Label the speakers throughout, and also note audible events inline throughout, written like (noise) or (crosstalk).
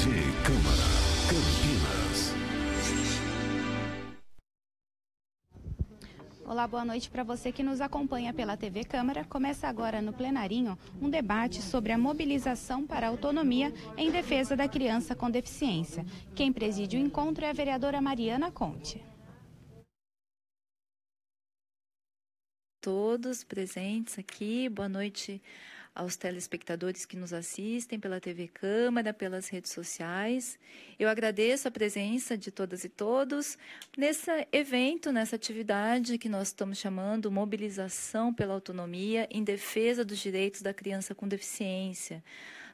Speaker 1: PG Câmara, Campinas.
Speaker 2: Olá, boa noite para você que nos acompanha pela TV Câmara. Começa agora no plenarinho um debate sobre a mobilização para a autonomia em defesa da criança com deficiência. Quem preside o encontro é a vereadora Mariana Conte. Todos presentes aqui, boa noite aos telespectadores que nos assistem pela TV Câmara, pelas redes sociais. Eu agradeço a presença de todas e todos nesse evento, nessa atividade que nós estamos chamando Mobilização pela Autonomia em Defesa dos Direitos da Criança com Deficiência.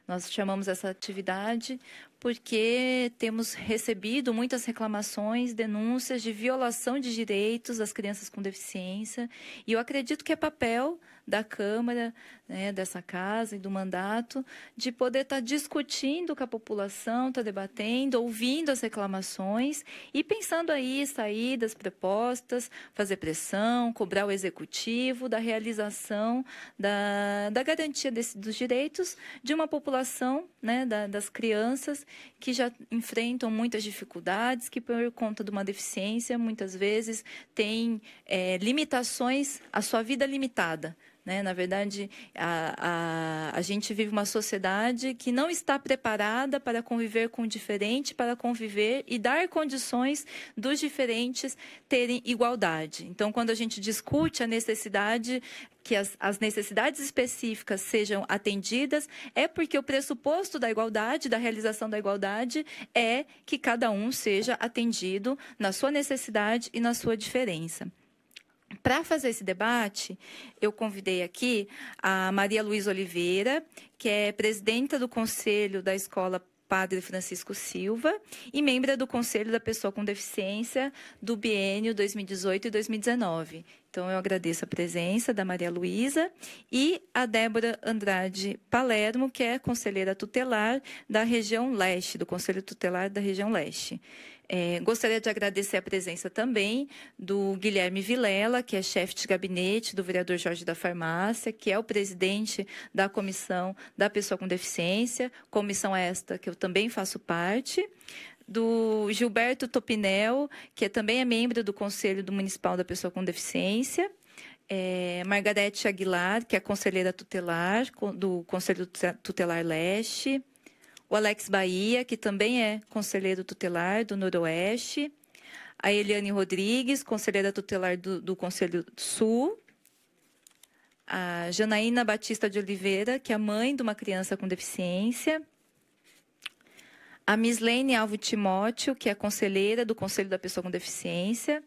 Speaker 2: Nós chamamos essa atividade porque temos recebido muitas reclamações, denúncias de violação de direitos das crianças com deficiência, e eu acredito que é papel da Câmara, né, dessa casa e do mandato, de poder estar tá discutindo com a população, estar tá debatendo, ouvindo as reclamações e pensando aí saídas, propostas, fazer pressão, cobrar o executivo da realização da, da garantia desse, dos direitos de uma população, né, da, das crianças que já enfrentam muitas dificuldades, que por conta de uma deficiência muitas vezes têm é, eh, limitações, a sua vida limitada. Né? Na verdade, a, a, a gente vive uma sociedade que não está preparada para conviver com o diferente, para conviver e dar condições dos diferentes terem igualdade. Então, quando a gente discute a necessidade que as, as, necessidades específicas sejam atendidas é porque o pressuposto da igualdade, da realização da igualdade, é que cada um seja atendido na sua necessidade e na sua diferença. Para fazer esse debate, eu convidei aqui a Maria Luiz Oliveira, que é presidenta do Conselho da Escola Padre Francisco Silva e membro do Conselho da Pessoa com Deficiência do biênio 2018 e 2019. Então, eu agradeço a presença da Maria Luísa e a Débora Andrade Palermo, que é conselheira tutelar da região leste, do Conselho Tutelar da região leste. É, gostaria de agradecer a presença também do Guilherme Vilela, que é chefe de gabinete do vereador Jorge da Farmácia, que é o presidente da comissão da pessoa com deficiência, comissão esta que eu também faço parte do Gilberto Topinel, que é também é membro do Conselho do Municipal da Pessoa com Deficiência. É, Margarete Aguilar, que é conselheira tutelar do Conselho Tutelar Leste. O Alex Bahia, que também é conselheiro tutelar do Noroeste. A Eliane Rodrigues, conselheira tutelar do, do Conselho Sul. A Janaína Batista de Oliveira, que é mãe de uma criança com deficiência a Miss Lene Alvo Timóteo, que é conselheira do Conselho da Pessoa com Deficiência,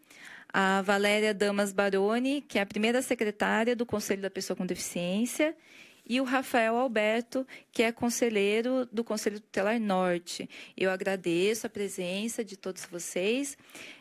Speaker 2: a Valéria Damas Baroni, que é a primeira secretária do Conselho da Pessoa com Deficiência, e o Rafael Alberto, que é conselheiro do Conselho Tutelar Norte. Eu agradeço a presença de todos vocês.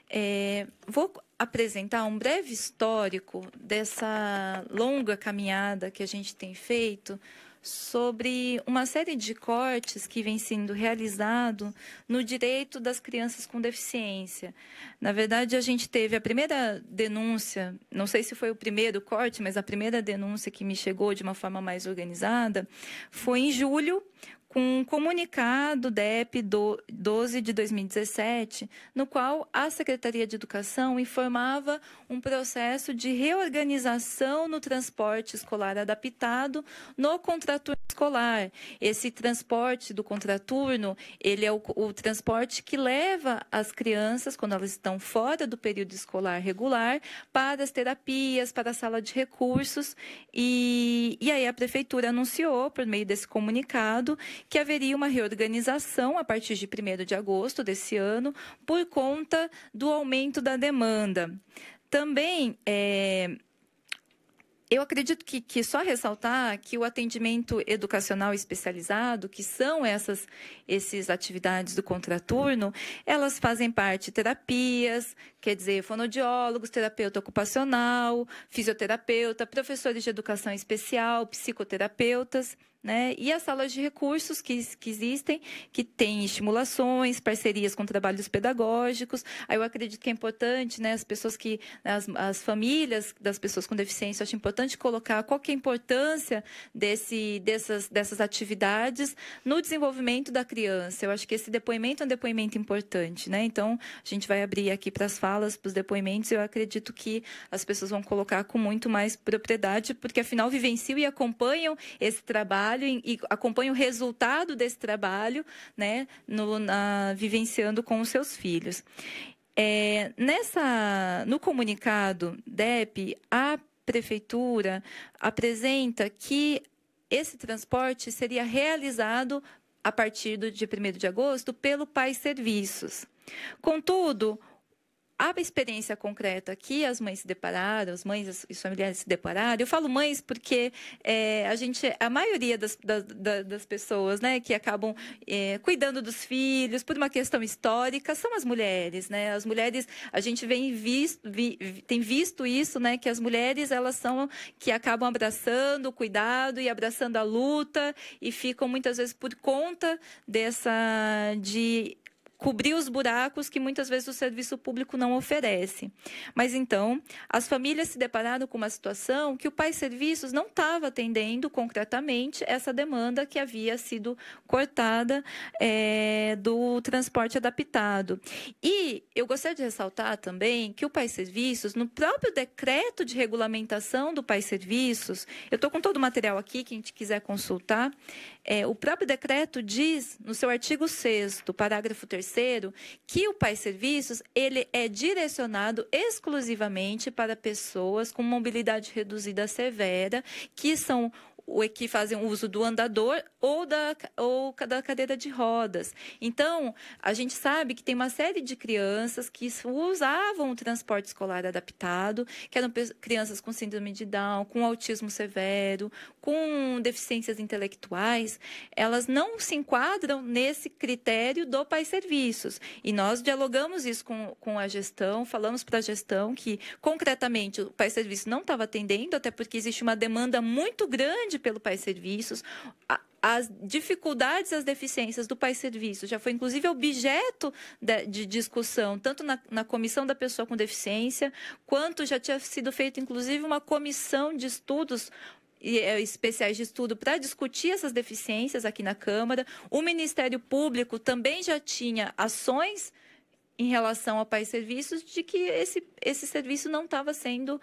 Speaker 2: É, vou apresentar um breve histórico dessa longa caminhada que a gente tem feito sobre uma série de cortes que vem sendo realizado no direito das crianças com deficiência. Na verdade, a gente teve a primeira denúncia, não sei se foi o primeiro corte, mas a primeira denúncia que me chegou de uma forma mais organizada foi em julho, com um comunicado DEP 12 de 2017, no qual a Secretaria de Educação informava um processo de reorganização no transporte escolar adaptado no contraturno escolar. Esse transporte do contraturno, ele é o, o transporte que leva as crianças, quando elas estão fora do período escolar regular, para as terapias, para a sala de recursos. E, e aí a prefeitura anunciou, por meio desse comunicado, que haveria uma reorganização a partir de 1 de agosto desse ano, por conta do aumento da demanda. Também. É, eu acredito que, que, só ressaltar que o atendimento educacional especializado, que são essas esses atividades do contraturno, elas fazem parte de terapias, quer dizer, fonodiólogos, terapeuta ocupacional, fisioterapeuta, professores de educação especial, psicoterapeutas. Né? E as salas de recursos que, que existem, que têm estimulações, parcerias com trabalhos pedagógicos. Aí eu acredito que é importante, né, as pessoas que, as, as famílias das pessoas com deficiência, eu acho importante colocar qual que é a importância desse, dessas, dessas atividades no desenvolvimento da criança. Eu acho que esse depoimento é um depoimento importante, né? Então, a gente vai abrir aqui para as falas, para os depoimentos, eu acredito que as pessoas vão colocar com muito mais propriedade, porque afinal vivenciam e acompanham esse trabalho e acompanham o resultado desse trabalho, né, no, na, vivenciando com os seus filhos. É, nessa, no comunicado DEP, a prefeitura apresenta que esse transporte seria realizado a partir de 1 de agosto pelo Pais Serviços. Contudo, a experiência concreta que as mães se depararam, as mães e os familiares se depararam, eu falo mães porque é, a gente, a maioria das, das pessoas, né, que acabam é, cuidando dos filhos por uma questão histórica, são as mulheres, né? As mulheres, a gente vem visto, vi, tem visto isso, né, que as mulheres elas são que acabam abraçando o cuidado e abraçando a luta e ficam muitas vezes por conta dessa de cobrir os buracos que muitas vezes o serviço público não oferece. Mas então, as famílias se depararam com uma situação que o Pai Serviços não estava atendendo concretamente essa demanda que havia sido cortada é, do transporte adaptado. E eu gostaria de ressaltar também que o Pai Serviços, no próprio decreto de regulamentação do Pai Serviços, eu estou com todo o material aqui, quem quiser consultar, é, o próprio decreto diz, no seu artigo 6 parágrafo 3 que o Pai Serviços ele é direcionado exclusivamente para pessoas com mobilidade reduzida severa, que são o que fazem uso do andador ou da, ou da cadeira de rodas. Então, a gente sabe que tem uma série de crianças que usavam o transporte escolar adaptado, que eram crianças com síndrome de Down, com autismo severo, com deficiências intelectuais, elas não se enquadram nesse critério do Pai Serviços. E nós dialogamos isso com, com a gestão, falamos para a gestão que, concretamente, o Pai serviço não estava atendendo, até porque existe uma demanda muito grande pelo País Serviços. A, as dificuldades, as deficiências do País Serviços já foi inclusive objeto de, de discussão, tanto na, na, comissão da pessoa com deficiência, quanto já tinha sido feito inclusive uma comissão de estudos é, especiais de estudo para discutir essas deficiências aqui na Câmara. O Ministério Público também já tinha ações em relação ao País Serviços de que esse, esse serviço não estava sendo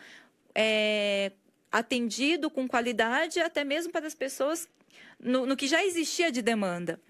Speaker 2: é, atendido com qualidade, até mesmo para as pessoas no, no, que já existia de demanda.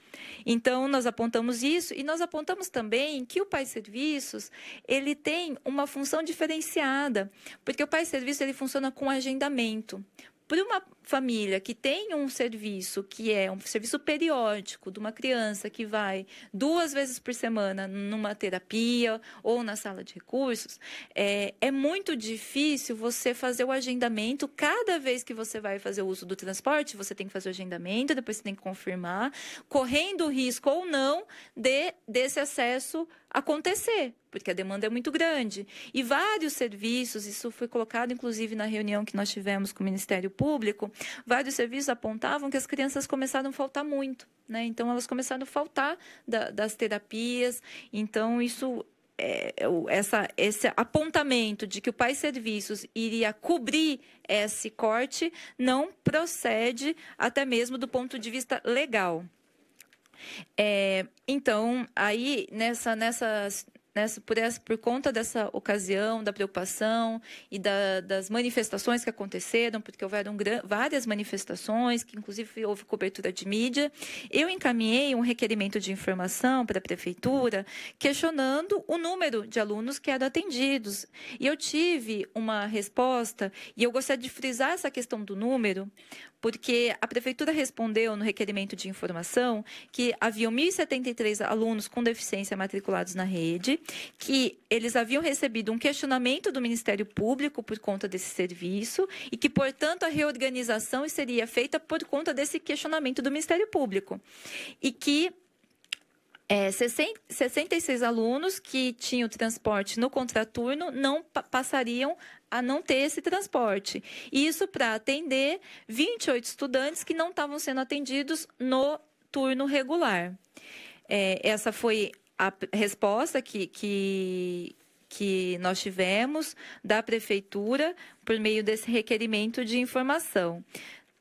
Speaker 2: Então, nós apontamos isso e nós apontamos também que o Pai Serviços, ele tem uma função diferenciada, porque o Pai Serviços ele funciona com agendamento para uma família que tem um serviço que é um serviço periódico de uma criança que vai duas vezes por semana numa terapia ou na sala de recursos, é, é muito difícil você fazer o agendamento. Cada vez que você vai fazer o uso do transporte, você tem que fazer o agendamento, depois você tem que confirmar, correndo o risco ou não de, desse acesso acontecer, porque a demanda é muito grande. E vários serviços, isso foi colocado inclusive na reunião que nós tivemos com o Ministério Público, vários serviços apontavam que as crianças começaram a faltar muito. Né? Então, elas começaram a faltar da, das terapias. Então, isso é, é essa, esse apontamento de que o Pai Serviços iria cobrir esse corte não procede até mesmo do ponto de vista legal. É, então, aí nessa, nessa, né, por, essa, por conta dessa ocasião, da preocupação e da, das manifestações que aconteceram, porque houveram gran, várias manifestações, que inclusive houve cobertura de mídia, eu encaminhei um requerimento de informação para a prefeitura questionando o número de alunos que eram atendidos. E eu tive uma resposta, e eu gostaria de frisar essa questão do número, porque a prefeitura respondeu no requerimento de informação que haviam 1.073 alunos com deficiência matriculados na rede que eles haviam recebido um questionamento do Ministério Público por conta desse serviço e que, portanto, a reorganização seria feita por conta desse questionamento do Ministério Público. E que é, 66 alunos que tinham transporte no contraturno não passariam a não ter esse transporte. Isso para atender 28 estudantes que não estavam sendo atendidos no turno regular. É, essa foi a resposta que, que, que nós tivemos da prefeitura por meio desse requerimento de informação.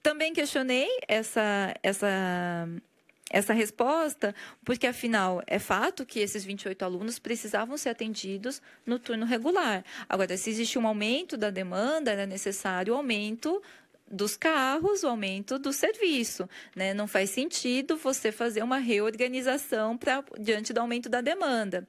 Speaker 2: Também questionei essa, essa, essa resposta, porque afinal é fato que esses 28 alunos precisavam ser atendidos no turno regular. Agora, se existe um aumento da demanda, era né, necessário o aumento dos carros, o aumento do serviço. Né? Não faz sentido você fazer uma reorganização pra, diante do aumento da demanda.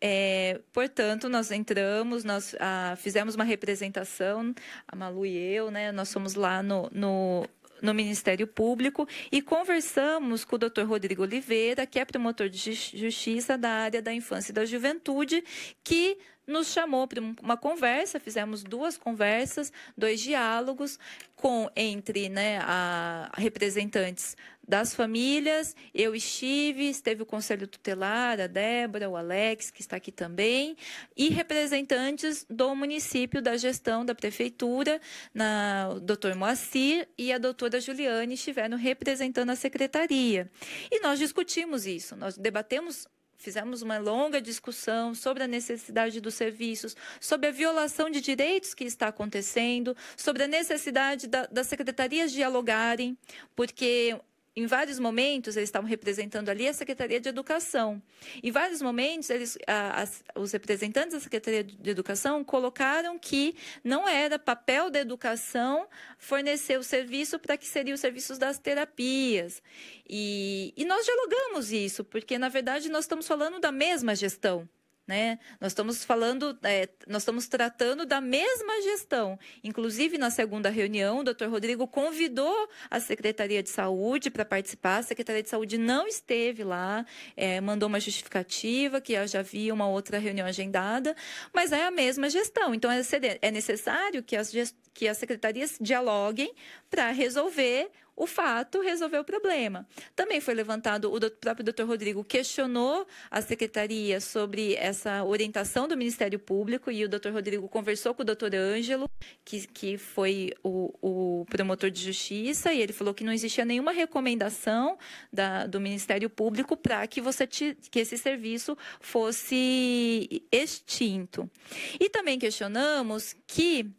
Speaker 2: É, portanto, nós entramos, nós ah, fizemos uma representação, a Malu e eu, né? Nós fomos lá no, no no Ministério Público e conversamos com o Dr. Rodrigo Oliveira, que é promotor de justiça da área da infância e da juventude, que nos chamou para uma conversa, fizemos duas conversas, dois diálogos com entre né, a, representantes das famílias. Eu estive, esteve o Conselho Tutelar, a Débora, o Alex, que está aqui também, e representantes do município, da gestão da prefeitura, na, o doutor Moacir e a doutora Juliane estiveram representando a secretaria. E nós discutimos isso, nós debatemos Fizemos uma longa discussão sobre a necessidade dos serviços, sobre a violação de direitos que está acontecendo, sobre a necessidade da, das secretarias dialogarem, porque em vários momentos, eles estavam representando ali a Secretaria de Educação. Em vários momentos, eles, a, a, os representantes da Secretaria de Educação colocaram que não era papel da educação fornecer o serviço para que seriam os serviços das terapias. E, e nós dialogamos isso, porque, na verdade, nós estamos falando da mesma gestão. Né? Nós estamos falando, é, nós estamos tratando da mesma gestão. Inclusive, na segunda reunião, o doutor Rodrigo convidou a Secretaria de Saúde para participar. A Secretaria de Saúde não esteve lá, é, mandou uma justificativa que já havia uma outra reunião agendada, mas é a mesma gestão. Então, é, é necessário que as, que as secretarias dialoguem para resolver o fato, resolveu o problema. Também foi levantado, o próprio doutor Rodrigo questionou a secretaria sobre essa orientação do Ministério Público e o doutor Rodrigo conversou com o doutor Ângelo, que, que foi o, o promotor de justiça, e ele falou que não existia nenhuma recomendação da, do Ministério Público para que, você que esse serviço fosse extinto. E também questionamos que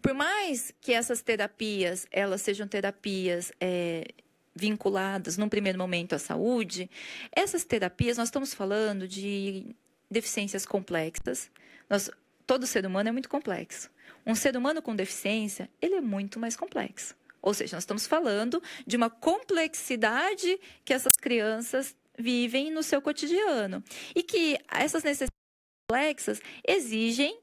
Speaker 2: por mais que essas terapias elas sejam terapias é, vinculadas num primeiro momento à saúde, essas terapias nós estamos falando de deficiências complexas. Nós, todo ser humano é muito complexo. Um ser humano com deficiência ele é muito mais complexo. Ou seja, nós estamos falando de uma complexidade que essas crianças vivem no seu cotidiano e que essas necessidades complexas exigem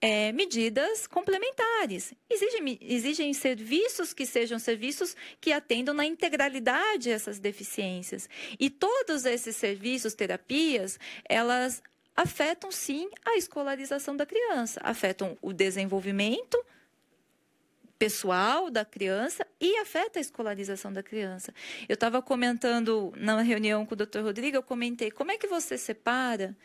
Speaker 2: é, medidas complementares. Exigem, exigem serviços que sejam serviços que atendam na integralidade essas deficiências. E todos esses serviços, terapias, elas afetam sim a escolarização da criança, afetam o desenvolvimento pessoal da criança e afeta a escolarização da criança. Eu estava comentando na reunião com o Dr. Rodrigo, eu comentei como é que você separa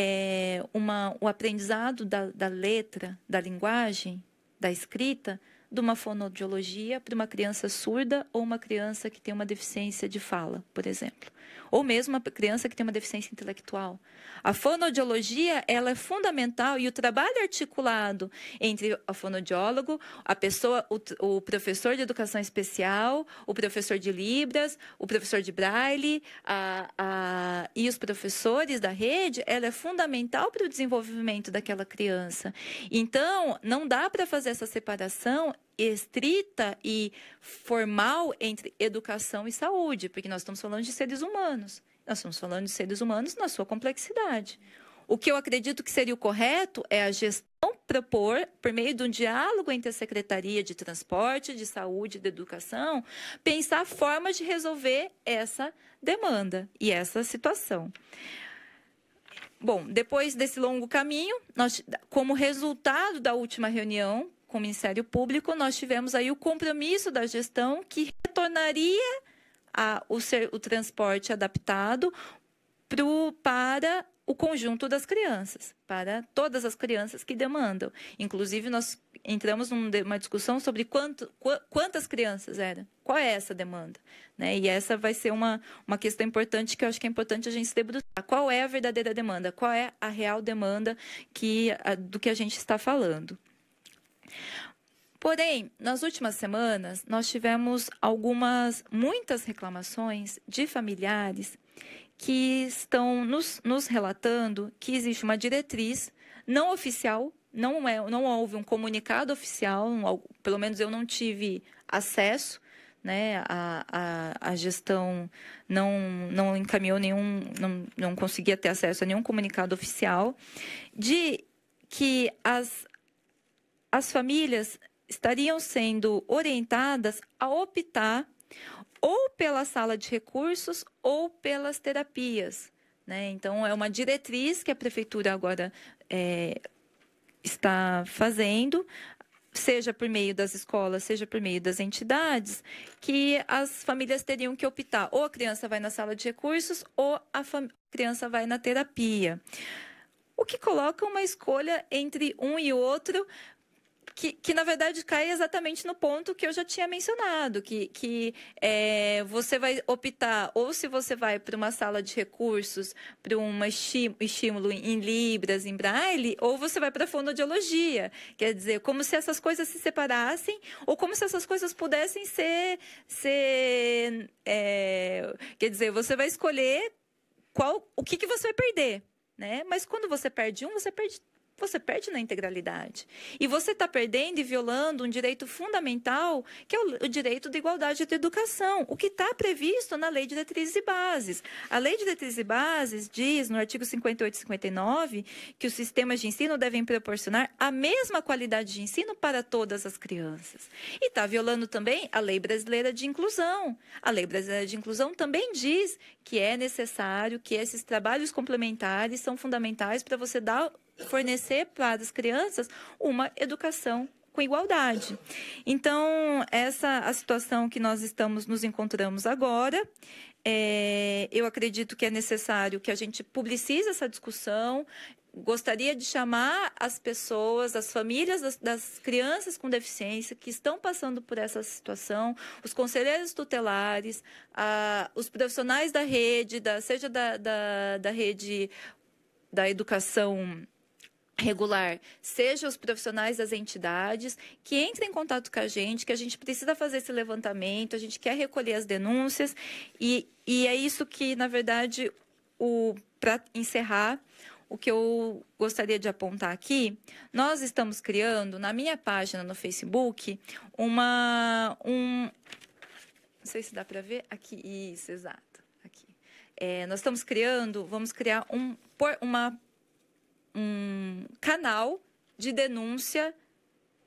Speaker 2: é, uma, o aprendizado da, da letra, da linguagem, da escrita, de uma fonoaudiologia para uma criança surda ou uma criança que tem uma deficiência de fala, por exemplo ou mesmo uma criança que tem uma deficiência intelectual. A fonoaudiologia, ela é fundamental e o trabalho articulado entre o fonodiólogo, a pessoa, o, o, professor de educação especial, o professor de libras, o professor de braille a, a, e os professores da rede, ela é fundamental para o desenvolvimento daquela criança. Então, não dá para fazer essa separação estrita e formal entre educação e saúde, porque nós estamos falando de seres humanos. Nós estamos falando de seres humanos na sua complexidade. O que eu acredito que seria o correto é a gestão propor, por meio de um diálogo entre a Secretaria de Transporte, de Saúde e de Educação, pensar formas de resolver essa demanda e essa situação. Bom, depois desse longo caminho, nós, como resultado da última reunião com o Ministério Público, nós tivemos aí o compromisso da gestão que retornaria a, o, ser, o transporte adaptado pro, para o conjunto das crianças, para todas as crianças que demandam. Inclusive, nós entramos numa discussão sobre quanto, quantas crianças eram, qual é essa demanda. Né? E essa vai ser uma, uma questão importante que eu acho que é importante a gente se debruçar. Qual é a verdadeira demanda? Qual é a real demanda que, do que a gente está falando? Porém, nas últimas semanas, nós tivemos algumas, muitas reclamações de familiares que estão nos, nos relatando que existe uma diretriz não oficial, não, é, não houve um comunicado oficial, um, pelo menos eu não tive acesso, né, a, a, a gestão não, não encaminhou nenhum, não, não conseguia ter acesso a nenhum comunicado oficial, de que as, as famílias estariam sendo orientadas a optar ou pela sala de recursos ou pelas terapias. Né? Então, é uma diretriz que a prefeitura agora é, está fazendo, seja por meio das escolas, seja por meio das entidades, que as famílias teriam que optar: ou a criança vai na sala de recursos ou a criança vai na terapia. O que coloca uma escolha entre um e outro que, que, na verdade, cai exatamente no ponto que eu já tinha mencionado, que, que é, você vai optar, ou se você vai para uma sala de recursos, para um estímulo em libras, em braille, ou você vai para a fonodiologia. Quer dizer, como se essas coisas se separassem, ou como se essas coisas pudessem ser... ser é, quer dizer, você vai escolher qual o que, que você vai perder. Né? Mas quando você perde um, você perde você perde na integralidade. E você está perdendo e violando um direito fundamental, que é o, o direito de igualdade de educação, o que está previsto na Lei de Diretrizes e Bases. A Lei de Diretrizes e Bases diz, no artigo 58 e 59, que os sistemas de ensino devem proporcionar a mesma qualidade de ensino para todas as crianças. E está violando também a Lei Brasileira de Inclusão. A Lei Brasileira de Inclusão também diz que é necessário que esses trabalhos complementares são fundamentais para você dar fornecer para as crianças uma educação com igualdade. Então, essa a situação que nós estamos nos encontramos agora. É, eu acredito que é necessário que a gente publicize essa discussão, gostaria de chamar as pessoas, as famílias das, das, crianças com deficiência que estão passando por essa situação, os conselheiros tutelares, a, os profissionais da rede, da, seja da, da, da rede da educação regular, seja os profissionais das entidades que entrem em contato com a gente, que a gente precisa fazer esse levantamento, a gente quer recolher as denúncias e, e é isso que, na verdade, para encerrar, o que eu gostaria de apontar aqui, nós estamos criando na minha página no Facebook uma um não sei se dá para ver aqui isso exato aqui é, nós estamos criando vamos criar um uma um canal de denúncia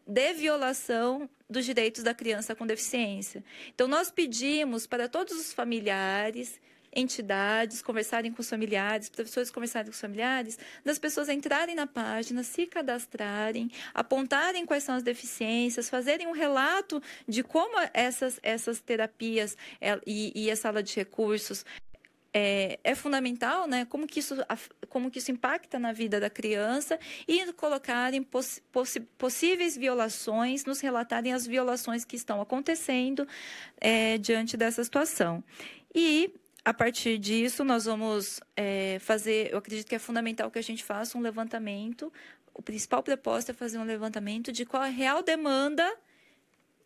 Speaker 2: de violação dos direitos da criança com deficiência. Então, nós pedimos para todos os familiares, entidades conversarem com os familiares, professores conversarem com os familiares, das pessoas entrarem na página, se cadastrarem, apontarem quais são as deficiências, fazerem um relato de como essas, essas terapias eh, e, e a sala de recursos é, é, fundamental, né? Como que, isso, como que isso impacta na vida da criança e colocarem poss, poss, possíveis violações, nos relatarem as violações que estão acontecendo é, diante dessa situação. E a partir disso, nós vamos é, fazer. Eu acredito que é fundamental que a gente faça um levantamento. O principal propósito é fazer um levantamento de qual a real demanda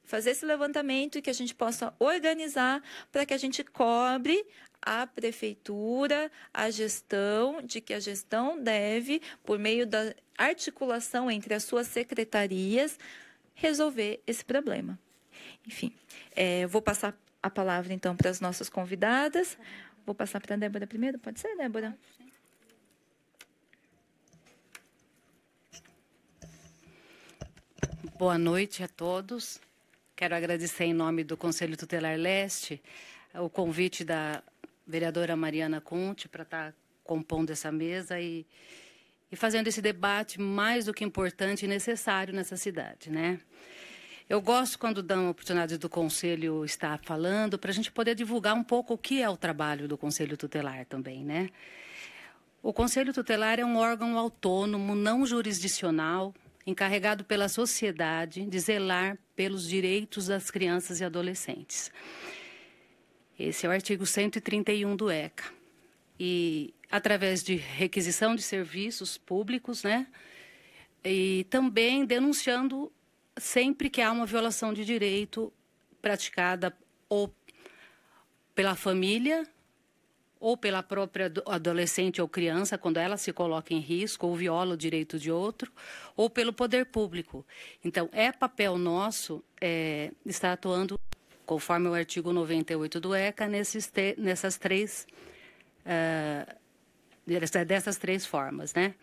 Speaker 2: fazer esse levantamento e que a gente possa organizar para que a gente cobre à prefeitura a gestão de que a gestão deve, por meio da articulação entre as suas secretarias, resolver esse problema. Enfim, é, vou passar a palavra então para as nossas convidadas. Vou passar para a Débora primeiro, pode ser, Débora?
Speaker 1: Boa noite a todos. Quero agradecer em nome do Conselho Tutelar Leste o convite da vereadora Mariana Conte para estar tá compondo essa mesa e, e fazendo esse debate mais do que importante e necessário nessa cidade, né? Eu gosto quando dão a oportunidade do Conselho estar falando para a gente poder divulgar um pouco o que é o trabalho do Conselho Tutelar também, né? O Conselho Tutelar é um órgão autônomo, não jurisdicional, encarregado pela sociedade de zelar pelos direitos das crianças e adolescentes. Esse é o artigo 131 do ECA. E através de requisição de serviços públicos, né? E também denunciando sempre que há uma violação de direito praticada ou pela família ou pela própria adolescente ou criança, quando ela se coloca em risco ou viola o direito de outro, ou pelo poder público. Então, é papel nosso é, estar atuando conforme o artigo 98 do ECA, nesses te, nessas três, uh, dessas três formas, né?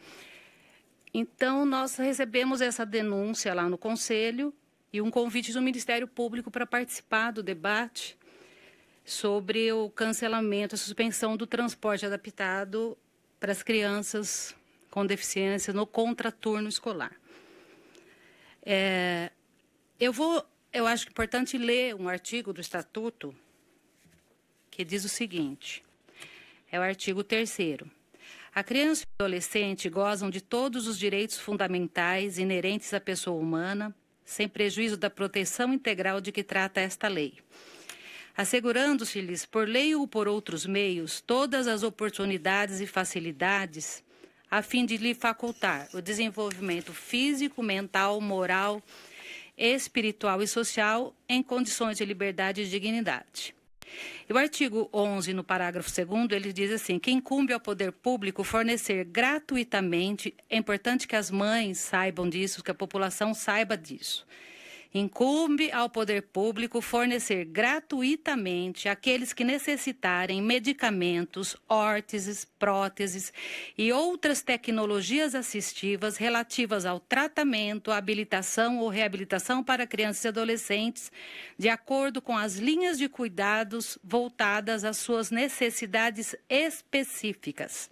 Speaker 1: Então, nós recebemos essa denúncia lá no Conselho e um convite do Ministério Público para participar do debate sobre o cancelamento, a suspensão do transporte adaptado para as crianças com deficiência no contraturno escolar. É, eu vou eu acho importante ler um artigo do Estatuto que diz o seguinte: é o artigo 3. A criança e o adolescente gozam de todos os direitos fundamentais inerentes à pessoa humana, sem prejuízo da proteção integral de que trata esta lei assegurando-se-lhes, por lei ou por outros meios, todas as oportunidades e facilidades, a fim de lhe facultar o desenvolvimento físico, mental, moral espiritual e social em condições de liberdade e dignidade. E o artigo 11, no parágrafo 2, ele diz assim: que incumbe ao poder público fornecer gratuitamente, é importante que as mães saibam disso, que a população saiba disso Incumbe ao poder público fornecer gratuitamente aqueles que necessitarem medicamentos, órteses, próteses e outras tecnologias assistivas relativas ao tratamento, habilitação ou reabilitação para crianças e adolescentes, de acordo com as linhas de cuidados voltadas às suas necessidades específicas.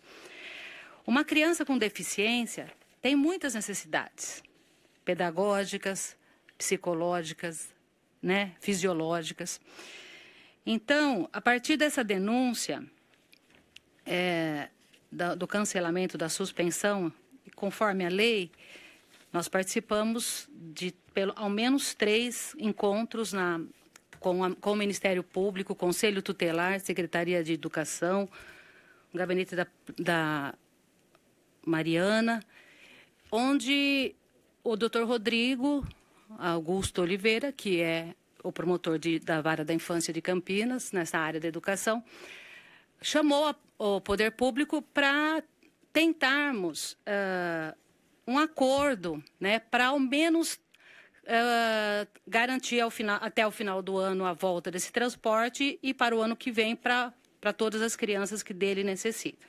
Speaker 1: Uma criança com deficiência tem muitas necessidades pedagógicas, psicológicas, né, fisiológicas. Então, a partir dessa denúncia é, do cancelamento da suspensão, conforme a lei, nós participamos de pelo, ao menos três encontros na, com, a, com o Ministério Público, Conselho Tutelar, Secretaria de Educação, gabinete da, da Mariana, onde o doutor Rodrigo Augusto Oliveira, que é o promotor de, da Vara da Infância de Campinas, nessa área da educação, chamou a, o poder público para tentarmos uh, um acordo né, para ao menos uh, garantir final, até o final do ano a volta desse transporte e para o ano que vem para todas as crianças que dele necessitam.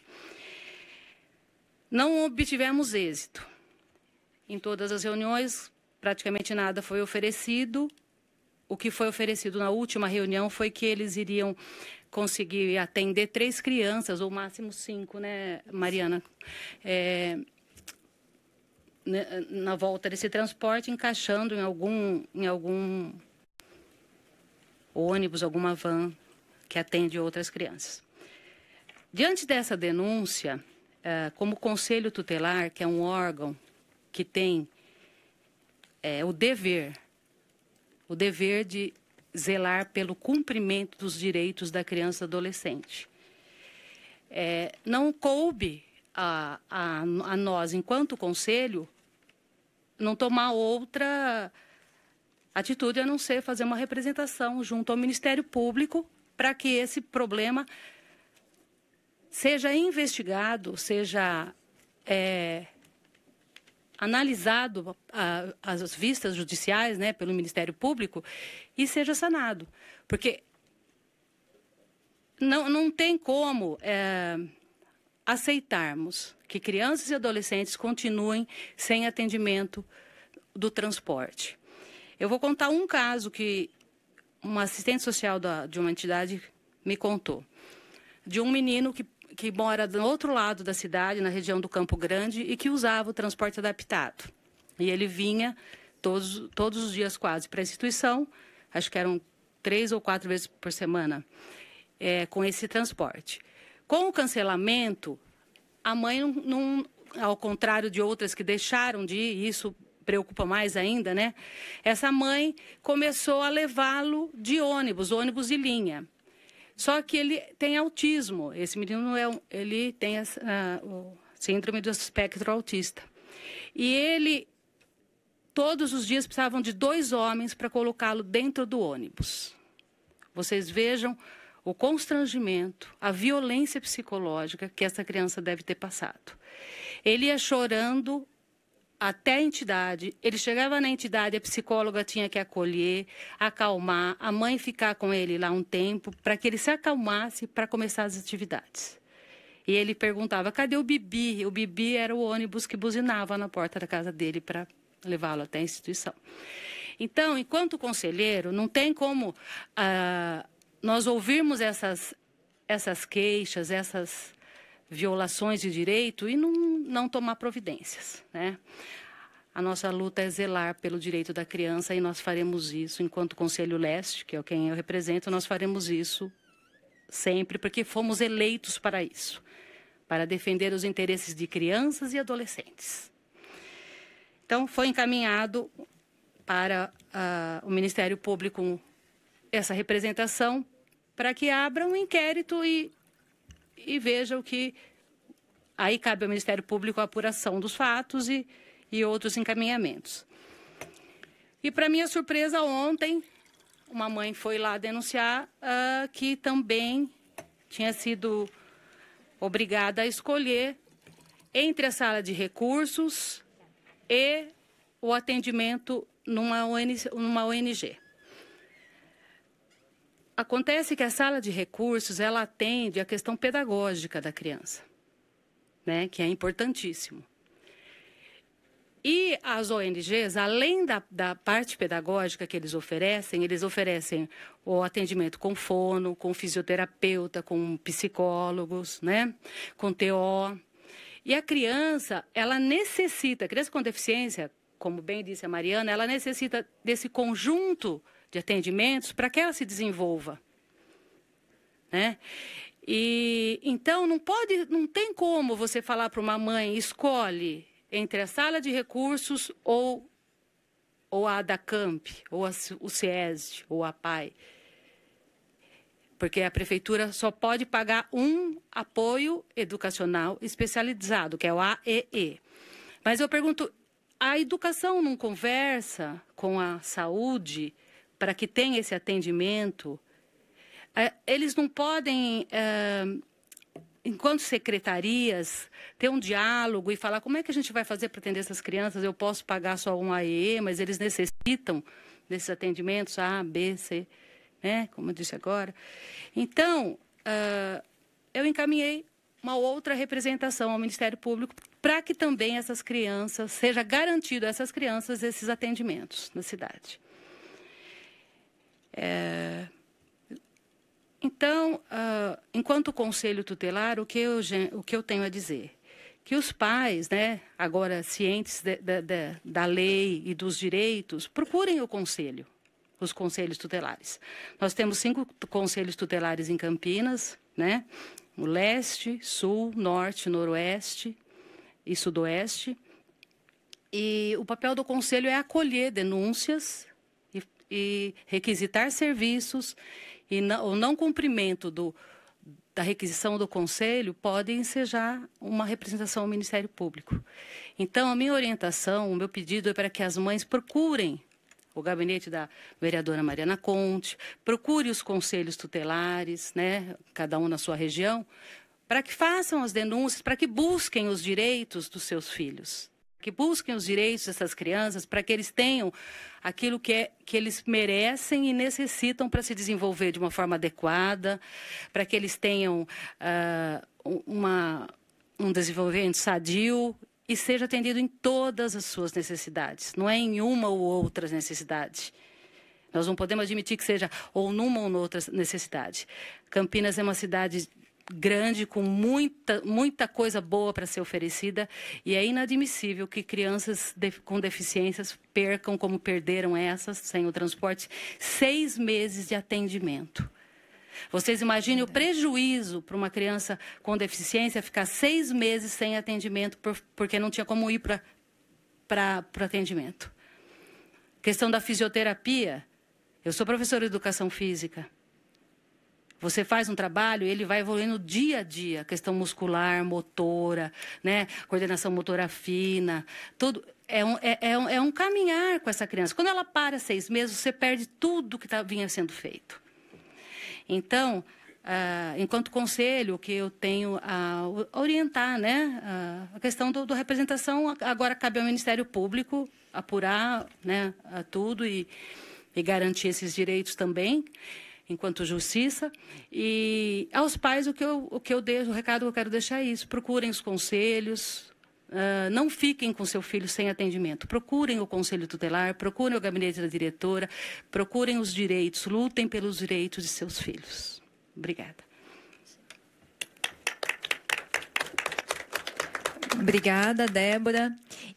Speaker 1: Não obtivemos êxito. Em todas as reuniões, praticamente nada foi oferecido. O que foi oferecido na última reunião foi que eles iriam conseguir atender três crianças, ou máximo cinco, né, Mariana? É, né, na volta desse transporte, encaixando em algum, em algum ônibus, alguma van que atende outras crianças. Diante dessa denúncia, é, como Conselho Tutelar, que é um órgão que tem é, o dever, o dever de zelar pelo cumprimento dos direitos da criança e adolescente. É, não coube a, a, a, nós, enquanto conselho, não tomar outra atitude a não ser fazer uma representação junto ao Ministério Público para que esse problema seja investigado, seja é, analisado as vistas judiciais né, pelo Ministério Público e seja sanado. Porque não, não tem como é, aceitarmos que crianças e adolescentes continuem sem atendimento do transporte. Eu vou contar um caso que uma assistente social da, de uma entidade me contou, de um menino que que mora do outro lado da cidade, na região do Campo Grande, e que usava o transporte adaptado. E ele vinha todos, todos os dias quase para a instituição, acho que eram três ou quatro vezes por semana, é, com esse transporte. Com o cancelamento, a mãe, não, não, ao contrário de outras que deixaram de ir, isso preocupa mais ainda, né? Essa mãe começou a levá-lo de ônibus, ônibus de linha. Só que ele tem autismo. Esse menino é, ele tem a, a, ah, o síndrome do espectro autista. E ele todos os dias precisavam de dois homens para colocá-lo dentro do ônibus. Vocês vejam o constrangimento, a violência psicológica que essa criança deve ter passado. Ele ia chorando até a entidade. Ele chegava na entidade, a psicóloga tinha que acolher, acalmar, a mãe ficar com ele lá um tempo para que ele se acalmasse para começar as atividades. E ele perguntava: cadê o Bibi? O Bibi era o ônibus que buzinava na porta da casa dele para levá-lo até a instituição. Então, enquanto conselheiro, não tem como ah, nós ouvirmos essas, essas queixas, essas violações de direito e não, não tomar providências. Né? A nossa luta é zelar pelo direito da criança e nós faremos isso, enquanto Conselho Leste, que é quem eu represento, nós faremos isso sempre, porque fomos eleitos para isso para defender os interesses de crianças e adolescentes. Então, foi encaminhado para uh, o Ministério Público essa representação para que abra um inquérito e e veja o que. Aí cabe ao Ministério Público a apuração dos fatos e, e outros encaminhamentos. E, para minha surpresa, ontem, uma mãe foi lá denunciar uh, que também tinha sido obrigada a escolher entre a sala de recursos e o atendimento numa ONG. Numa ONG. Acontece que a sala de recursos, ela atende a questão pedagógica da criança, né, que é importantíssimo. E as ONGs, além da, da, parte pedagógica que eles oferecem, eles oferecem o atendimento com fono, com fisioterapeuta, com psicólogos, né? com TO. E a criança, ela necessita, a criança com deficiência, como bem disse a Mariana, ela necessita desse conjunto de atendimentos para que ela se desenvolva. Né? E então não pode, não tem como você falar para uma mãe escolhe entre a sala de recursos ou ou a Adacamp, ou a, o CIESD, ou a PAI. Porque a prefeitura só pode pagar um apoio educacional especializado, que é o AEE. Mas eu pergunto, a educação não conversa com a saúde? para que tenha esse atendimento, é, eles não podem, é, enquanto secretarias, ter um diálogo e falar como é que a gente vai fazer para atender essas crianças. Eu posso pagar só um AE, mas eles necessitam desses atendimentos A, B, C, né? como eu disse agora. Então, é, eu encaminhei uma outra representação ao Ministério Público para que também essas crianças, seja garantido a essas crianças esses atendimentos na cidade. É... Então, uh, enquanto conselho tutelar, o que, eu, o que eu tenho a dizer? Que os pais, né, agora cientes de, de, de, da lei e dos direitos, procurem o conselho, os conselhos tutelares. Nós temos cinco conselhos tutelares em Campinas, né? O leste, sul, norte, noroeste e sudoeste. E o papel do conselho é acolher denúncias e requisitar serviços e não, o não cumprimento do, da requisição do conselho pode ensejar uma representação ao Ministério Público. Então, a minha orientação, o meu pedido é para que as mães procurem o gabinete da vereadora Mariana Conte, procure os conselhos tutelares, né, cada um na sua região, para que façam as denúncias, para que busquem os direitos dos seus filhos que busquem os direitos dessas crianças para que eles tenham aquilo que, é, que eles merecem e necessitam para se desenvolver de uma forma adequada, para que eles tenham uh, uma, um desenvolvimento sadio e seja atendido em todas as suas necessidades, não é em uma ou outra necessidade. Nós não podemos admitir que seja ou numa ou noutra necessidade. Campinas é uma cidade grande, com muita, muita coisa boa para ser oferecida, e é inadmissível que crianças de, com deficiências percam, como perderam essas, sem o transporte, seis meses de atendimento. Vocês imaginem o prejuízo para uma criança com deficiência ficar seis meses sem atendimento por, porque não tinha como ir para o atendimento. Questão da fisioterapia. Eu sou professora de educação física. Você faz um trabalho, ele vai evoluindo dia a dia, questão muscular, motora, né? coordenação motora fina, tudo. É um, é, é, um, é um caminhar com essa criança. Quando ela para seis meses, você perde tudo que tá, vinha sendo feito. Então, ah, enquanto conselho, o que eu tenho a orientar, né, ah, a questão do, do, representação agora cabe ao Ministério Público apurar, né, ah, tudo e, e garantir esses direitos também enquanto justiça. E aos pais, o que eu, o que eu deixo, o recado que eu quero deixar é isso: procurem os conselhos. Uh, não fiquem com seu filho sem atendimento. Procurem o conselho tutelar, procurem o gabinete da diretora, procurem os direitos, lutem pelos direitos de seus filhos. Obrigada.
Speaker 2: Obrigada, Débora.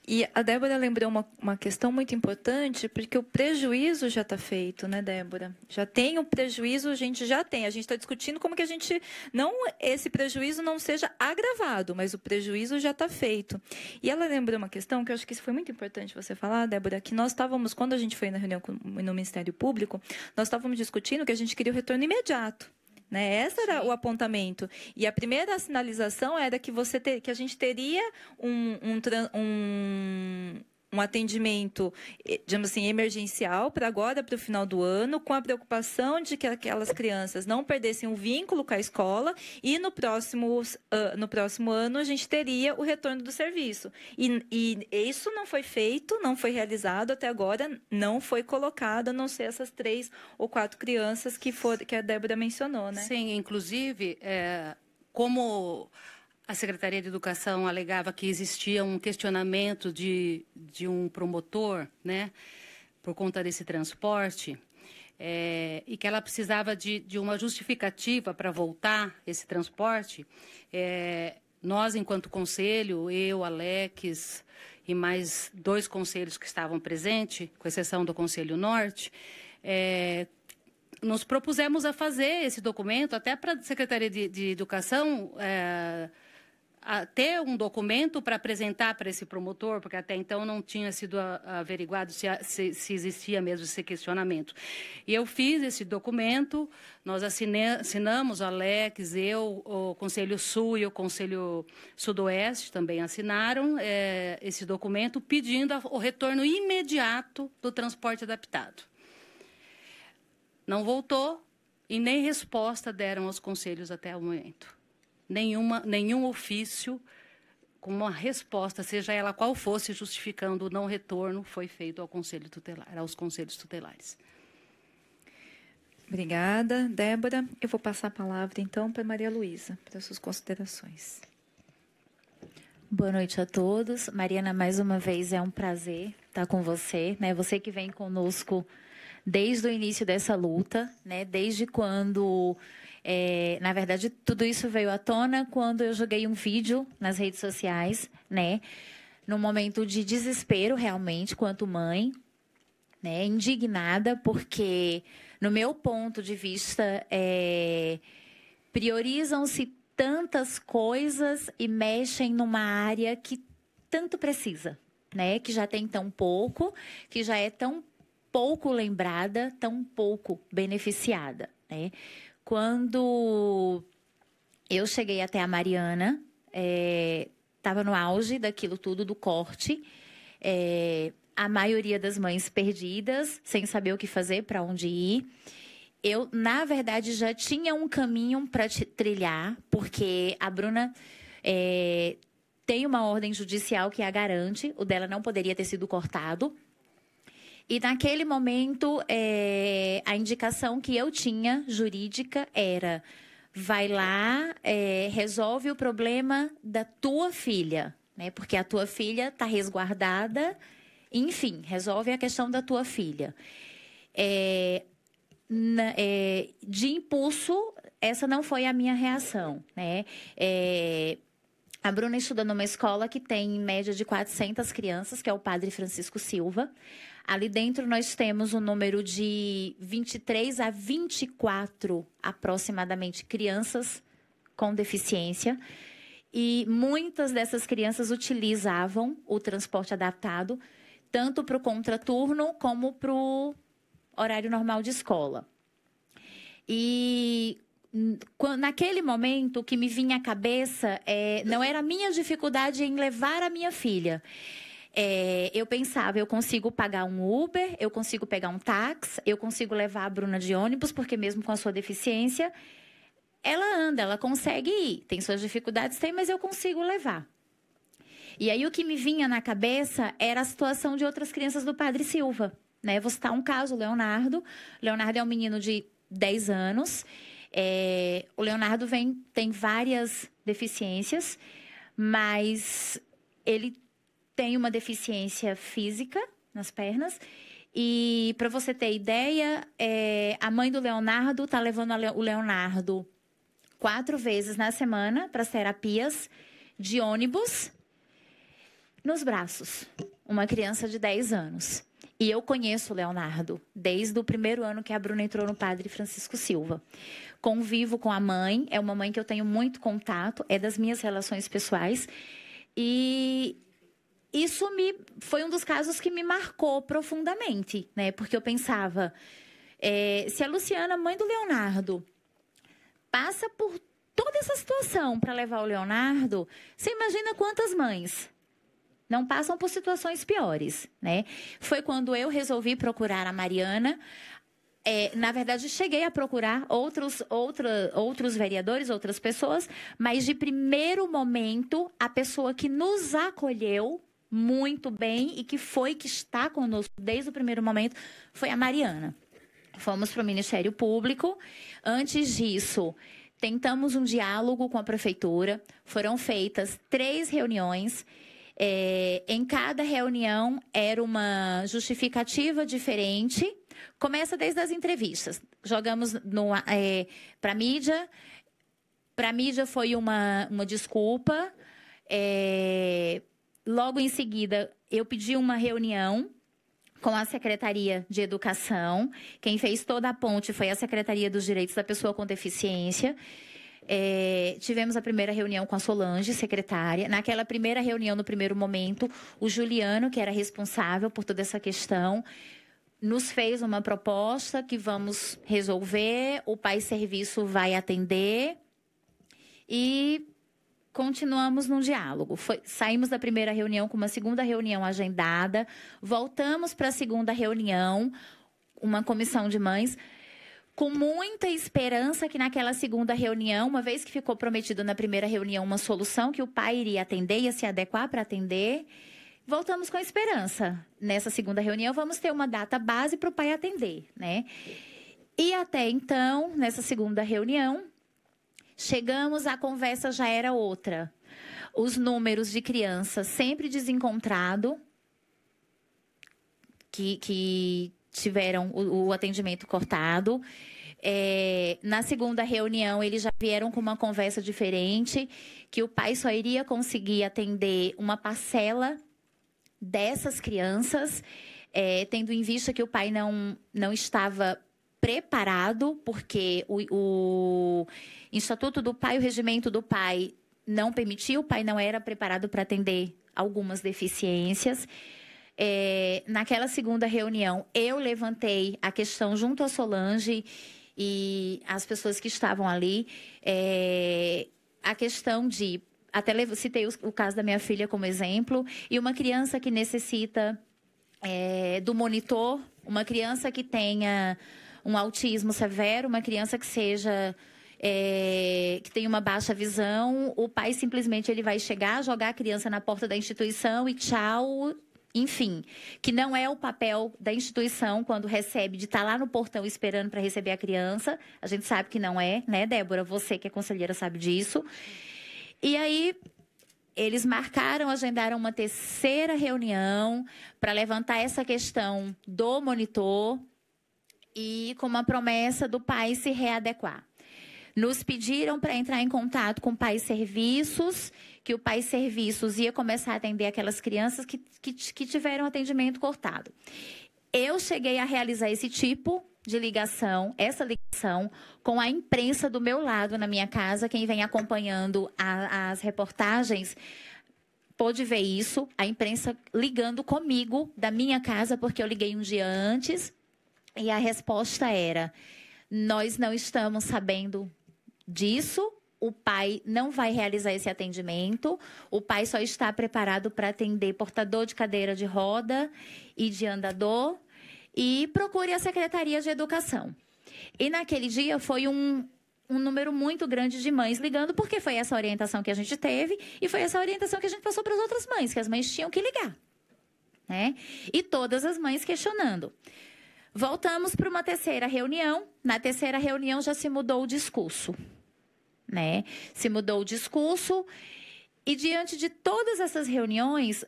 Speaker 2: E a Débora lembrou uma, uma questão muito importante, porque o prejuízo já está feito, né, Débora? Já tem o prejuízo, a gente já tem. A gente está discutindo como que a gente não esse prejuízo não seja agravado, mas o prejuízo já está feito. E ela lembrou uma questão que eu acho que foi muito importante você falar, Débora, que nós estávamos quando a gente foi na reunião com, no Ministério Público, nós estávamos discutindo que a gente queria o retorno imediato né? essa era o apontamento. E a primeira sinalização era que você ter, que a gente teria um, um, um um atendimento, eh, digamos assim, emergencial para agora, para o final do ano, com a preocupação de que aquelas crianças não perdessem o um vínculo com a escola e no próximo, ah, no próximo ano a gente teria o retorno do serviço. E, e isso não foi feito, não foi realizado até agora, não foi colocado, a não ser essas três ou quatro crianças que, for, que a Débora mencionou, né? Sim, inclusive, é,
Speaker 1: como a Secretaria de Educação alegava que existia um questionamento de, de um promotor, né, por conta desse transporte, é, e que ela precisava de, de uma justificativa para voltar esse transporte. É, nós, enquanto conselho, eu, Alex e mais dois conselhos que estavam presentes, com exceção do Conselho Norte, é, nos propusemos a fazer esse documento até para a Secretaria de, de Educação. É, ter um documento para apresentar para esse promotor, porque até então não tinha sido averiguado se, se, se existia mesmo esse questionamento. E eu fiz esse documento, nós assinamos, o Alex, eu, o Conselho Sul e o Conselho Sudoeste também assinaram é, esse documento pedindo a, o retorno imediato do transporte adaptado. Não voltou e nem resposta deram aos conselhos até o momento nenhuma, nenhum ofício com uma resposta, seja ela qual fosse, justificando o não retorno, foi feito ao conselho tutelar, aos conselhos tutelares.
Speaker 2: Obrigada, Débora. Eu vou passar a palavra então para Maria Luísa, para suas considerações. Boa noite a todos. Mariana, mais uma
Speaker 3: vez é um prazer estar com você, né? Você que vem conosco desde o início dessa luta, né? Desde quando é, na verdade, tudo isso veio à tona quando eu joguei um vídeo nas redes sociais, né? Num momento de desespero, realmente, quanto mãe, né? Indignada, porque, no meu ponto de vista, é, priorizam-se tantas coisas e mexem numa área que tanto precisa, né? Que já tem tão pouco, que já é tão pouco lembrada, tão pouco beneficiada, né? Quando eu cheguei até a Mariana, estava é, no auge daquilo tudo, do corte. É, a maioria das mães perdidas, sem saber o que fazer, para onde ir. Eu, na verdade, já tinha um caminho para trilhar, porque a Bruna é, tem uma ordem judicial que a garante, o dela não poderia ter sido cortado. E naquele momento, é, a indicação que eu tinha jurídica era: vai lá, é, resolve o problema da tua filha, né? Porque a tua filha está resguardada. Enfim, resolve a questão da tua filha. É, na, de impulso, essa não foi a minha reação, né? A Bruna estuda numa escola que tem em média de 400 crianças, que é o Padre Francisco Silva. Ali dentro nós temos o um número de 23 a 24 aproximadamente crianças com deficiência. E muitas dessas crianças utilizavam o transporte adaptado, tanto para o contraturno como para o horário normal de escola. E naquele momento, o que me vinha à cabeça é, não era a minha dificuldade em levar a minha filha, é, eu pensava, eu consigo pagar um Uber, eu consigo pegar um táxi, eu consigo levar a Bruna de ônibus, porque mesmo com a sua deficiência, ela anda, ela consegue ir. Tem suas dificuldades, tem, mas eu consigo levar. E aí o que me vinha na cabeça era a situação de outras crianças do Padre Silva. Né? Vou citar um caso, o Leonardo. O Leonardo é um menino de 10 anos. É, o Leonardo vem, tem várias deficiências, mas ele tem uma deficiência física nas pernas. E para você ter ideia, é, a mãe do Leonardo tá levando o Leonardo quatro vezes na semana para as terapias de ônibus nos braços. Uma criança de 10 anos. E eu conheço o Leonardo desde o primeiro ano que a Bruna entrou no Padre Francisco Silva. Convivo com a mãe, é uma mãe que eu tenho muito contato, é das minhas relações pessoais. E isso me foi um dos casos que me marcou profundamente, né? Porque eu pensava, é, se a Luciana, mãe do Leonardo, passa por toda essa situação para levar o Leonardo, você imagina quantas mães não passam por situações piores, né? Foi quando eu resolvi procurar a Mariana. É, na verdade, cheguei a procurar outros, outra, outros vereadores, outras pessoas, mas de primeiro momento, a pessoa que nos acolheu muito bem e que foi, que está conosco desde o primeiro momento, foi a Mariana. Fomos para o Ministério Público. Antes disso, tentamos um diálogo com a prefeitura. Foram feitas três reuniões. É, em cada reunião era uma justificativa diferente. Começa desde as entrevistas. Jogamos é, eh, para a mídia. Para a mídia foi uma, uma desculpa. É, Logo em seguida, eu pedi uma reunião com a Secretaria de Educação. Quem fez toda a ponte foi a Secretaria dos Direitos da Pessoa com Deficiência. É, tivemos a primeira reunião com a Solange, secretária. Naquela primeira reunião, no primeiro momento, o Juliano, que era responsável por toda essa questão, nos fez uma proposta que vamos resolver, o Pai Serviço vai atender. E continuamos num diálogo. Foi, saímos da primeira reunião com uma segunda reunião agendada, voltamos para a segunda reunião, uma comissão de mães, com muita esperança que naquela segunda reunião, uma vez que ficou prometido na primeira reunião uma solução que o pai iria atender, ia se adequar para atender, voltamos com esperança. Nessa segunda reunião, vamos ter uma data base para o pai atender, né? E até então, nessa segunda reunião, Chegamos, a conversa já era outra. Os números de crianças sempre desencontrado, que, que tiveram o, o atendimento cortado. É, na segunda reunião, eles já vieram com uma conversa diferente, que o pai só iria conseguir atender uma parcela dessas crianças, é, tendo em vista que o pai não, não estava preparado, porque o, o Estatuto do Pai, o regimento do pai não permitia o pai não era preparado para atender algumas deficiências. É, naquela segunda reunião, eu levantei a questão junto à Solange e as pessoas que estavam ali, é, a questão de. Até citei o, caso da minha filha como exemplo, e uma criança que necessita é, do monitor, uma criança que tenha um autismo severo, uma criança que seja é, que tem uma baixa visão, o pai simplesmente ele vai chegar, jogar a criança na porta da instituição e tchau. Enfim, que não é o papel da instituição quando recebe de estar tá lá no portão esperando para receber a criança. A gente sabe que não é, né, Débora? Você que é conselheira sabe disso. E aí eles marcaram, agendaram uma terceira reunião para levantar essa questão do monitor, e com uma promessa do pai se readequar. Nos pediram para entrar em contato com o Pai Serviços, que o Pai Serviços ia começar a atender aquelas crianças que, que, que tiveram atendimento cortado. Eu cheguei a realizar esse tipo de ligação, essa ligação, com a imprensa do meu lado na minha casa. Quem vem acompanhando a, as reportagens pôde ver isso, a imprensa ligando comigo da minha casa, porque eu liguei um dia antes e a resposta era: nós não estamos sabendo disso, o pai não vai realizar esse atendimento, o pai só está preparado para atender portador de cadeira de roda e de andador e procure a Secretaria de Educação. E naquele dia foi um, um número muito grande de mães ligando, porque foi essa orientação que a gente teve e foi essa orientação que a gente passou para as outras mães, que as mães tinham que ligar. Né? E todas as mães questionando. Voltamos para uma terceira reunião. Na terceira reunião já se mudou o discurso, né? Se mudou o discurso. E diante de todas essas reuniões,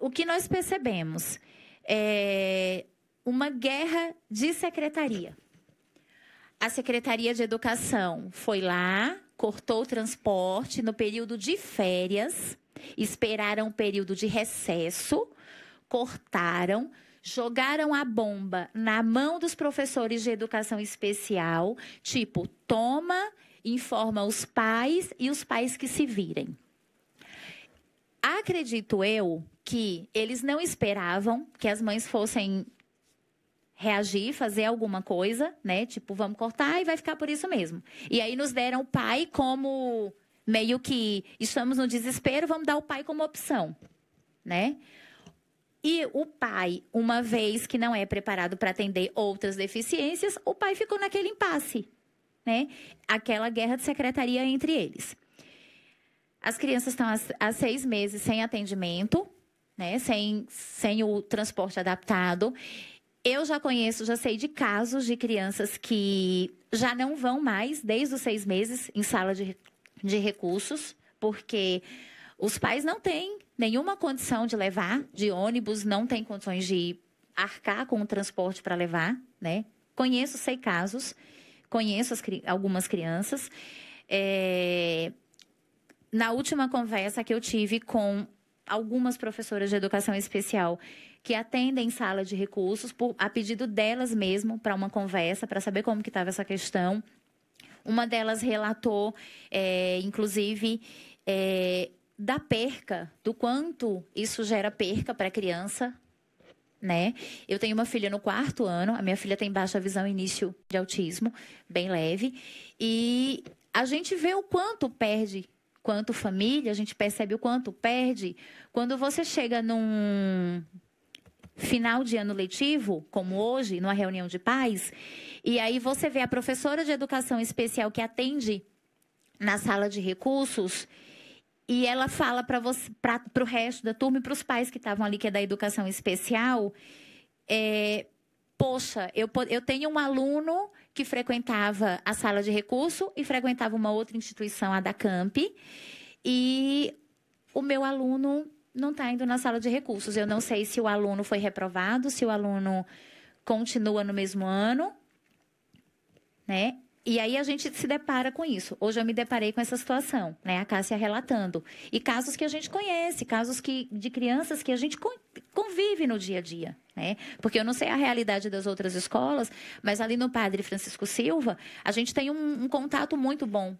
Speaker 3: o que nós percebemos é uma guerra de secretaria. A Secretaria de Educação foi lá, cortou o transporte no período de férias, esperaram o período de recesso, cortaram, jogaram a bomba na mão dos professores de educação especial, tipo, toma, informa os pais e os pais que se virem. Acredito eu que eles não esperavam que as mães fossem reagir, fazer alguma coisa, né? Tipo, vamos cortar e vai ficar por isso mesmo. E aí nos deram o pai como meio que estamos no desespero, vamos dar o pai como opção, né? E o pai, uma vez que não é preparado para atender outras deficiências, o pai ficou naquele impasse, né? Aquela guerra de secretaria entre eles. As crianças estão há seis meses sem atendimento, né? Sem, sem o transporte adaptado. Eu já conheço, já sei de casos de crianças que já não vão mais, desde os seis meses, em sala de, de recursos, porque os pais não têm nenhuma condição de levar, de ônibus, não tem condições de arcar com o transporte para levar, né? Conheço, sei casos, conheço as, algumas crianças. É... Na última conversa que eu tive com algumas professoras de educação especial que atendem sala de recursos por, a pedido delas mesmo para uma conversa para saber como que estava essa questão. Uma delas relatou, é, inclusive, é, da perca, do quanto isso gera perca para a criança, né? Eu tenho uma filha no quarto ano, a minha filha tem baixa visão início de autismo, bem leve, e a gente vê o quanto perde, quanto família, a gente percebe o quanto perde. Quando você chega num final de ano letivo, como hoje, numa reunião de pais, e aí você vê a professora de educação especial que atende na sala de recursos e ela fala para você, para o resto da turma e para os pais que estavam ali, que é da educação especial, é, poxa, eu, eu tenho um aluno que frequentava a sala de recurso e frequentava uma outra instituição, a da Camp, e o meu aluno não está indo na sala de recursos. Eu não sei se o aluno foi reprovado, se o aluno continua no mesmo ano, né? E aí a gente se depara com isso. Hoje eu me deparei com essa situação, né? A Cássia relatando. E casos que a gente conhece, casos que, de crianças que a gente convive no dia a dia, né? Porque eu não sei a realidade das outras escolas, mas ali no Padre Francisco Silva, a gente tem um, um contato muito bom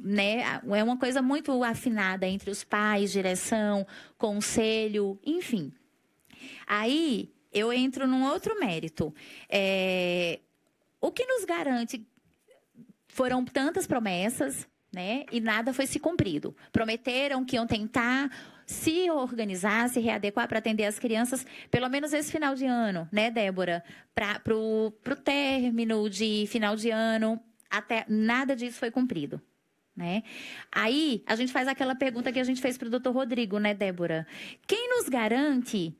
Speaker 3: né, é uma coisa muito afinada entre os pais, direção, conselho, enfim. Aí eu entro num outro mérito. É, o que nos garante foram tantas promessas, né? E nada foi se cumprido. Prometeram que iam tentar se organizar, se readequar para atender as crianças, pelo menos esse final de ano, né, Débora? Para o término de final de ano, até nada disso foi cumprido. Né? Aí a gente faz aquela pergunta que a gente fez para o doutor Rodrigo, né, Débora? Quem nos garante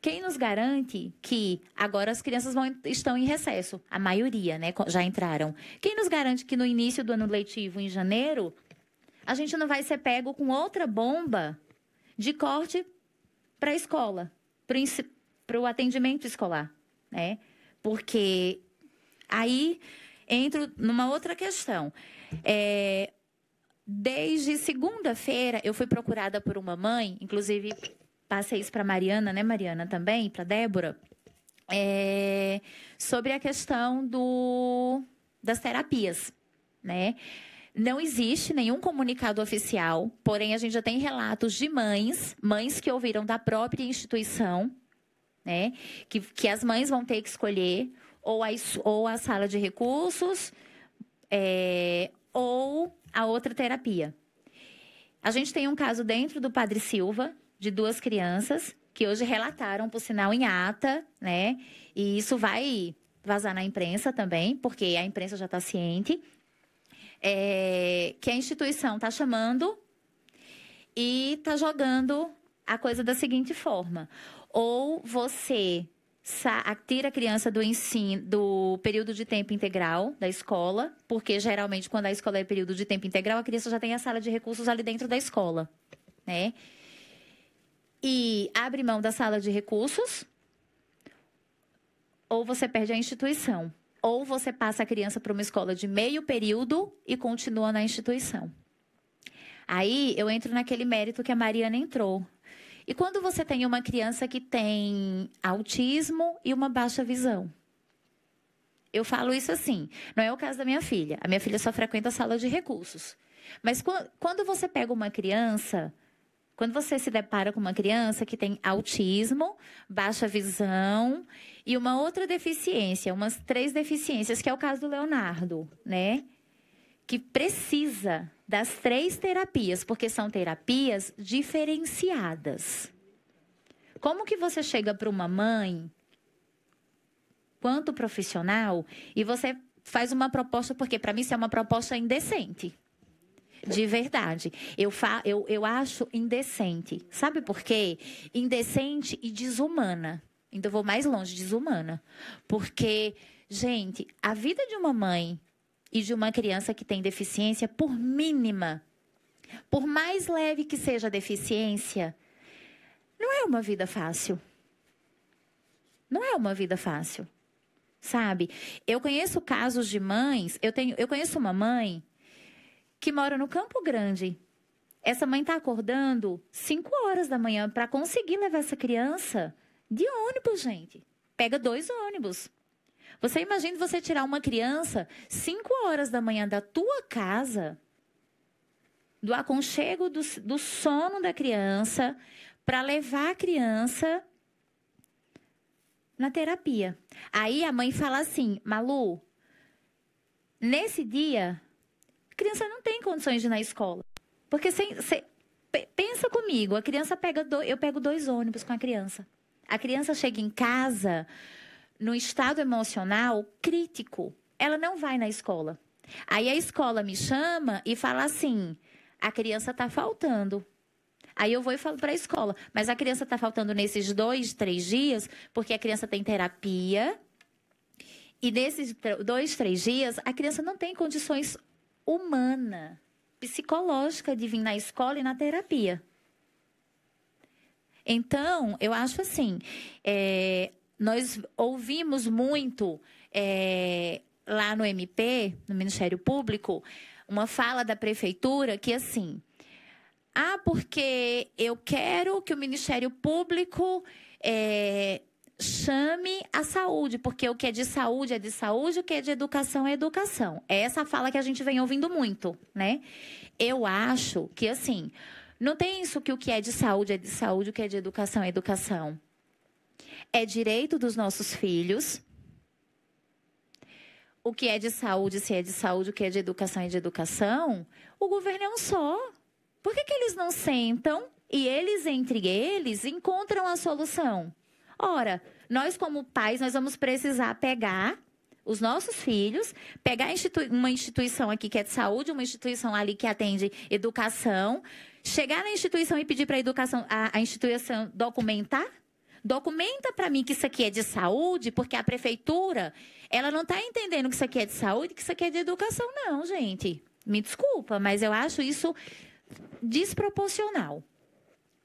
Speaker 3: quem nos garante que agora as crianças vão, estão em recesso? A maioria, né? Já entraram. Quem nos garante que no início do ano letivo, em janeiro, a gente não vai ser pego com outra bomba de corte para a escola, para o atendimento escolar, né? Porque aí entro numa outra questão. É, desde segunda-feira eu fui procurada por uma mãe, inclusive Passei isso para Mariana, né, Mariana, também, para Débora, é, sobre a questão do, das terapias, né? Não existe nenhum comunicado oficial, porém a gente já tem relatos de mães, mães que ouviram da própria instituição, né? Que, que as mães vão ter que escolher ou a, ou a sala de recursos é, ou a outra terapia. A gente tem um caso dentro do Padre Silva, de duas crianças que hoje relataram, por sinal, em ata, né? E isso vai vazar na imprensa também, porque a imprensa já está ciente, é, que a instituição está chamando e está jogando a coisa da seguinte forma: ou você tira a criança do ensino do período de tempo integral da escola, porque geralmente quando a escola é período de tempo integral, a criança já tem a sala de recursos ali dentro da escola, né? e abre mão da sala de recursos, ou você perde a instituição. Ou você passa a criança para uma escola de meio período e continua na instituição. Aí eu entro naquele mérito que a Mariana entrou. E quando você tem uma criança que tem autismo e uma baixa visão? Eu falo isso assim, não é o caso da minha filha. A minha filha só frequenta a sala de recursos. Mas quando você pega uma criança quando você se depara com uma criança que tem autismo, baixa visão e uma outra deficiência, umas três deficiências, que é o caso do Leonardo, né? Que precisa das três terapias, porque são terapias diferenciadas. Como que você chega para uma mãe, quanto profissional, e você faz uma proposta, porque para mim isso é uma proposta indecente. De verdade. Eu, fa eu, eu acho indecente. Sabe por quê? Indecente e desumana. Ainda vou mais longe, desumana. Porque, gente, a vida de uma mãe e de uma criança que tem deficiência, por mínima, por mais leve que seja a deficiência, não é uma vida fácil. Não é uma vida fácil. Sabe? Eu conheço casos de mães, eu tenho, eu conheço uma mãe que mora no Campo Grande. Essa mãe está acordando 5 horas da manhã para conseguir levar essa criança de ônibus, gente. Pega dois ônibus. Você imagina você tirar uma criança 5 horas da manhã da tua casa, do aconchego do, do sono da criança, para levar a criança na terapia. Aí a mãe fala assim: Malu, nesse dia criança não tem condições de ir na escola. Porque sem, sem, pensa comigo, a criança pega do, eu pego dois ônibus com a criança. A criança chega em casa no estado emocional crítico. Ela não vai na escola. Aí a escola me chama e fala assim: a criança está faltando. Aí eu vou e falo para a escola, mas a criança está faltando nesses dois, três dias, porque a criança tem terapia. E nesses dois, três dias, a criança não tem condições humana, psicológica de vir na escola e na terapia. Então, eu acho assim, é, nós ouvimos muito é, lá no MP, no Ministério Público, uma fala da prefeitura que assim, ah, porque eu quero que o Ministério Público é, chame a saúde, porque o que é de saúde é de saúde, o que é de educação é educação. É essa fala que a gente vem ouvindo muito, né? Eu acho que assim, não tem isso que o que é de saúde é de saúde, o que é de educação é educação. É direito dos nossos filhos. O que é de saúde, se é de saúde, o que é de educação é de educação. O governo é um só. Por que, que eles não sentam e eles, entre eles, encontram a solução? Ora, nós como pais, nós vamos precisar pegar os nossos filhos, pegar institui uma instituição aqui que é de saúde, uma instituição ali que atende educação, chegar na instituição e pedir para a educação, a instituição documentar documenta para mim que isso aqui é de saúde, porque a prefeitura, ela não está entendendo que isso aqui é de saúde, que isso aqui é de educação, não, gente. Me desculpa, mas eu acho isso desproporcional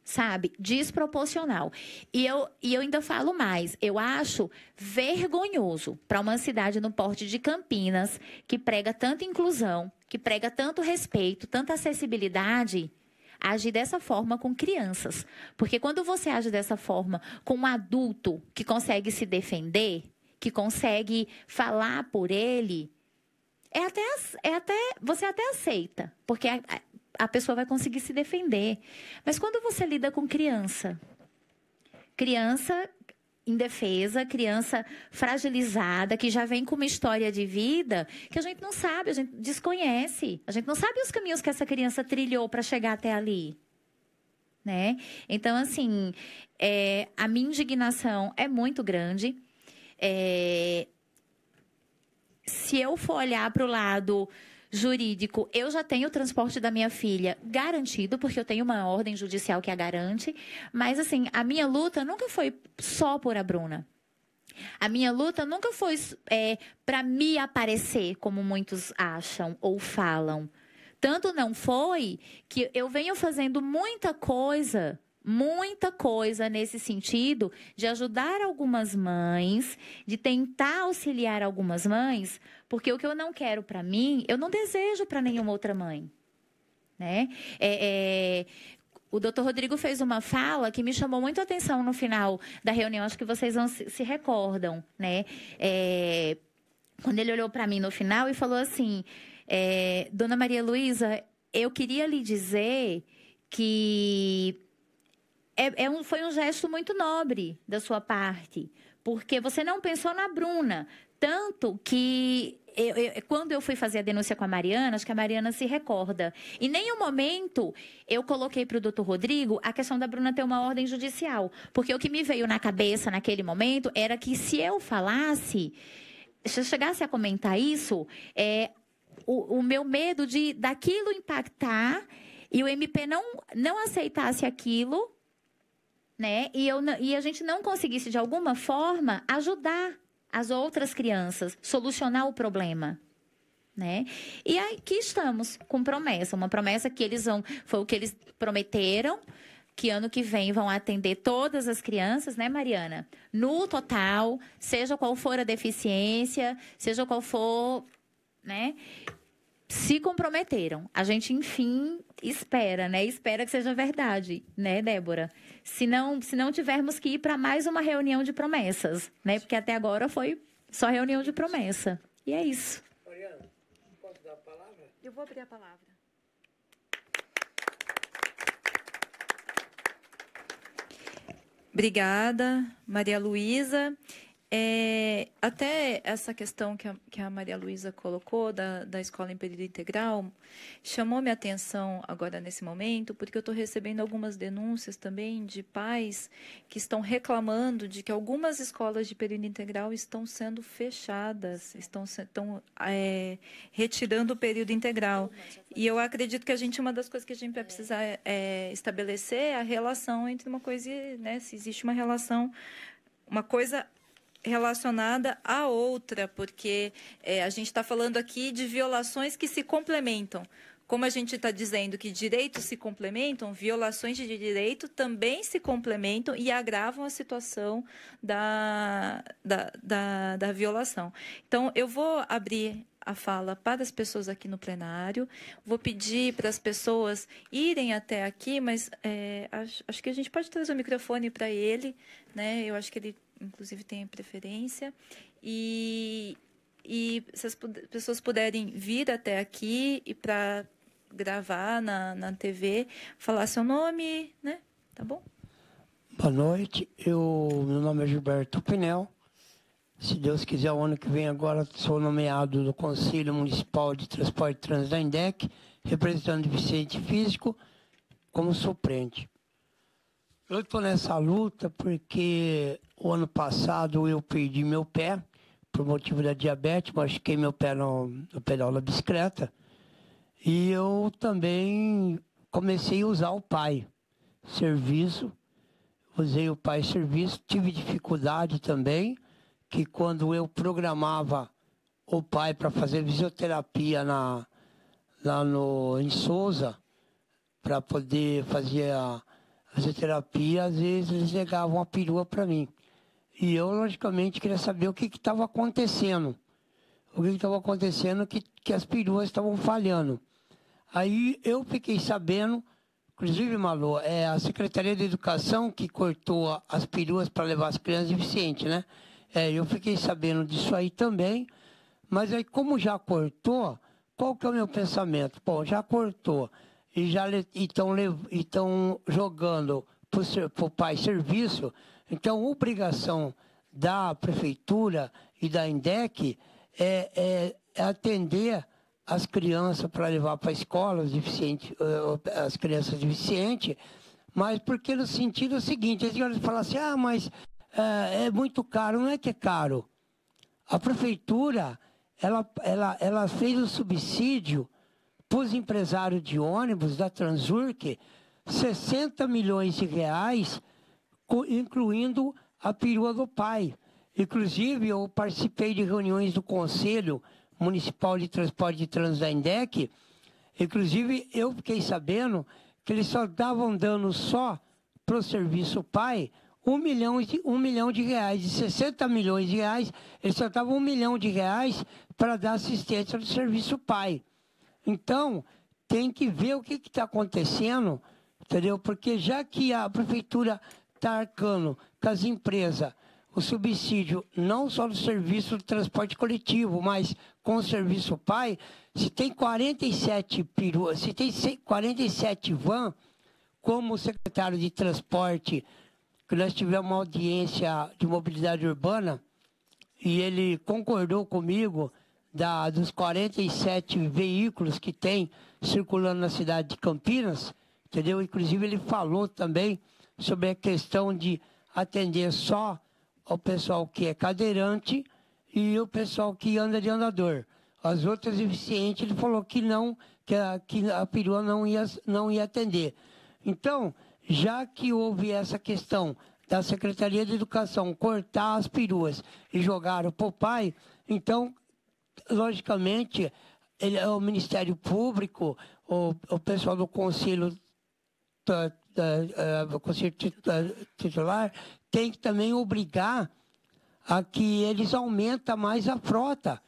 Speaker 3: sabe? Desproporcional. E eu, e eu ainda falo mais, eu acho vergonhoso para uma cidade no porte de Campinas, que prega tanta inclusão, que prega tanto respeito, tanta acessibilidade, agir dessa forma com crianças. Porque quando você age dessa forma com um adulto que consegue se defender, que consegue falar por ele, é até, é até você até aceita, porque a pessoa vai conseguir se defender. Mas quando você lida com criança, criança indefesa, criança fragilizada, que já vem com uma história de vida que a gente não sabe, a gente desconhece. A gente não sabe os caminhos que essa criança trilhou para chegar até ali. Né? Então, assim, é, a minha indignação é muito grande. É, se eu for olhar para o lado jurídico, eu já tenho o transporte da minha filha garantido, porque eu tenho uma ordem judicial que a garante. Mas, assim, a minha luta nunca foi só por a Bruna. A minha luta nunca foi é, para me aparecer, como muitos acham ou falam. Tanto não foi que eu venho fazendo muita coisa, muita coisa nesse sentido de ajudar algumas mães, de tentar auxiliar algumas mães porque o que eu não quero para mim, eu não desejo para nenhuma outra mãe. Né? É, é, o doutor Rodrigo fez uma fala que me chamou muito a atenção no final da reunião, acho que vocês não se, se recordam, né? É, quando ele olhou para mim no final e falou assim: é, Dona Maria Luísa, eu queria lhe dizer que é, é, um, foi um gesto muito nobre da sua parte, porque você não pensou na Bruna, tanto que eu, eu, quando eu fui fazer a denúncia com a Mariana, acho que a Mariana se recorda. Em nenhum momento eu coloquei para o doutor Rodrigo a questão da Bruna ter uma ordem judicial. Porque o que me veio na cabeça naquele momento era que se eu falasse, se eu chegasse a comentar isso, é, o, o meu medo de daquilo impactar e o MP não, não aceitasse aquilo né? E, eu, e a gente não conseguisse, de alguma forma, ajudar as outras crianças, solucionar o problema. Né? E aqui estamos com promessa, uma promessa que eles vão, foi o que eles prometeram, que ano que vem vão atender todas as crianças, né, Mariana? No total, seja qual for a deficiência, seja qual for, né? Se comprometeram. A gente, enfim, espera, né? Espera que seja verdade, né, Débora? se não, se não tivermos que ir para mais uma reunião de promessas, né? Porque até agora foi só reunião de promessa. E é isso.
Speaker 4: Mariana, posso dar a palavra? Eu vou abrir a palavra.
Speaker 2: Obrigada, Maria Luísa. É, até essa questão que a, que a Maria Luísa colocou da, da escola em período integral chamou minha atenção agora nesse momento, porque eu estou recebendo algumas denúncias também de pais que estão reclamando de que algumas escolas de período integral estão sendo fechadas, estão, estão é, retirando o período integral. E eu acredito que a gente, uma das coisas que a gente vai precisar é, estabelecer é a relação entre uma coisa e, né, se existe uma relação, uma coisa relacionada à outra, porque é, a gente está falando aqui de violações que se complementam. Como a gente está dizendo que direitos se complementam, violações de direito também se complementam e agravam a situação da, da, da, da violação. Então, eu vou abrir a fala para as pessoas aqui no plenário. Vou pedir para as pessoas irem até aqui, mas é, acho, acho, que a gente pode trazer o microfone para ele, né? Eu acho que ele inclusive tem preferência. E, e se as pessoas puderem vir até aqui e para gravar na, na TV, falar seu nome, né? Tá bom?
Speaker 4: Boa noite, eu, meu nome é Gilberto Pinel. Se Deus quiser, o ano que vem agora sou nomeado do Conselho Municipal de Transporte Trans da INDEC, representando deficiente físico, como suplente. Eu estou nessa luta porque o ano passado eu perdi meu pé por motivo da diabetes, machuquei meu pé no, no pedal da bicicleta. E eu também comecei a usar o pai serviço. Usei o pai serviço, tive dificuldade também, que quando eu programava o pai para fazer fisioterapia na, lá no, em Souza, para poder fazer a fisioterapia, às vezes eles negavam a perua para mim. E eu, logicamente, queria saber o que estava acontecendo. O que estava acontecendo que, que as peruas estavam falhando. Aí eu fiquei sabendo, inclusive, Malu, é a Secretaria de Educação que cortou as peruas para levar as crianças deficientes, né? É, eu fiquei sabendo disso aí também. Mas aí, como já cortou, qual que é o meu pensamento? Bom, já cortou e já estão jogando para o pai serviço, então, a obrigação da prefeitura e da INDEC é, é atender as crianças para levar para a escola, eh, eh, as crianças deficientes, mas porque no sentido o seguinte, senhoras falam assim, ah, mas é, é muito caro, não é que é caro. A prefeitura, ela, ela, ela fez o um subsídio para os empresários de ônibus da Transurc, 60 milhões de reais incluindo a perua do pai. Inclusive, eu participei de reuniões do Conselho Municipal de Transporte de Trânsito da INDEC. Inclusive, eu fiquei sabendo que eles só estavam dando só para o serviço pai um milhão, de, um milhão de reais. De 60 milhões de reais, eles só davam um milhão de reais para dar assistência do serviço pai. Então, tem que ver o que está acontecendo, entendeu? Porque já que a prefeitura está arcando com as empresas o subsídio não só do serviço de transporte coletivo, mas com o serviço pai, se tem 47 peruas, se tem 47 van, como secretário de transporte, que nós tivemos uma audiência de mobilidade urbana, e ele concordou comigo da, dos 47 veículos que tem circulando na cidade de Campinas, entendeu? Inclusive ele falou também sobre a questão de atender só ao pessoal que é cadeirante e o pessoal que anda de andador. As outras deficientes, ele falou que não, que a, que a perua não ia, não ia atender. Então, já que houve essa questão da Secretaria de Educação cortar as peruas e jogar o pai, então, logicamente, ele, o Ministério Público, o, o pessoal do Conselho uh, conselho titular tem que também obrigar a que eles aumentem mais a frota,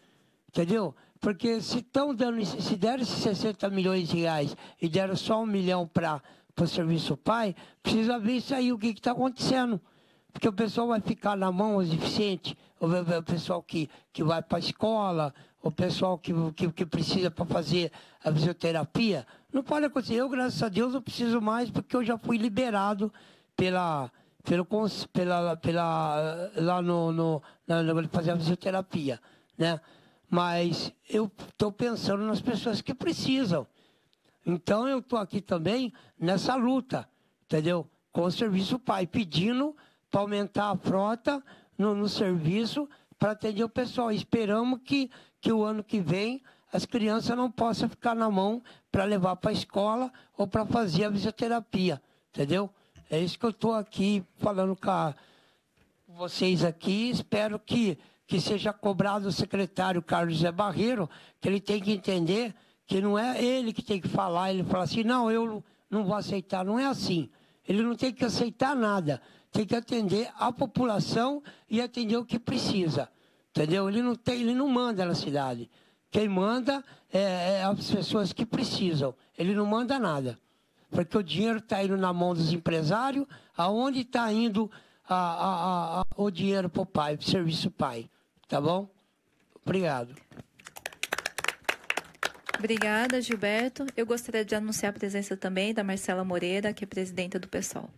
Speaker 4: entendeu? Porque se estão dando, se deram esses 60 milhões de reais e deram só um milhão para o serviço pai, precisa ver isso aí, o que está acontecendo. Porque o pessoal vai ficar na mão, os deficientes, o pessoal que, que vai para a escola, o pessoal que, que, que precisa para fazer a fisioterapia, não pode acontecer. Eu, graças a Deus, não preciso mais, porque eu já fui liberado pela. Pelo, pela, pela, lá no, no, na, fazer a fisioterapia, né? Mas eu estou pensando nas pessoas que precisam. Então eu estou aqui também nessa luta, entendeu? Com o serviço pai, pedindo para aumentar a frota no, no serviço para atender o pessoal. Esperamos que, que o ano que vem as crianças não possam ficar na mão para levar para a escola ou para fazer a fisioterapia, entendeu? É isso que eu estou aqui falando com a, vocês aqui. Espero que, que seja cobrado o secretário Carlos Zé Barreiro, que ele tem que entender que não é ele que tem que falar, ele fala assim, não, eu não vou aceitar. Não é assim. Ele não tem que aceitar nada. Tem que atender a população e atender o que precisa. Entendeu? Ele não tem, ele não manda na cidade. Quem manda é, é as pessoas que precisam. Ele não manda nada. Porque o dinheiro está indo na mão dos empresários, aonde está indo a, a, a, o dinheiro para o pai, para o serviço pai. Tá bom? Obrigado.
Speaker 2: Obrigada, Gilberto. Eu gostaria de anunciar a presença também da Marcela Moreira, que é presidenta do PSOL.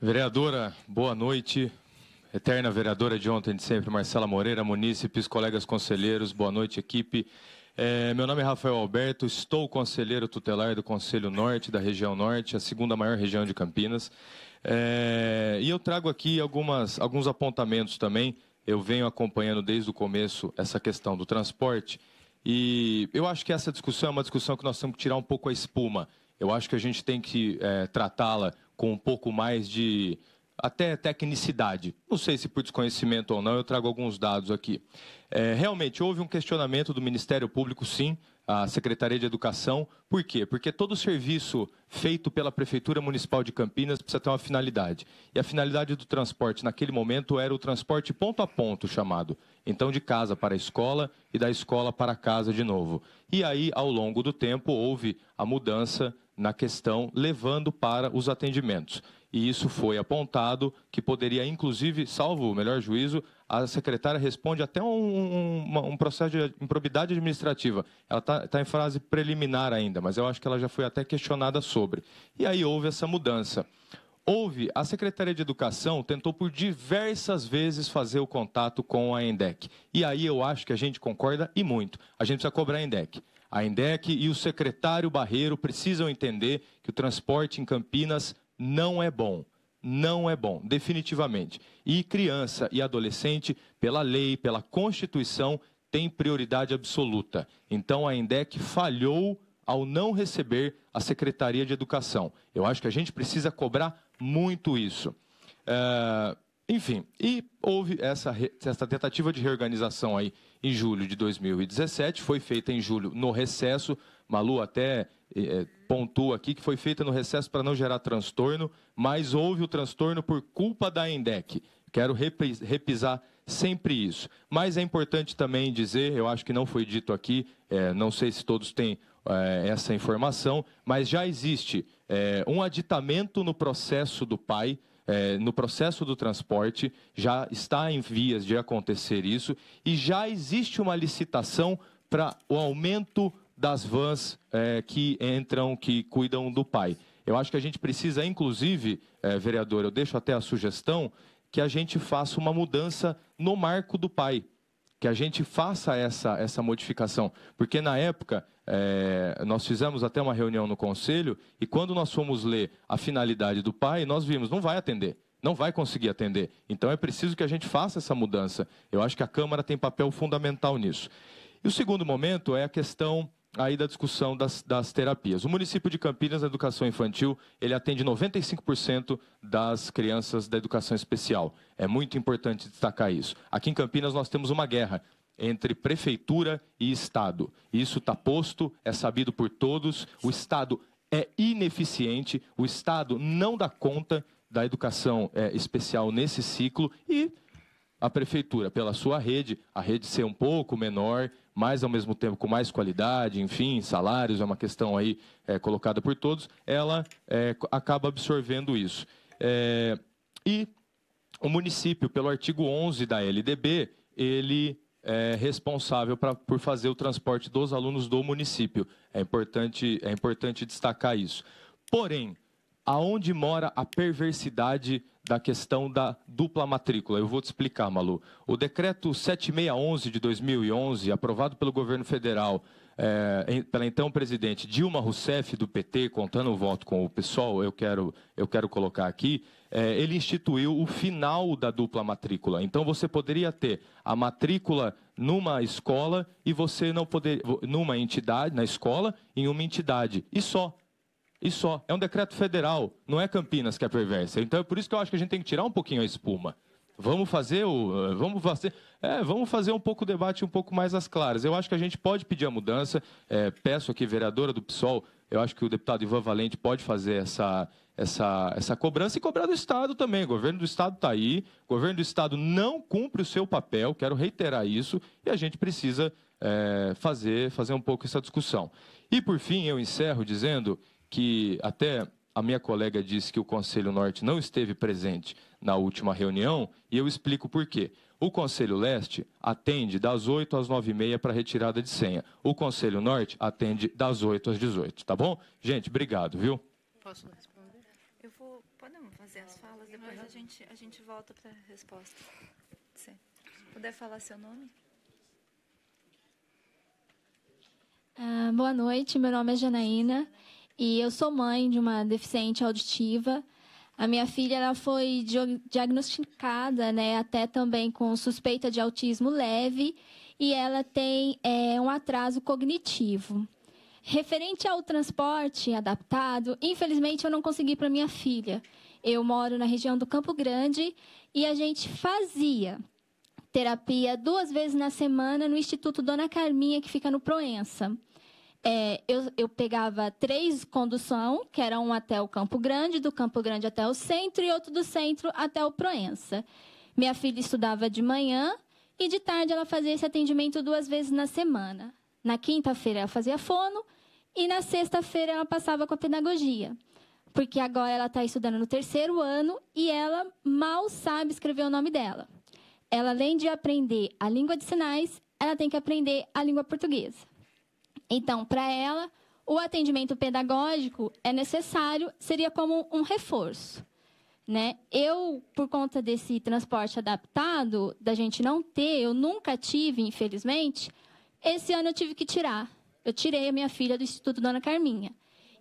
Speaker 5: Vereadora, boa noite. Eterna vereadora de ontem de sempre, Marcela Moreira, munícipes, colegas conselheiros, boa noite, equipe. É, meu nome é Rafael Alberto, estou conselheiro tutelar do Conselho Norte, da região Norte, a segunda maior região de Campinas. É, e eu trago aqui algumas, alguns apontamentos também. Eu venho acompanhando desde o começo essa questão do transporte. E eu acho que essa discussão é uma discussão que nós temos que tirar um pouco a espuma. Eu acho que a gente tem que é, tratá-la com um pouco mais de até tecnicidade. Não sei se por desconhecimento ou não, eu trago alguns dados aqui. É, realmente, houve um questionamento do Ministério Público, sim, à Secretaria de Educação. Por quê? Porque todo serviço feito pela Prefeitura Municipal de Campinas precisa ter uma finalidade. E a finalidade do transporte naquele momento era o transporte ponto a ponto chamado. Então, de casa para a escola e da escola para a casa de novo. E aí, ao longo do tempo, houve a mudança na questão, levando para os atendimentos e isso foi apontado que poderia, inclusive, salvo o melhor juízo, a secretária responde até um, um, um processo de improbidade administrativa. Ela está tá em fase preliminar ainda, mas eu acho que ela já foi até questionada sobre. E aí houve essa mudança. Houve, a Secretaria de Educação tentou por diversas vezes fazer o contato com a ENDEC. E aí eu acho que a gente concorda e muito. A gente precisa cobrar a ENDEC. A ENDEC e o secretário Barreiro precisam entender que o transporte em Campinas não é bom. Não é bom, definitivamente. E criança e adolescente, pela lei, pela Constituição, tem prioridade absoluta. Então a INDEC falhou ao não receber a Secretaria de Educação. Eu acho que a gente precisa cobrar muito isso. É, enfim, e houve essa, essa tentativa de reorganização aí em julho de 2017, foi feita em julho no recesso. Malu até é, pontua aqui, que foi feita no recesso para não gerar transtorno, mas houve o transtorno por culpa da ENDEC. Quero repisar sempre isso. Mas é importante também dizer, eu acho que não foi dito aqui, é, não sei se todos têm é, essa informação, mas já existe é, um aditamento no processo do pai é, no processo do transporte, já está em vias de acontecer isso, e já existe uma licitação para o aumento das vans é, que entram, que cuidam do pai. Eu acho que a gente precisa, inclusive, é, vereador, eu deixo até a sugestão que a gente faça uma mudança no marco do pai, que a gente faça essa, essa modificação. Porque na época, é, nós fizemos até uma reunião no conselho, e quando nós fomos ler a finalidade do pai, nós vimos, não vai atender não vai conseguir atender. Então é preciso que a gente faça essa mudança. Eu acho que a Câmara tem papel fundamental nisso. E o segundo momento é a questão aí da discussão das, das terapias. O município de Campinas, na educação infantil, ele atende 95% das crianças da educação especial. É muito importante destacar isso. Aqui em Campinas nós temos uma guerra entre prefeitura e Estado. Isso está posto, é sabido por todos. O Estado é ineficiente, o Estado não dá conta da educação é, especial nesse ciclo e a prefeitura, pela sua rede, a rede ser um pouco menor, mas ao mesmo tempo com mais qualidade, enfim, salários, é uma questão aí é, colocada por todos, ela é, acaba absorvendo isso. É, e o município, pelo artigo 11 da LDB, ele é responsável pra, por fazer o transporte dos alunos do município. É importante, é importante destacar isso. Porém, aonde mora a perversidade da questão da dupla matrícula. Eu vou te explicar, Malu. O decreto 7611 de 2011, aprovado pelo governo federal, é, pela então presidente Dilma Rousseff, do PT, contando o voto com o PSOL, eu quero, eu quero colocar aqui, é, ele instituiu o final da dupla matrícula. Então, você poderia ter a matrícula numa escola e você não poder numa entidade, na escola, em uma entidade, e só e só. É um decreto federal, não é Campinas que é perversa. Então é por isso que eu acho que a gente tem que tirar um pouquinho a espuma. Vamos fazer o. Eh, vamos fazer, é, vamos fazer um pouco o debate um pouco mais às claras. Eu acho que a gente pode pedir a mudança. É, peço aqui, vereadora do PSOL, eu acho que o deputado Ivan Valente pode fazer essa, essa, essa cobrança e cobrar do Estado também. O governo do Estado está aí, o governo do Estado não cumpre o seu papel, quero reiterar isso, e a gente precisa é, fazer, fazer um pouco essa discussão. E, por fim, eu encerro dizendo que até a minha colega disse que o Conselho Norte não esteve presente na última reunião e eu explico por quê. O Conselho Leste atende das 8 às 9 e meia para retirada de senha. O Conselho Norte atende das 8 às 18, tá bom? Gente, obrigado, viu?
Speaker 2: Posso responder? Eu vou. Podemos fazer as falas, depois a gente, a gente volta para a resposta. Se puder falar seu nome?
Speaker 6: Ah, boa noite, meu nome é Janaína. E eu sou mãe de uma deficiente auditiva. A minha filha ela foi diagnosticada né, até também com suspeita de autismo leve e ela tem é, um atraso cognitivo. Referente ao transporte adaptado, infelizmente eu não consegui para minha filha. Eu moro na região do Campo Grande e a gente fazia terapia duas vezes na semana no Instituto Dona Carminha, que fica no Proença é, eu, eu, pegava três condução, que era um até o Campo Grande, do Campo Grande até o centro e outro do centro até o Proença. Minha filha estudava de manhã e de tarde ela fazia esse atendimento duas vezes na semana. Na quinta-feira ela fazia fono e na sexta-feira ela passava com a pedagogia. Porque agora ela está estudando no terceiro ano e ela mal sabe escrever o nome dela. Ela, além de aprender a língua de sinais, ela tem que aprender a língua portuguesa. Então, para ela, o atendimento pedagógico é necessário, seria como um reforço. Né? Eu, por conta desse transporte adaptado, da gente não ter, eu nunca tive, infelizmente, esse ano eu tive que tirar. Eu tirei a minha filha do Instituto Dona Carminha.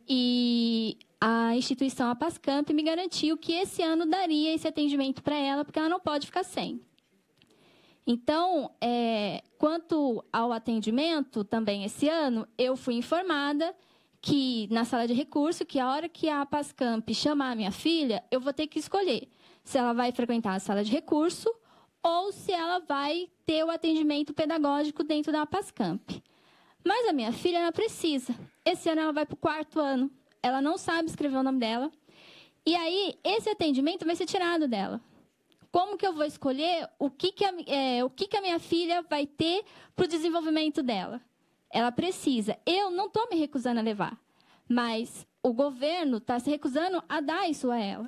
Speaker 6: E a instituição Apascamp me garantiu que esse ano daria esse atendimento para ela, porque ela não pode ficar sem. Então, é, quanto ao atendimento, também esse ano, eu fui informada que na sala de recurso, que a hora que a Pascamp chamar a minha filha, eu vou ter que escolher se ela vai frequentar a sala de recurso ou se ela vai ter o atendimento pedagógico dentro da Pascamp. Mas a minha filha, não precisa. Esse ano ela vai para o quarto ano. Ela não sabe escrever o nome dela. E aí, esse atendimento vai ser tirado dela. Como que eu vou escolher o que, que, a, é, o que, que a minha filha vai ter para o desenvolvimento dela? Ela precisa. Eu não estou me recusando a levar, mas o governo está se recusando a dar isso a ela.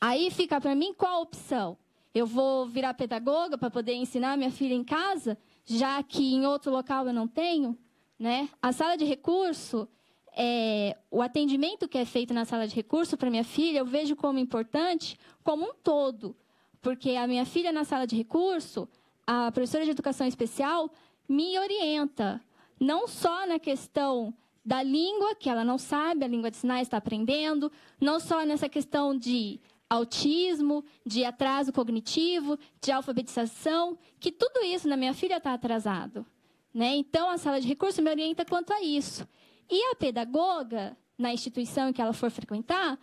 Speaker 6: Aí fica para mim qual a opção? Eu vou virar pedagoga para poder ensinar minha filha em casa, já que em outro local eu não tenho? Né? A sala de recurso é, o atendimento que é feito na sala de recurso para minha filha, eu vejo como importante como um todo. Porque a minha filha na sala de recurso, a professora de educação especial, me orienta. Não só na questão da língua, que ela não sabe, a língua de sinais está aprendendo, não só nessa questão de autismo, de atraso cognitivo, de alfabetização, que tudo isso na minha filha está atrasado. Né? Então, a sala de recurso me orienta quanto a isso. E a pedagoga, na instituição que ela for frequentar,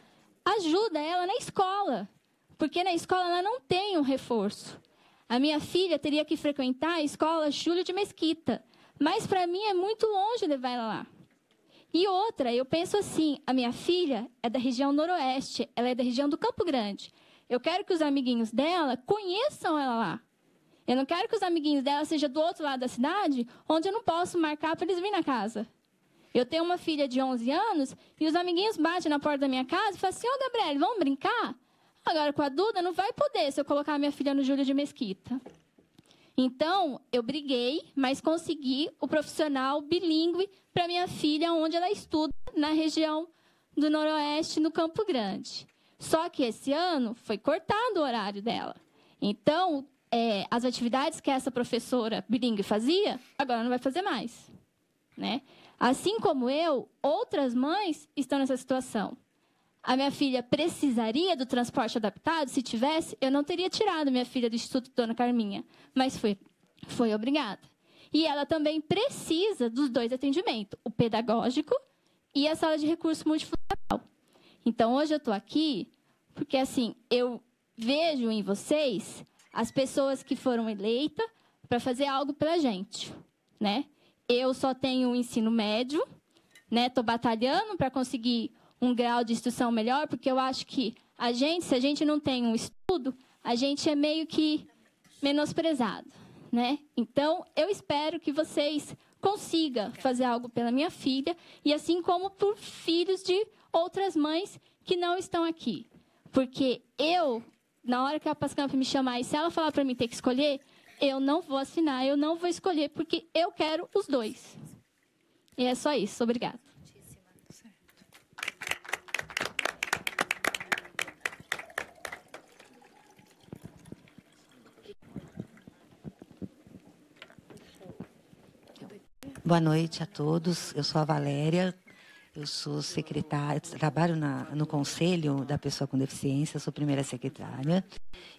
Speaker 6: ajuda ela na escola, porque na escola ela não tem um reforço. A minha filha teria que frequentar a escola Júlio de Mesquita, mas para mim é muito longe levar ela lá. E outra, eu penso assim: a minha filha é da região noroeste, ela é da região do Campo Grande. Eu quero que os amiguinhos dela conheçam ela lá. Eu não quero que os amiguinhos dela sejam do outro lado da cidade, onde eu não posso marcar para eles virem na casa. Eu tenho uma filha de 11 anos e os amiguinhos batem na porta da minha casa e falam assim: Ô, oh, Gabriel, vamos brincar? Agora, com a Duda, não vai poder se eu colocar minha filha no Júlio de Mesquita. Então, eu briguei, mas consegui o profissional bilíngue para minha filha, onde ela estuda, na região do Noroeste, no Campo Grande. Só que esse ano foi cortado o horário dela. Então, é, as atividades que essa professora bilíngue fazia, agora não vai fazer mais. Né? Assim como eu, outras mães estão nessa situação. A minha filha precisaria do transporte adaptado? Se tivesse, eu não teria tirado minha filha do Instituto Dona Carminha, mas foi, foi obrigada. E ela também precisa dos dois atendimentos, o pedagógico e a sala de recurso multifuncional. Então, hoje eu estou aqui porque, assim, eu vejo em vocês as pessoas que foram eleitas para fazer algo pela gente, né? eu só tenho o ensino médio, né? Estou batalhando para conseguir um grau de instrução melhor, porque eu acho que a gente, se a gente não tem um estudo, a gente é meio que menosprezado, né? Então, eu espero que vocês consigam fazer algo pela minha filha e assim como por filhos de outras mães que não estão aqui. Porque eu, na hora que a Pascamp me chamar e se ela falar para mim ter que escolher, eu não vou assinar, eu não vou escolher, porque eu quero os dois. E é só isso. Obrigada.
Speaker 7: Boa noite a todos. Eu sou a Valéria, eu sou secretária, trabalho na, no Conselho da Pessoa com Deficiência, sou primeira secretária.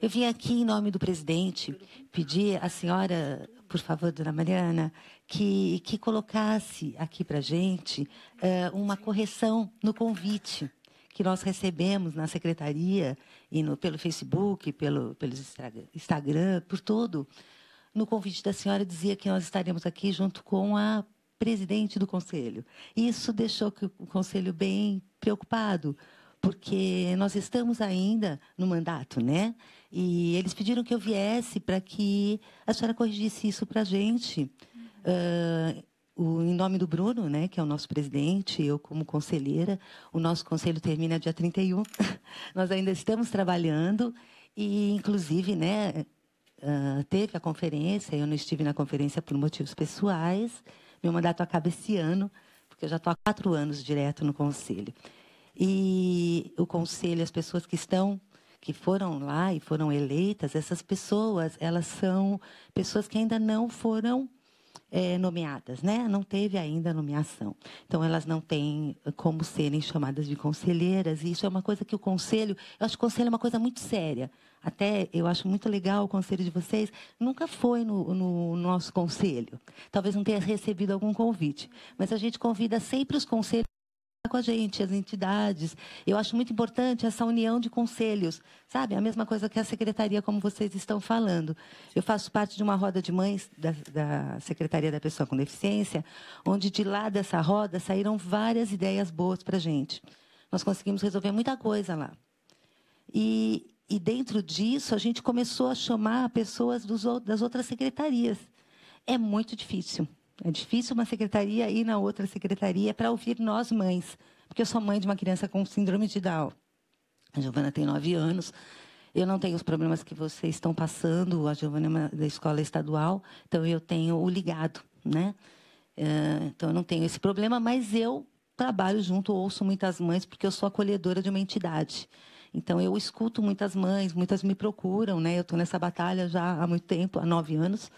Speaker 7: Eu vim aqui em nome do presidente pedir à senhora, por favor, dona Mariana, que, que colocasse aqui para a gente uh, uma correção no convite que nós recebemos na secretaria e no, pelo Facebook, pelo, pelo Instagram, por todo. No convite da senhora dizia que nós estaremos aqui junto com a presidente do conselho. Isso deixou o conselho bem preocupado, porque nós estamos ainda no mandato, né? E eles pediram que eu viesse para que a senhora corrigisse isso para a gente. Uh, o, em nome do Bruno, né, que é o nosso presidente, eu como conselheira, o nosso conselho termina dia 31. (laughs) Nós ainda estamos trabalhando e, inclusive, né, uh, teve a conferência, eu não estive na conferência por motivos pessoais, meu mandato acaba esse ano, porque eu já estou há quatro anos direto no conselho. E o conselho, as pessoas que estão que foram lá e foram eleitas, essas pessoas, elas são pessoas que ainda não foram é, nomeadas, né? Não teve ainda nomeação. Então, elas não têm como serem chamadas de conselheiras, e isso é uma coisa que o conselho, eu acho que o conselho é uma coisa muito séria até eu acho muito legal o conselho de vocês, nunca foi no, no nosso conselho. Talvez não tenha recebido algum convite, mas a gente convida sempre os conselhos com a gente, as entidades. Eu acho muito importante essa união de conselhos, sabe? É a mesma coisa que a secretaria, como vocês estão falando. Eu faço parte de uma roda de mães da, da Secretaria da Pessoa com Deficiência, onde de lá dessa roda saíram várias ideias boas para a gente. Nós conseguimos resolver muita coisa lá. E e dentro disso, a gente começou a chamar pessoas dos, das outras secretarias. É muito difícil. É difícil uma secretaria ir na outra secretaria para ouvir nós mães, porque eu sou mãe de uma criança com síndrome de Down. A Giovana tem nove anos. Eu não tenho os problemas que vocês estão passando. A Giovana é da escola estadual, então eu tenho o ligado, né? É, então eu não tenho esse problema, mas eu trabalho junto, ouço muitas mães, porque eu sou acolhedora de uma entidade. Então eu escuto muitas mães, muitas me procuram, né? Eu estou nessa batalha já há muito tempo, há nove anos,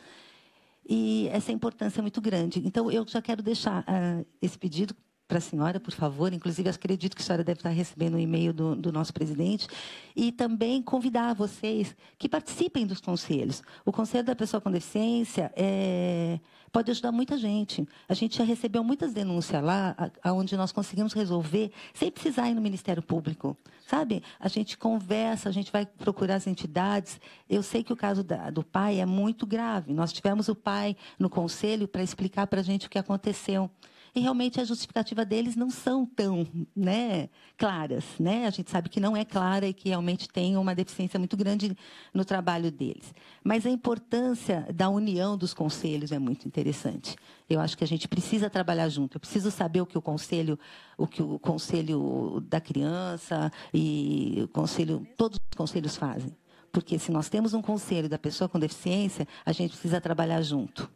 Speaker 7: e essa importância é muito grande. Então eu já quero deixar uh, esse pedido para a senhora, por favor. Inclusive, acredito que a senhora deve estar recebendo um e-mail do, do, nosso presidente. E também convidar vocês que participem dos conselhos. O Conselho da Pessoa com Deficiência é, pode ajudar muita gente. A gente já recebeu muitas denúncias lá, onde nós conseguimos resolver sem precisar ir no Ministério Público. Sabe? A gente conversa, a gente vai procurar as entidades. Eu sei que o caso da, do pai é muito grave. Nós tivemos o pai no conselho para explicar para a gente o que aconteceu e realmente a justificativa deles não são tão né, claras. Né? A gente sabe que não é clara e que realmente tem uma deficiência muito grande no trabalho deles. Mas a importância da união dos conselhos é muito interessante. Eu acho que a gente precisa trabalhar junto. Eu preciso saber o que o conselho, o que o conselho da criança e o conselho, todos os conselhos fazem. Porque se nós temos um conselho da pessoa com deficiência, a gente precisa trabalhar junto.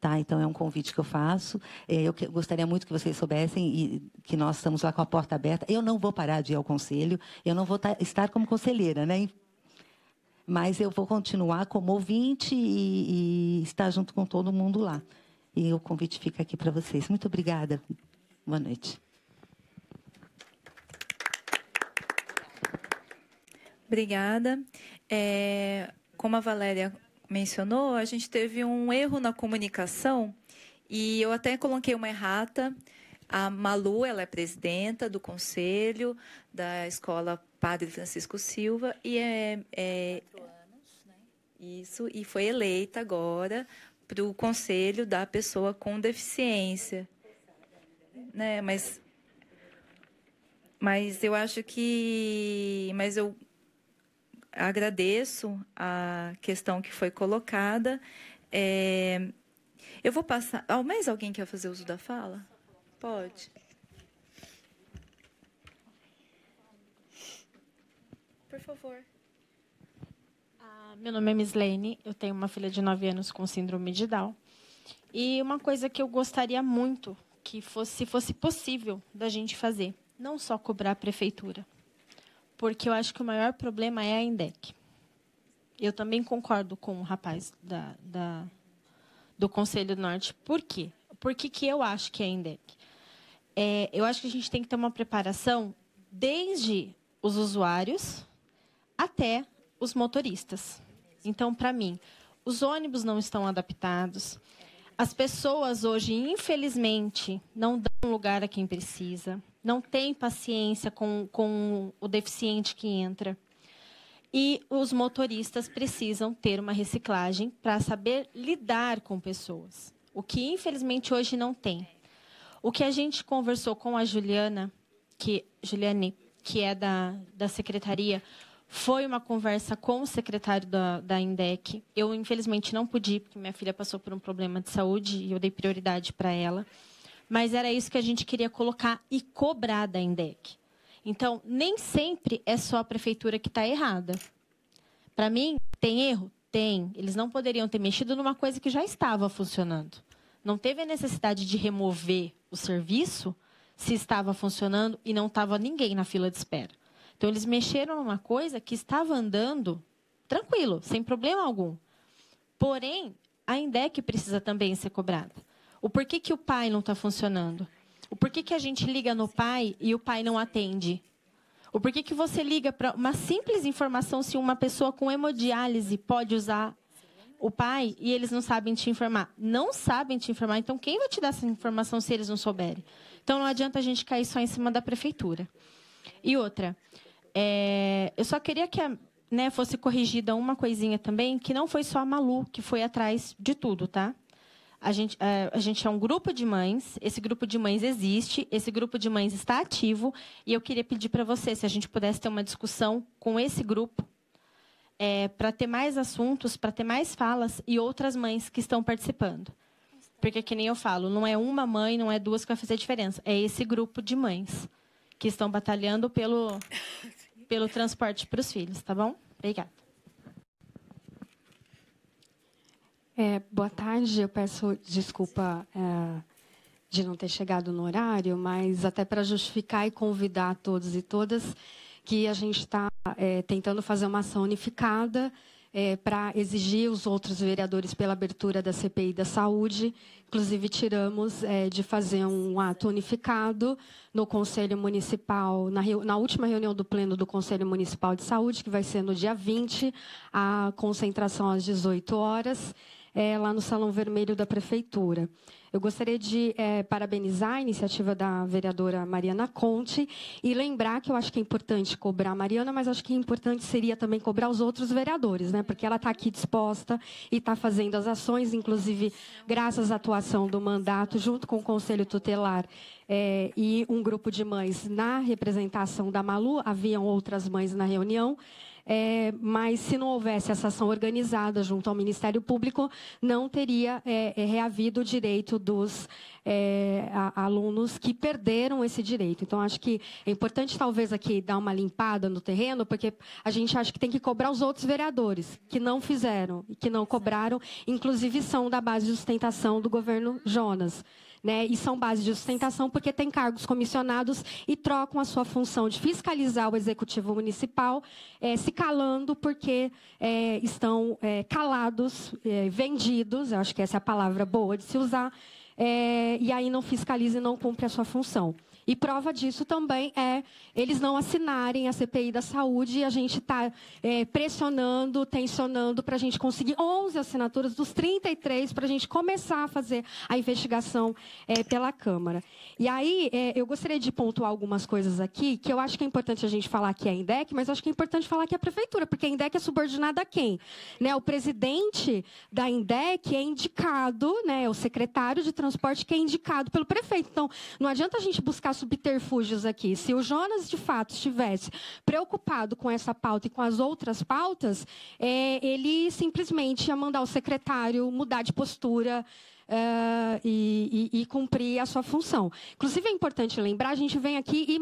Speaker 7: Tá, então é um convite que eu faço. É, eu gostaria muito que vocês soubessem e que nós estamos lá com a porta aberta. Eu não vou parar de ir ao conselho, eu não vou estar como conselheira, né? Mas eu vou continuar como ouvinte e, e estar junto com todo mundo lá. E o convite fica aqui para vocês. Muito obrigada. Boa noite.
Speaker 2: Obrigada. É, como a Valéria mencionou, a gente teve um erro na comunicação e eu até coloquei uma errata. A Malu, ela é presidenta do conselho da escola Padre Francisco Silva e é, é né? isso e foi eleita agora para o conselho da pessoa com deficiência, né? Mas mas eu acho que mas eu agradeço a questão que foi colocada. É, eu vou passar. Ao ah, mais alguém quer fazer uso da fala? Pode. Por favor.
Speaker 8: Ah, meu nome é Mislene, eu tenho uma filha de 9 anos com síndrome de Down. E uma coisa que eu gostaria muito que fosse, se fosse possível da gente fazer, não só cobrar a prefeitura, porque eu acho que o maior problema é a INDEC. Eu também concordo com o rapaz da, da do Conselho Norte. Por quê? Por que, que eu acho que é a INDEC? É, eu acho que a gente tem que ter uma preparação desde os usuários até os motoristas. Então, para mim, os ônibus não estão adaptados. As pessoas hoje, infelizmente, não dão lugar a quem precisa não tem paciência com, com o deficiente que entra. E os motoristas precisam ter uma reciclagem para saber lidar com pessoas, o que infelizmente hoje não tem. O que a gente conversou com a Juliana, que Juliane, que é da, da secretaria, foi uma conversa com o secretário da, da INDEC. Eu, infelizmente, não pude, porque minha filha passou por um problema de saúde e eu dei prioridade para ela mas era isso que a gente queria colocar e cobrar da INDEC. Então, nem sempre é só a prefeitura que está errada. Para mim, tem erro? Tem. Eles não poderiam ter mexido numa coisa que já estava funcionando. Não teve a necessidade de remover o serviço se estava funcionando e não estava ninguém na fila de espera. Então, eles mexeram numa coisa que estava andando tranquilo, sem problema algum. Porém, a INDEC precisa também ser cobrada. O porquê que o pai não está funcionando? O porquê que a gente liga no pai e o pai não atende? O porquê que você liga para uma simples informação se uma pessoa com hemodiálise pode usar o pai e eles não sabem te informar? Não sabem te informar, então quem vai te dar essa informação se eles não souberem? Então não adianta a gente cair só em cima da prefeitura. E outra, é, eu só queria que a, né, fosse corrigida uma coisinha também, que não foi só a Malu que foi atrás de tudo, tá? A gente, é, a gente é um grupo de mães, esse grupo de mães existe, esse grupo de mães está ativo, e eu queria pedir para você, se a gente pudesse ter uma discussão com esse grupo, é, para ter mais assuntos, para ter mais falas e outras mães que estão participando. Porque, que nem eu falo, não é uma mãe, não é duas que vai fazer a diferença, é esse grupo de mães que estão batalhando pelo, (laughs) pelo transporte para os filhos, tá bom? Obrigada.
Speaker 9: É, boa tarde, eu peço desculpa é, de não ter chegado no horário, mas até para justificar e convidar todos e todas que a gente está é, tentando fazer uma ação unificada é, para exigir os outros vereadores pela abertura da CPI da saúde. Inclusive, tiramos é, de fazer um ato unificado no Conselho Municipal, na, na, última reunião do Pleno do Conselho Municipal de Saúde, que vai ser no dia 20, a concentração às 18 horas é, lá no Salão Vermelho da Prefeitura. Eu gostaria de é, parabenizar a iniciativa da vereadora Mariana Conte e lembrar que eu acho que é importante cobrar a Mariana, mas acho que é importante seria também cobrar os outros vereadores, né? Porque ela está aqui disposta e está fazendo as ações, inclusive graças à atuação do mandato, junto com o Conselho Tutelar é, e um grupo de mães na representação da Malu, haviam outras mães na reunião é, mas se não houvesse essa ação organizada junto ao Ministério Público, não teria é, é reavido o direito dos é, a, alunos que perderam esse direito. Então, acho que é importante, talvez, aqui dar uma limpada no terreno, porque a gente acha que tem que cobrar os outros vereadores que não fizeram, que não cobraram, inclusive são da base de sustentação do governo Jonas né, e são base de sustentação porque têm cargos comissionados e trocam a sua função de fiscalizar o executivo municipal, é, se calando porque é, estão é, calados, vendidos, acho que essa é a palavra boa de se usar, e aí não fiscaliza e não cumpre a sua função. E prova disso também é eles não assinarem a CPI da saúde e a gente está é, pressionando, tensionando para a gente conseguir 11 assinaturas dos 33 para a gente começar a fazer a investigação é, pela Câmara. E aí é, eu gostaria de pontuar algumas coisas aqui que eu acho que é importante a gente falar que é a INDEC, mas acho que é importante falar que é a Prefeitura, porque a INDEC é subordinada a quem? Né, o presidente da INDEC é indicado, né, o secretário de transporte que é indicado pelo prefeito. Então, não adianta a gente buscar subterfúgios aqui. Se o Jonas, de fato, estivesse preocupado com essa pauta e com as outras pautas, é, ele simplesmente ia mandar o secretário mudar de postura, uh, e, e, e, cumprir a sua função. Inclusive, é importante lembrar: a gente vem aqui e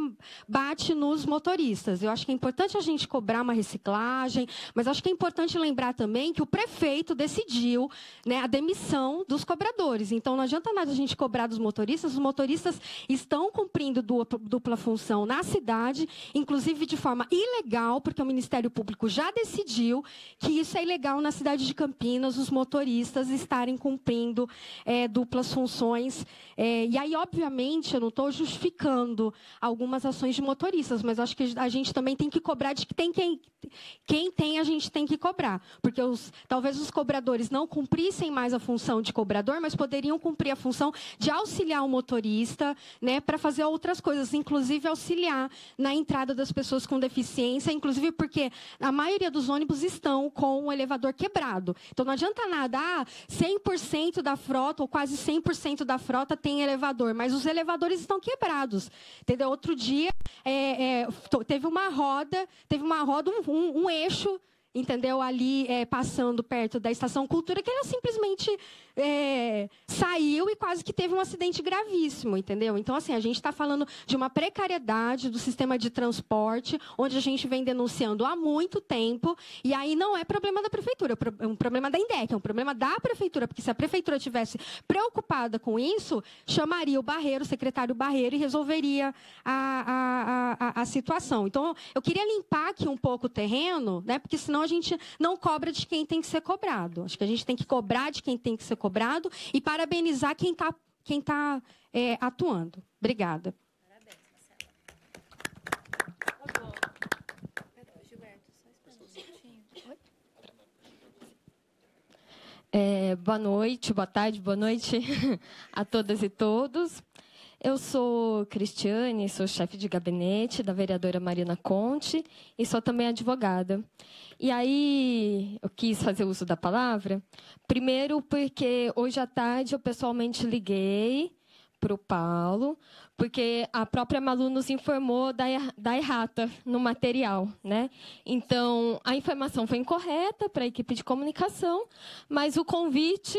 Speaker 9: bate nos motoristas. Eu acho que é importante a gente cobrar uma reciclagem, mas acho que é importante lembrar também que o prefeito decidiu né, a demissão dos cobradores. Então, não adianta nada a gente cobrar dos motoristas, os motoristas estão cumprindo dupla função na cidade, inclusive de forma ilegal, porque o Ministério Público já decidiu que isso é ilegal na cidade de Campinas, os motoristas estarem cumprindo é, duplas funções. É, e aí, obviamente, eu não estou justificando algumas ações de motoristas, mas acho que a gente também tem que cobrar de que tem quem, quem tem, a gente tem que cobrar. Porque os, talvez os cobradores não cumprissem mais a função de cobrador, mas poderiam cumprir a função de auxiliar o motorista né, para fazer outras coisas, inclusive auxiliar na entrada das pessoas com deficiência, inclusive porque a maioria dos ônibus estão com o elevador quebrado. Então não adianta nada, ah, 100% da frota frota, ou quase 100% da frota, tem elevador, mas os elevadores estão quebrados. Entendeu? Outro dia, é, é, teve uma roda, teve uma roda, um, um, um eixo entendeu? Ali é, passando perto da Estação Cultura, que ela simplesmente é, saiu e quase que teve um acidente gravíssimo, entendeu? Então, assim, a gente está falando de uma precariedade do sistema de transporte, onde a gente vem denunciando há muito tempo, e aí não é problema da prefeitura, é, é um problema da INDEC, é um problema da prefeitura, porque se a prefeitura tivesse preocupada com isso, chamaria o Barreiro, o secretário Barreiro, e resolveria a, a, a, a situação. Então, eu queria limpar aqui um pouco o terreno, né? Porque senão a gente não cobra de quem tem que ser cobrado. Acho que a gente tem que cobrar de quem tem que ser cobrado e parabenizar quem está quem tá, é, atuando. Obrigada. Parabéns, Marcela.
Speaker 10: Gilberto, só um Oi? É, boa noite, boa tarde, boa noite (laughs) a todas e todos. Eu sou Cristiane, sou chefe de gabinete da vereadora Marina Conte e sou também advogada. E aí eu quis fazer uso da palavra, primeiro porque hoje à tarde eu pessoalmente liguei para o Paulo, porque a própria Malu nos informou da, er-, da errata no material, né? Então a informação foi incorreta para a equipe de comunicação, mas o convite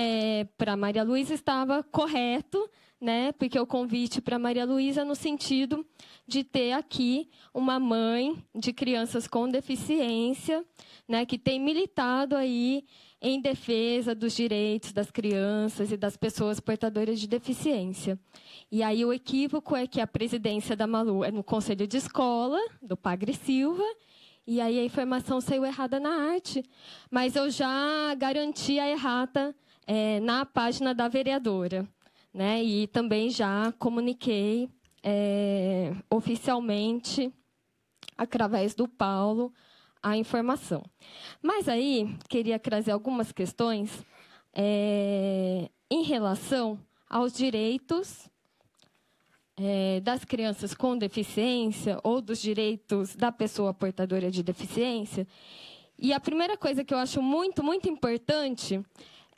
Speaker 10: é, para Maria Luísa estava correto, né? Porque o convite para Maria Luísa no sentido de ter aqui uma mãe de crianças com deficiência, né, que tem militado aí em defesa dos direitos das crianças e das pessoas portadoras de deficiência. E aí o equívoco é que a presidência da Malu é no conselho de escola do Padre Silva, e aí a informação saiu errada na arte, mas eu já garanti a errata é, na página da vereadora. Né? E também já comuniquei é, oficialmente, através do Paulo, a informação. Mas aí, queria trazer algumas questões é, em relação aos direitos é, das crianças com deficiência ou dos direitos da pessoa portadora de deficiência. E a primeira coisa que eu acho muito, muito importante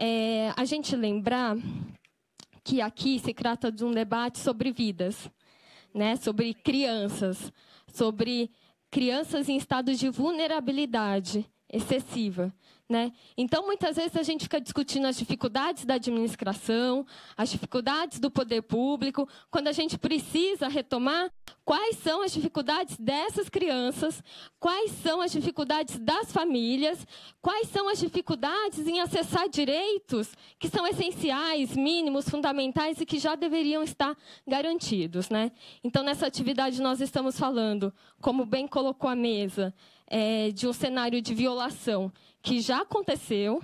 Speaker 10: é, a gente lembrar que aqui se trata de um debate sobre vidas, né? sobre crianças, sobre crianças em estado de vulnerabilidade excessiva, né? Então muitas vezes a gente fica discutindo as dificuldades da administração, as dificuldades do poder público, quando a gente precisa retomar quais são as dificuldades dessas crianças, quais são as dificuldades das famílias, quais são as dificuldades em acessar direitos que são essenciais, mínimos, fundamentais e que já deveriam estar garantidos, né? Então nessa atividade nós estamos falando, como bem colocou a mesa, é, de um cenário de violação que já aconteceu,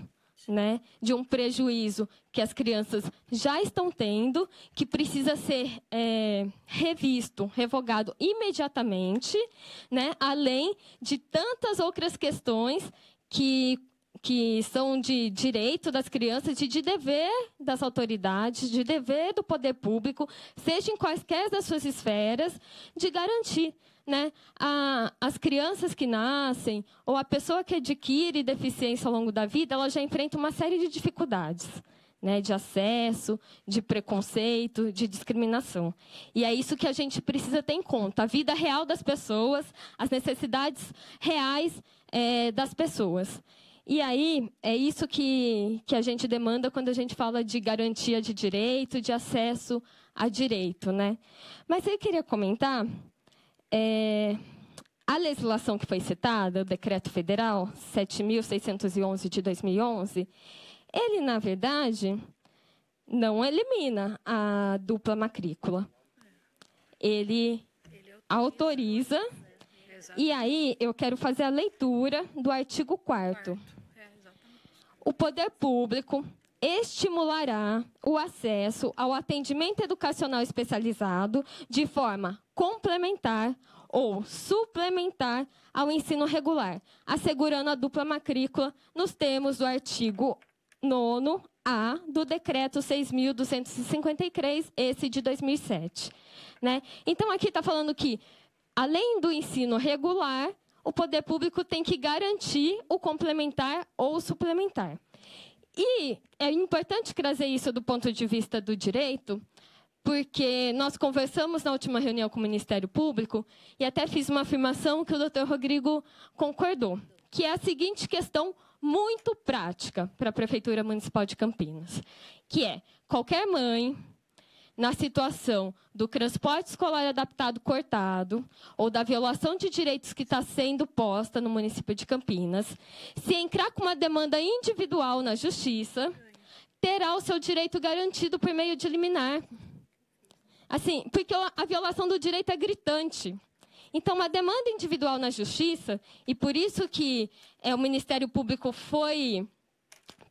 Speaker 10: né, de um prejuízo que as crianças já estão tendo, que precisa ser é, revisto, revogado imediatamente, né, além de tantas outras questões que, que são de direito das crianças, de, de dever das autoridades, de dever do poder público, seja em quaisquer das suas esferas, de garantir né, a, as crianças que nascem ou a pessoa que adquire deficiência ao longo da vida, ela já enfrenta uma série de dificuldades. Né, de acesso, de preconceito, de discriminação. E é isso que a gente precisa ter em conta: a vida real das pessoas, as necessidades reais é, das pessoas. E aí, é isso que, que a gente demanda quando a gente fala de garantia de direito, de acesso a direito. Né? Mas eu queria comentar é, a legislação que foi citada, o Decreto Federal 7.611 de 2011, ele, na verdade, não elimina a dupla matrícula. Ele, ele autoriza. autoriza e aí eu quero fazer a leitura do artigo 4 é, o poder público estimulará o acesso ao atendimento educacional especializado de forma complementar ou suplementar ao ensino regular, assegurando a dupla matrícula nos termos do artigo 9 A do decreto 6.253, esse de 2007. Né? Então, aqui está falando que, além do ensino regular, o poder público tem que garantir o complementar ou suplementar. E é importante trazer isso do ponto de vista do direito, porque nós conversamos na última reunião com o Ministério Público e até fiz uma afirmação que o doutor Rodrigo concordou, que é a seguinte questão muito prática para a Prefeitura Municipal de Campinas, que é qualquer mãe, na situação do transporte escolar adaptado cortado ou da violação de direitos que está sendo posta no município de Campinas, se entrar com uma demanda individual na justiça, terá o seu direito garantido por meio de liminar. Assim, porque a violação do direito é gritante. Então, uma demanda individual na justiça, e por isso que é, o Ministério Público foi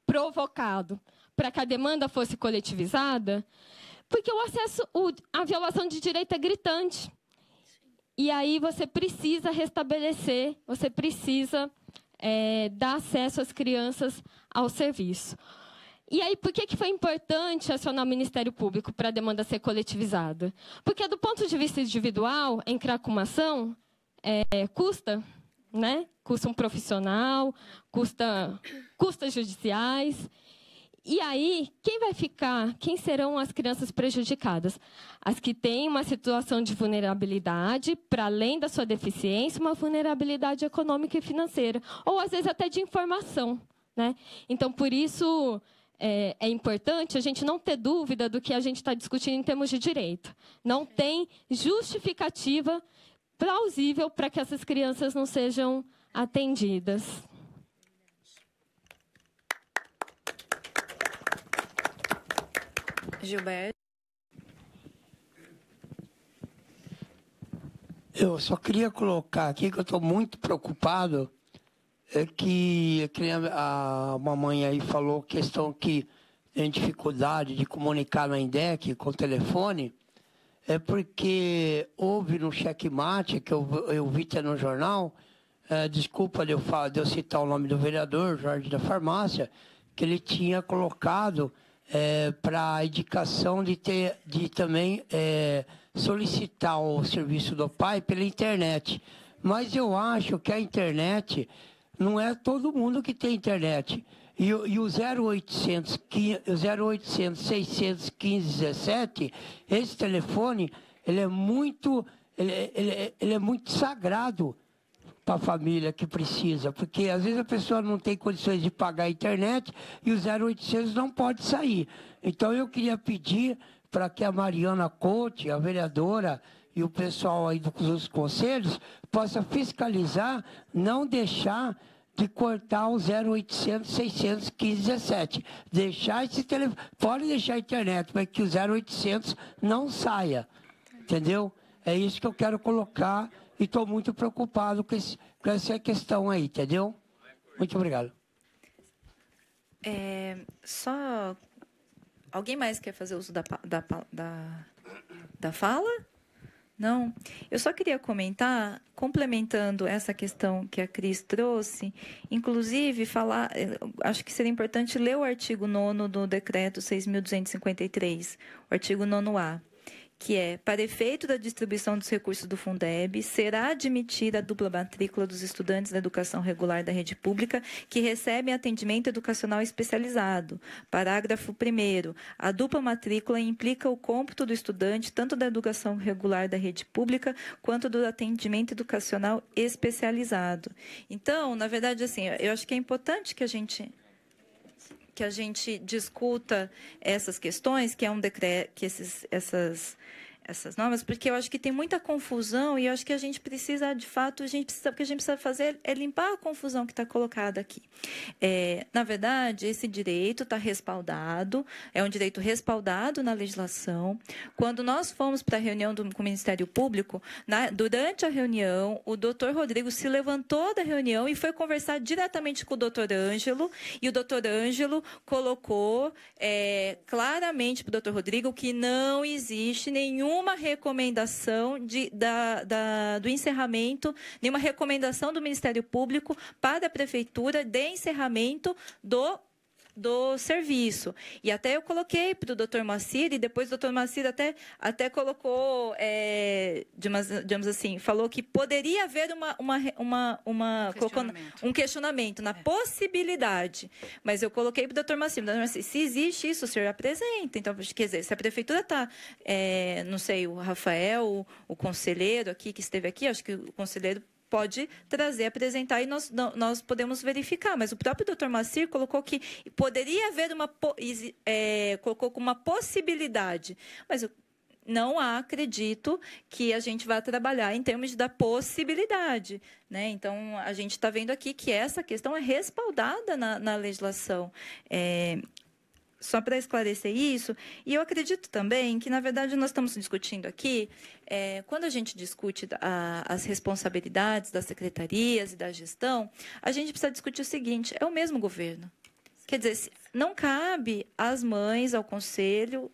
Speaker 10: provocado para que a demanda fosse coletivizada, porque o acesso, o, a violação de direito é gritante. E aí você precisa restabelecer, você precisa é, dar acesso às crianças ao serviço. E aí, por que, que foi importante acionar o Ministério Público para a demanda ser coletivizada? Porque, do ponto de vista individual, entrar com uma ação é, custa, né? Custa um profissional, custa custas judiciais. E aí, quem vai ficar? Quem serão as crianças prejudicadas? As que têm uma situação de vulnerabilidade, para além da sua deficiência, uma vulnerabilidade econômica e financeira, ou às vezes até de informação. Né? Então, por isso, é, é, importante a gente não ter dúvida do que a gente está discutindo em termos de direito. Não tem justificativa plausível para que essas crianças não sejam atendidas.
Speaker 2: Gilberto.
Speaker 4: Eu só queria colocar aqui que eu estou muito preocupado é que, é que a mamãe aí falou questão que tem dificuldade de comunicar na INDEC com o telefone, é porque houve no checkmate, que eu, eu vi até no jornal, é, desculpa de eu, de eu citar o nome do vereador, Jorge da Farmácia, que ele tinha colocado é, para a indicação de, ter, de também é, solicitar o serviço do pai pela internet. Mas eu acho que a internet, não é todo mundo que tem internet. E, e o 0800, 0800 615 17, esse telefone, ele é muito, ele, é, ele, é, ele é muito sagrado para a família que precisa, porque às vezes a pessoa não tem condições de pagar a internet e o 0800 não pode sair. Então eu queria pedir para que a Mariana Cote, a vereadora, e o pessoal aí dos conselhos possa fiscalizar, não deixar de cortar o 0800 615 17. Deixar esse telefone, pode deixar a internet, mas que o 0800 não saia. Entendeu? É isso que eu quero colocar e estou muito preocupado com, esse, com, essa questão aí, entendeu? Muito obrigado.
Speaker 2: É, só. Alguém mais quer fazer uso da, da, da, da fala? Não. Eu só queria comentar, complementando essa questão que a Cris trouxe, inclusive falar, eh, acho que seria importante ler o artigo 9 do decreto 6.253, o artigo 9A que é, para efeito da distribuição dos recursos do Fundeb, será admitida a dupla matrícula dos estudantes da educação regular da rede pública que recebem atendimento educacional especializado. Parágrafo 1 A dupla matrícula implica o cômputo do estudante tanto da educação regular da rede pública quanto do atendimento educacional especializado. Então, na verdade, assim, eu acho que é importante que a gente que a gente discuta essas questões, que é um decreto, que esses, essas essas normas, porque eu acho que tem muita confusão e eu acho que a gente precisa, de fato, a gente precisa, o que a gente precisa fazer é limpar a confusão que está colocada aqui. É, na verdade, esse direito está respaldado, é um direito respaldado na legislação. Quando nós fomos para a reunião do, com o Ministério Público, na, durante a reunião, o doutor Rodrigo se levantou da reunião e foi conversar diretamente com o doutor Ângelo, e o doutor Ângelo colocou é, claramente para o doutor Rodrigo que não existe nenhum nenhuma recomendação de, da, da, do encerramento, nenhuma recomendação do Ministério Público para a Prefeitura de encerramento do do serviço. E até eu coloquei para o doutor Moacir, e depois o doutor Moacir até, até colocou, é, digamos, digamos, assim, falou que poderia haver uma, uma, uma, uma um, questionamento. um questionamento na é. possibilidade. Mas eu coloquei para o doutor Moacir, doutor se existe isso, o senhor apresenta. Então, quer dizer, se a prefeitura está, é, não sei, o Rafael, o, o conselheiro aqui que esteve aqui, acho que o conselheiro pode trazer, apresentar e nós, nós podemos verificar. Mas o próprio Dr. Macir colocou que poderia haver uma é, colocou como uma possibilidade, mas não acredito que a gente vá trabalhar em termos da possibilidade. Né? Então, a gente está vendo aqui que essa questão é respaldada na, na legislação. É, só para esclarecer isso. E eu acredito também que, na verdade, nós estamos discutindo aqui, é, quando a gente discute a, as responsabilidades das secretarias e da gestão, a gente precisa discutir o seguinte: é o mesmo governo. Quer dizer, não cabe às mães, ao conselho,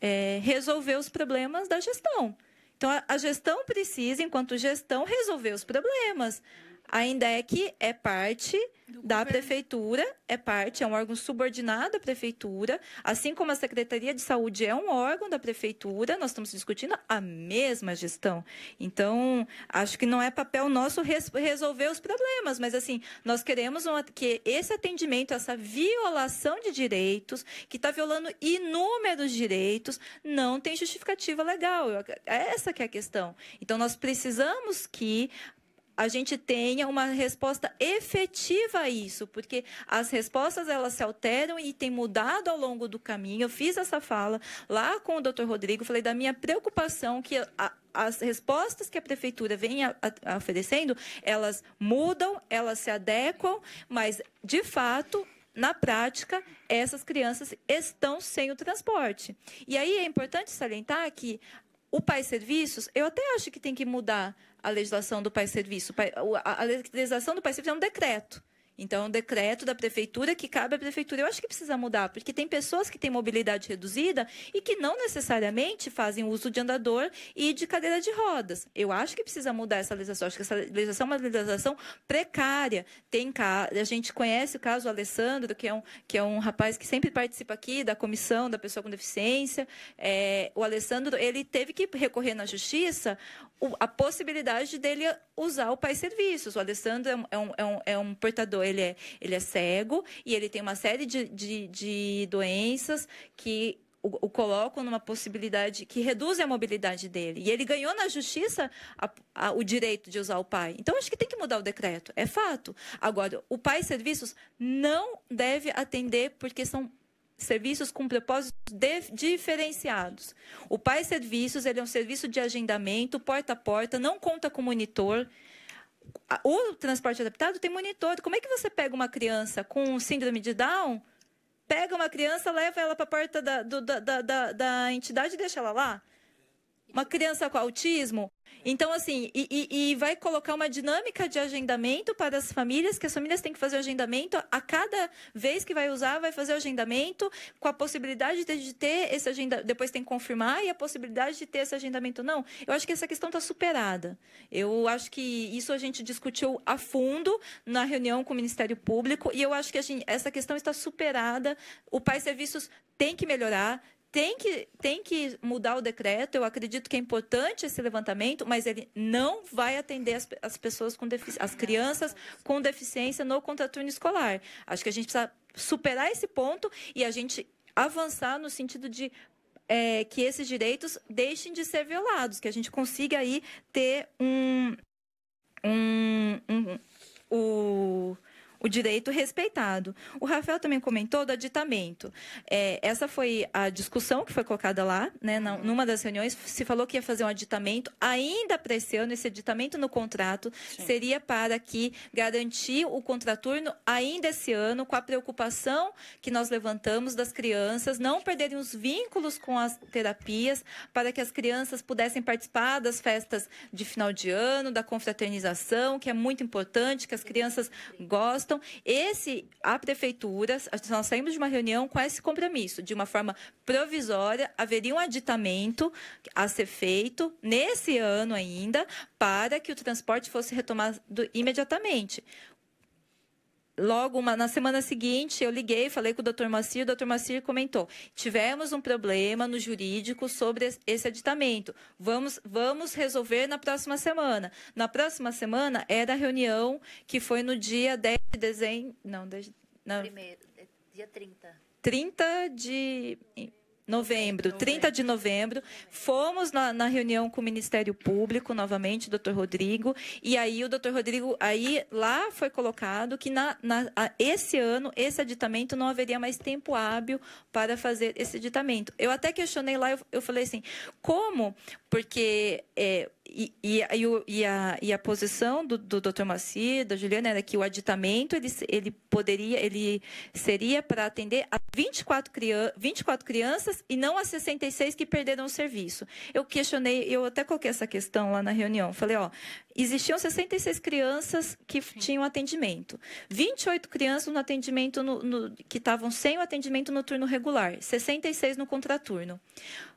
Speaker 2: é, resolver os problemas da gestão. Então, a, a gestão precisa, enquanto gestão, resolver os problemas. Ainda é que é parte da prefeitura, é parte, é um órgão subordinado à prefeitura, assim como a Secretaria de Saúde é um órgão da prefeitura, nós estamos discutindo a mesma gestão. Então, acho que não é papel nosso res resolver os problemas, mas assim, nós queremos que esse atendimento, essa violação de direitos, que está violando inúmeros direitos, não tem justificativa legal. Essa que é a questão. Então, nós precisamos que a gente tenha uma resposta efetiva a isso, porque as respostas elas se alteram e têm mudado ao longo do caminho. Eu fiz essa fala lá com o Dr. Rodrigo, falei da minha preocupação que a, as respostas que a prefeitura vem a, a, oferecendo, elas mudam, elas se adequam, mas de fato na prática, essas crianças estão sem o transporte. E aí é importante salientar que o Pai Serviços, eu até acho que tem que mudar a legislação do país serviço. A legislação do país serviço é um decreto. Então, um decreto da prefeitura que cabe à prefeitura. Eu acho que precisa mudar, porque tem pessoas que têm mobilidade reduzida e que não necessariamente fazem uso de andador e de cadeira de rodas. Eu acho que precisa mudar essa legislação. Acho que essa legislação é uma legislação precária. Tem a gente conhece o caso do Alessandro, que é um que é um rapaz que sempre participa aqui da comissão da pessoa com deficiência. É, o Alessandro ele teve que recorrer na justiça a possibilidade dele usar o Pai Serviços. O Alessandro é um, é um, é um é portador ele é, ele é cego e ele tem uma série de, de, de doenças que o, o colocam numa possibilidade que reduz a mobilidade dele. E ele ganhou na justiça a, a, o direito de usar o pai. Então, acho que tem que mudar o decreto. É fato. Agora, o pai serviços não deve atender porque são serviços com propósitos de, diferenciados. O pai serviços ele é um serviço de agendamento, porta a porta, não conta com monitor o transporte adaptado tem monitor. Como é que você pega uma criança com síndrome de Down, pega uma criança, leva ela para a porta da, do, da, da, da entidade e deixa ela lá? Uma criança com autismo, então, assim, e, e, vai colocar uma dinâmica de agendamento para as famílias, que as famílias têm que fazer o agendamento. A cada vez que vai usar, vai fazer o agendamento, com a possibilidade de ter esse agendamento. Depois tem que confirmar e a possibilidade de ter esse agendamento. Não, eu acho que essa questão está superada. Eu acho que isso a gente discutiu a fundo na reunião com o Ministério Público e eu acho que gente, assim, essa questão está superada. O Pai Serviços tem que melhorar, tem que, tem que mudar o decreto. Eu acredito que é importante esse levantamento, mas ele não vai atender as, as pessoas com deficiência, as crianças com deficiência no contraturno escolar. Acho que a gente precisa superar esse ponto e a gente avançar no sentido de é, que esses direitos deixem de ser violados, que a gente consiga aí ter um, um, um, um o o direito respeitado. O Rafael também comentou do aditamento. É, essa foi a discussão que foi colocada lá, né, na, uhum. numa das reuniões, se falou que ia fazer um aditamento, ainda para esse ano, esse aditamento no contrato Sim. seria para que garantir o contraturno ainda esse ano, com a preocupação que nós levantamos das crianças não perderem os vínculos com as terapias, para que as crianças pudessem participar das festas de final de ano, da confraternização, que é muito importante, que as crianças gostam então, esse, a prefeitura, nós saímos de uma reunião com esse compromisso, de uma forma provisória, haveria um aditamento a ser feito nesse ano ainda, para que o transporte fosse retomado imediatamente logo uma, na semana seguinte eu liguei, falei com o doutor Macir, o doutor Macir comentou: tivemos um problema no jurídico sobre esse aditamento. Vamos, vamos resolver na próxima semana. Na próxima semana era a reunião que foi no dia 10 de dezembro. Não, de, não. Primeiro, é, dia 30. 30 de. Novembro, 30 de novembro, fomos na, na, reunião com o Ministério Público, novamente, doutor Rodrigo, e aí o doutor Rodrigo, aí lá foi colocado que na, na a, esse ano, esse aditamento, não haveria mais tempo hábil para fazer esse aditamento. Eu até questionei lá, eu, eu falei assim, como? Porque é, e, e, e, a, e a posição do, do Dr. Maci, da Juliana, era que o aditamento ele, ele poderia, ele seria para atender a 24, crian 24 crianças e não as 66 que perderam o serviço. Eu questionei, eu até coloquei essa questão lá na reunião. Falei, ó, existiam 66 crianças que Sim. tinham atendimento, 28 crianças no atendimento no, no que estavam sem o atendimento no turno regular, 66 no contraturno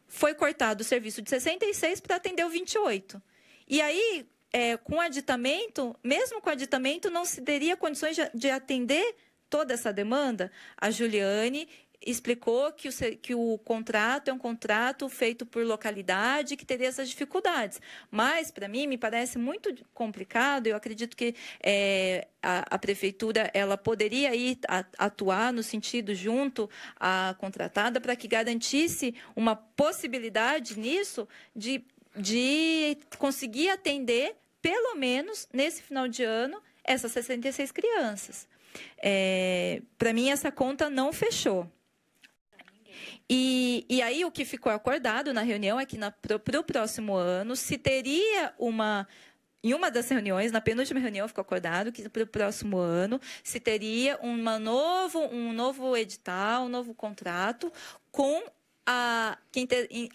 Speaker 2: foi cortado o serviço de 66 para atender o 28. E aí, é, com aditamento, mesmo com aditamento, não se teria condições de, de atender toda essa demanda. A Juliane explicou que o, que o contrato é um contrato feito por localidade que teria essas dificuldades. Mas, para mim, me parece muito complicado. Eu acredito que é, a, a, prefeitura ela poderia ir a, atuar no sentido junto à contratada para que garantisse uma possibilidade nisso de, de conseguir atender, pelo menos nesse final de ano, essas 66 crianças. É, para mim, essa conta não fechou. E, e aí o que ficou acordado na reunião é que para o próximo ano se teria uma em uma das reuniões, na penúltima reunião, ficou acordado que para o próximo ano se teria uma novo, um novo edital, um novo contrato com a, que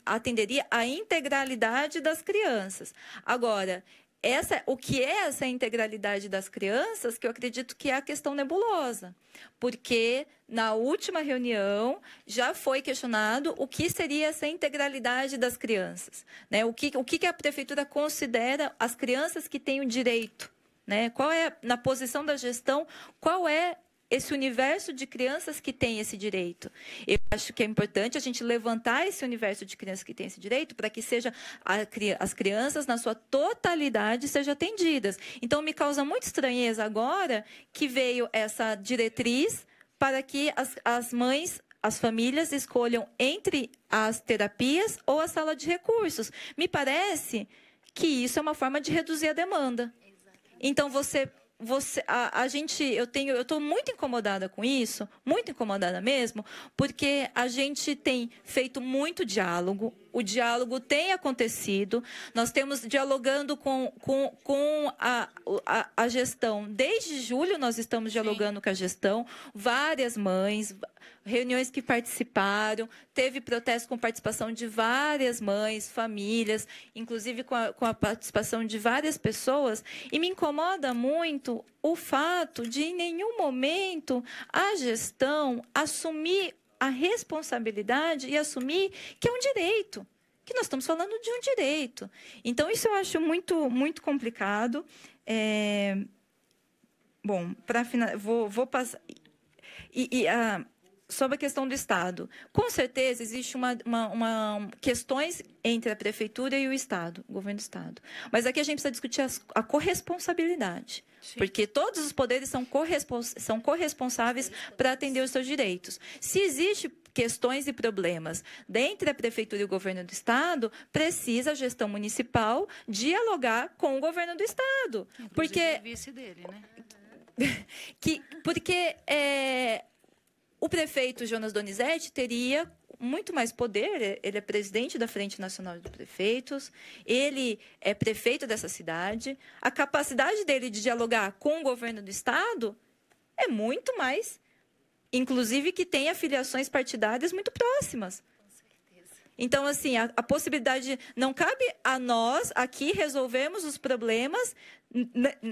Speaker 2: atenderia a integralidade das crianças. Agora, essa, o que é essa integralidade das crianças, que eu acredito que é a questão nebulosa, porque na última reunião já foi questionado o que seria essa integralidade das crianças, né? O que, o que a prefeitura considera as crianças que têm o direito né? Qual é, na posição da gestão, qual é esse universo de crianças que tem esse direito. Eu acho que é importante a gente levantar esse universo de crianças que tem esse direito para que seja a, as crianças na sua totalidade sejam atendidas. Então me causa muita estranheza agora que veio essa diretriz para que as, as mães as famílias escolham entre as terapias ou a sala de recursos. Me parece que isso é uma forma de reduzir a demanda. Então você você, a, a, gente, eu tenho, eu estou muito incomodada com isso, muito incomodada mesmo, porque a gente tem feito muito diálogo, o diálogo tem acontecido, nós temos dialogando com, com, com a, a, a gestão. Desde julho nós estamos dialogando Sim. com a gestão, várias mães, reuniões que participaram, teve protesto com participação de várias mães, famílias, inclusive com a, com a participação de várias pessoas, e me incomoda muito o fato de, em nenhum momento, a gestão assumir a responsabilidade e assumir que é um direito que nós estamos falando de um direito. Então, isso eu acho muito, muito complicado. É... Bom, para final, vou, vou passar. E, e a sobre a questão do Estado. Com certeza, existe uma, uma, uma, questões entre a Prefeitura e o Estado, o Governo do Estado. Mas aqui a gente precisa discutir as, a corresponsabilidade. Sim. Porque todos os poderes são, correspons, são corresponsáveis para atender os seus direitos. Se existe questões e problemas dentre a prefeitura e o governo do estado, precisa a gestão municipal dialogar com o governo do estado, Inclusive porque o
Speaker 1: vice dele, né?
Speaker 2: (laughs) que porque é, o prefeito Jonas Donizete teria muito mais poder, é, ele é presidente da Frente Nacional de Prefeitos, ele é prefeito dessa cidade, a capacidade dele de dialogar com o governo do estado é muito mais, inclusive que tem afiliações partidárias muito próximas. Então, assim, a, a, possibilidade não cabe a nós aqui resolvermos os problemas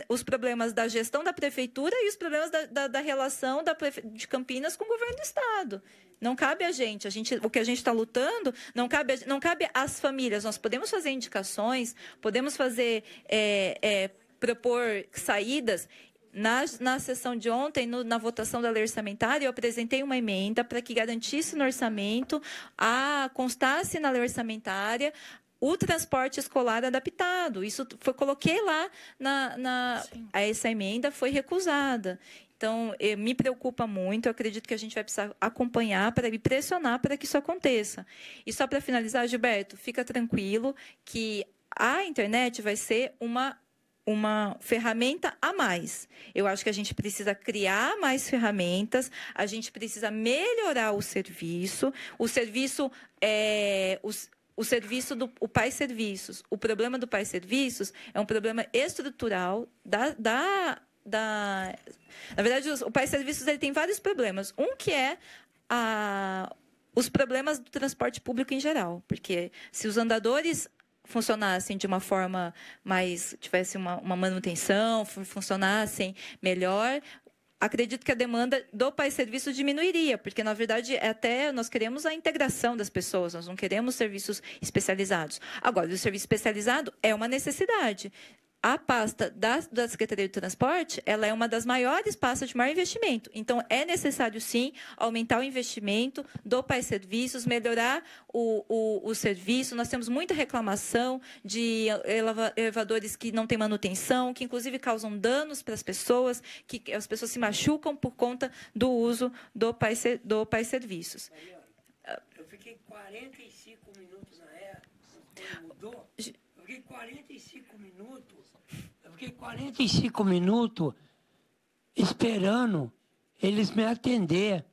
Speaker 2: os problemas da gestão da prefeitura e os problemas da, da, da relação da de Campinas com o governo do estado. Não cabe a gente. A gente o que a gente está lutando não cabe, não cabe às famílias. Nós podemos fazer indicações, podemos fazer é, é, propor saídas. Na, na sessão de ontem, no, na votação da lei orçamentária, eu apresentei uma emenda para que garantisse no orçamento, a, constasse na lei orçamentária o transporte escolar adaptado. Isso foi coloquei lá na, na essa emenda foi recusada. Então, me preocupa muito. Eu acredito que a gente vai precisar acompanhar para e pressionar para que isso aconteça. E só para finalizar, Gilberto, fica tranquilo que a internet vai ser uma uma ferramenta a mais. Eu acho que a gente precisa criar mais ferramentas, a gente precisa melhorar o serviço, o serviço é, os, o serviço do o Pai Serviços. O problema do Pai Serviços é um problema estrutural da, da, da... Na verdade, o Pai Serviços ele tem vários problemas. Um que é a, os problemas do transporte público em geral, porque se os andadores funcionassem de uma forma mais tivesse uma, uma manutenção funcionassem melhor acredito que a demanda do país serviço diminuiria, porque na verdade até nós queremos a integração das pessoas, nós não queremos serviços especializados. Agora, o serviço especializado é uma necessidade a pasta da, da, Secretaria de Transporte, ela é uma das maiores pastas de maior investimento. Então, é necessário, sim, aumentar o investimento do País Serviços, melhorar o, o, o, serviço. Nós temos muita reclamação de elevadores que não têm manutenção, que, inclusive, causam danos para as pessoas, que as pessoas se machucam por conta do uso do País, do país Serviços.
Speaker 4: Eu fiquei 45 minutos na era, mudou. Eu fiquei 45 minutos fiquei 45 minutos esperando eles me atender.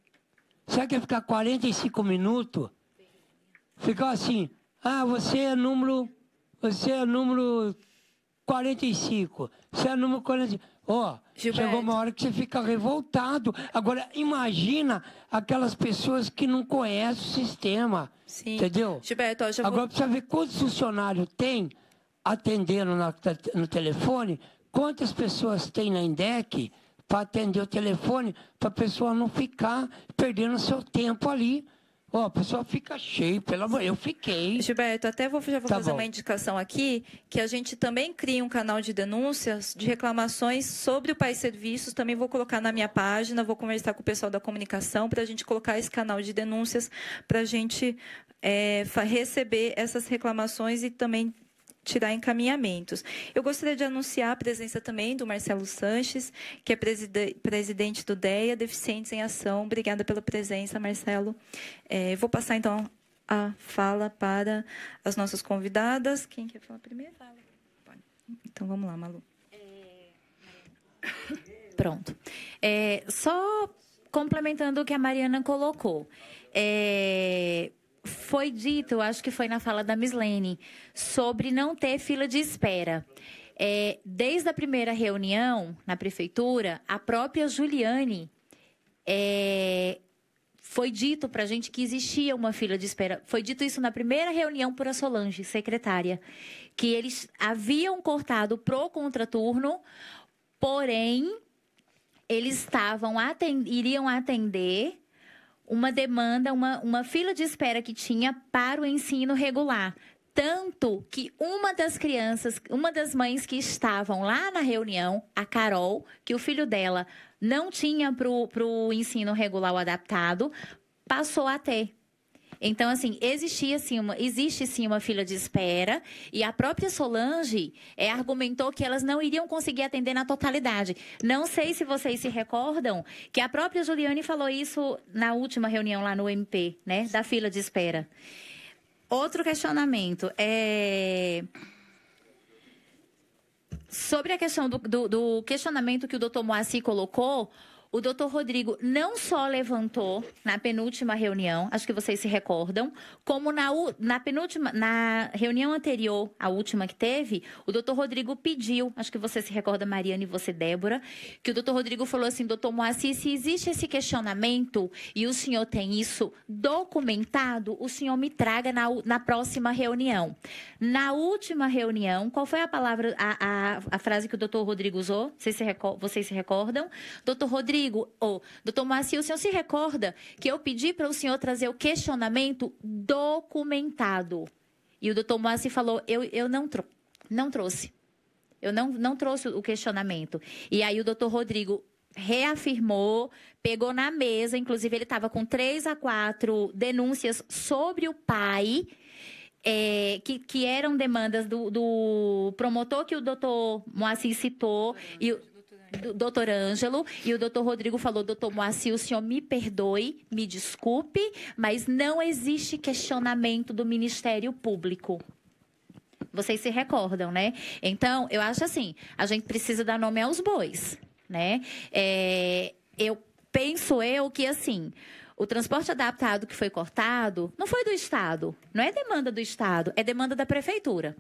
Speaker 4: Sabe que é ficar 45 minutos? Ficar assim, ah, você é número. Você é número 45. Você é número 45. Ó, oh, chegou uma hora que você fica revoltado. Agora, imagina aquelas pessoas que não conhecem o sistema. Sim. Entendeu? Gilberto, Agora vou... precisa ver quantos funcionários tem atenderam no telefone, quantas pessoas tem na INDEC para atender o telefone, para a pessoa não ficar perdendo seu tempo ali. Ó, a pessoa fica cheia, pelo amor, eu
Speaker 2: fiquei. Gilberto, até vou, já vou tá fazer bom. uma indicação aqui, que a gente também cria um canal de denúncias, de reclamações sobre o País Serviços, também vou colocar na minha página, vou conversar com o pessoal da comunicação para a gente colocar esse canal de denúncias, para a gente é, receber essas reclamações e também te dar encaminhamentos. Eu gostaria de anunciar a presença também do Marcelo Sanches, que é presidente do DEA, Deficientes em Ação. Obrigada pela presença, Marcelo. É, vou passar então a fala para as nossas convidadas. Quem quer falar primeiro? Então vamos lá, Malu. É, Pronto. É, só
Speaker 3: complementando o que a Mariana colocou. É, foi dito, acho que foi na fala da Miss Lene, sobre não ter fila de espera. É, desde a primeira reunião na prefeitura, a própria Juliane é, foi dito para a gente que existia uma fila de espera. Foi dito isso na primeira reunião por a Solange, secretária, que eles haviam cortado pro contraturno, porém eles estavam atend iriam atender uma demanda, uma, uma fila de espera que tinha para o ensino regular. Tanto que uma das crianças, uma das mães que estavam lá na reunião, a Carol, que o filho dela não tinha para o ensino regular adaptado, passou a ter. Então, assim, existia sim uma, existe sim uma fila de espera e a própria Solange é, argumentou que elas não iriam conseguir atender na totalidade. Não sei se vocês se recordam que a própria Juliane falou isso na última reunião lá no MP, né, da fila de espera. Outro questionamento é sobre a questão do, do, do questionamento que o doutor Moacir colocou o doutor Rodrigo não só levantou na penúltima reunião, acho que vocês se recordam, como na, na penúltima, na reunião anterior, a última que teve, o doutor Rodrigo pediu, acho que você se recorda, Mariana, e você, Débora, que o doutor Rodrigo falou assim, doutor Moacir, se existe esse questionamento e o senhor tem isso documentado, o senhor me traga na, na próxima reunião. Na última reunião, qual foi a palavra, a, a, a frase que o doutor Rodrigo usou? Vocês se, vocês se recordam? Doutor Rodrigo Rodrigo, ou doutor Moacir, o senhor se recorda que eu pedi para o senhor trazer o questionamento documentado? E o doutor Moacir falou, eu, eu não, tro não trouxe. Eu não, não trouxe o questionamento. E aí o doutor Rodrigo reafirmou, pegou na mesa, inclusive ele estava com três a quatro denúncias sobre o pai, é, que, que eram demandas do, do promotor que o doutor Moacir citou. E, doutor Ângelo e o doutor Rodrigo falou, doutor Moacir, o senhor me perdoe, me desculpe, mas não existe questionamento do Ministério Público. Vocês se recordam, né? Então, eu acho assim, a gente precisa dar nome aos bois, né? É, eu penso eu que assim, o transporte adaptado que foi cortado não foi do Estado, não é demanda do Estado, é demanda da prefeitura.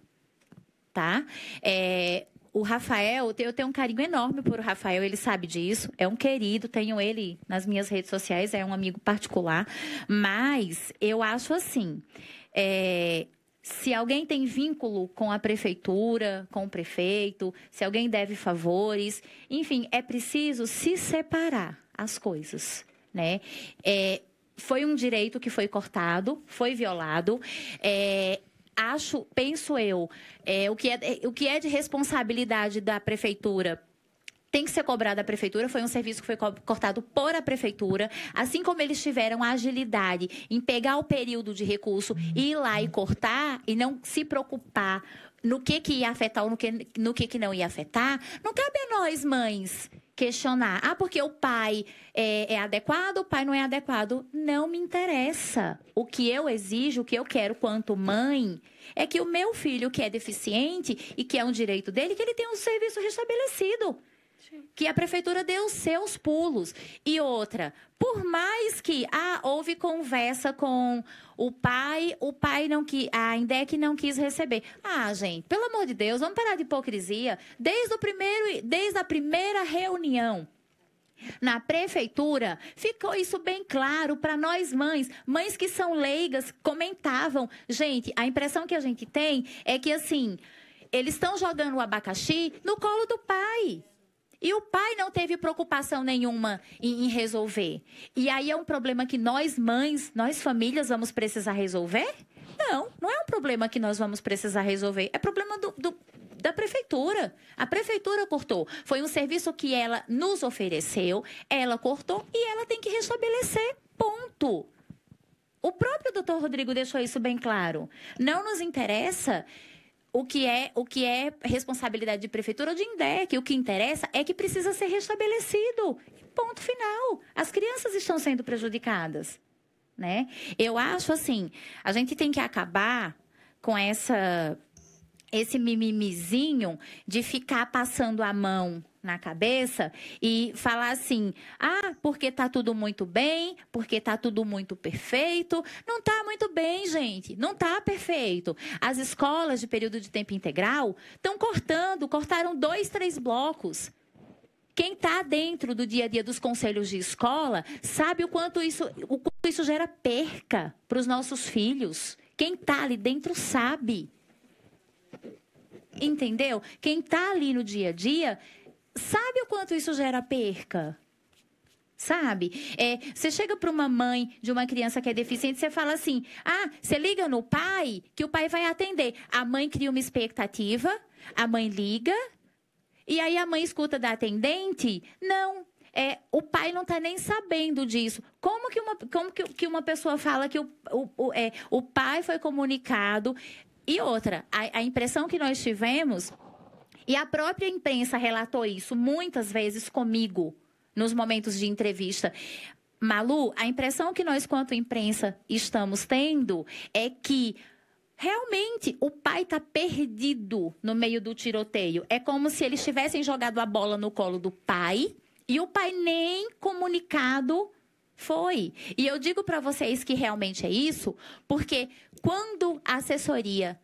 Speaker 3: Tá? É, o Rafael, eu tenho um carinho enorme por o Rafael, ele sabe disso, é um querido, tenho ele nas minhas redes sociais, é um amigo particular, mas eu acho assim, é, se alguém tem vínculo com a prefeitura, com o prefeito, se alguém deve favores, enfim, é preciso se separar as coisas, né? É, foi um direito que foi cortado, foi violado. É, acho, penso eu, é, o, que é, é, o que é de responsabilidade da prefeitura tem que ser cobrado à prefeitura. Foi um serviço que foi cortado por a prefeitura, assim como eles tiveram agilidade em pegar o período de recurso e ir lá e cortar e não se preocupar no que, que ia afetar ou no que, no que, que não ia afetar. Não cabe a nós, mães, questionar. Ah, porque o pai é, é, adequado, o pai não é adequado. Não me interessa. O que eu exijo, o que eu quero quanto mãe, é que o meu filho, que é deficiente e que é um direito dele, que ele tenha um serviço restabelecido que a prefeitura deu seus pulos. E outra, por mais que ah, houve conversa com o pai, o pai não que a INDEC não quis receber. Ah, gente, pelo amor de Deus, vamos parar de hipocrisia. Desde o primeiro, desde a primeira reunião, na prefeitura, ficou isso bem claro para nós mães. Mães que são leigas comentavam. Gente, a impressão que a gente tem é que, assim, eles estão jogando o abacaxi no colo do pai. E o pai não teve preocupação nenhuma em, em, resolver. E aí é um problema que nós mães, nós famílias vamos precisar resolver? Não, não é um problema que nós vamos precisar resolver. É problema do, do da prefeitura. A prefeitura cortou. Foi um serviço que ela nos ofereceu, ela cortou e ela tem que restabelecer. Ponto. O próprio doutor Rodrigo deixou isso bem claro. Não nos interessa o que é o que é responsabilidade de prefeitura ou de INDEC. O que interessa é que precisa ser restabelecido. Ponto final. As crianças estão sendo prejudicadas, né? Eu acho assim, a gente tem que acabar com essa esse mimimizinho de ficar passando a mão na cabeça e falar assim: "Ah, porque tá tudo muito bem, porque tá tudo muito perfeito". Não tá muito bem, gente. Não tá perfeito. As escolas de período de tempo integral estão cortando, cortaram dois, três blocos. Quem está dentro do dia a dia dos conselhos de escola sabe o quanto isso, o quanto isso gera perca para os nossos filhos. Quem está ali dentro sabe. Entendeu? Quem está ali no dia a dia sabe o quanto isso gera perca? Sabe? É, você chega para uma mãe de uma criança que é deficiente, você fala assim: ah, você liga no pai, que o pai vai atender. A mãe cria uma expectativa, a mãe liga, e aí a mãe escuta da atendente: não, é, o pai não está nem sabendo disso. Como que uma, como que, que uma pessoa fala que o, o, o, é, o pai foi comunicado? E outra, a, a impressão que nós tivemos e a própria imprensa relatou isso muitas vezes comigo nos momentos de entrevista. Malu, a impressão que nós, quanto imprensa, estamos tendo é que realmente o pai está perdido no meio do tiroteio. É como se eles tivessem jogado a bola no colo do pai e o pai nem comunicado foi. E eu digo para vocês que realmente é isso, porque quando a assessoria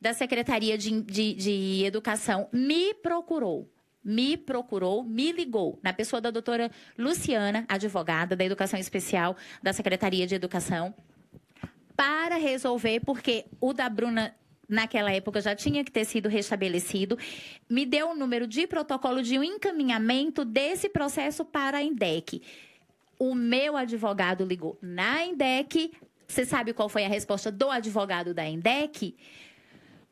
Speaker 3: da Secretaria de, de, de Educação me procurou me procurou, me ligou, na pessoa da doutora Luciana, advogada da Educação Especial da Secretaria de Educação, para resolver, porque o da Bruna. Naquela época já tinha que ter sido restabelecido, me deu o um número de protocolo de um encaminhamento desse processo para a INDEC. O meu advogado ligou na INDEC. Você sabe qual foi a resposta do advogado da INDEC?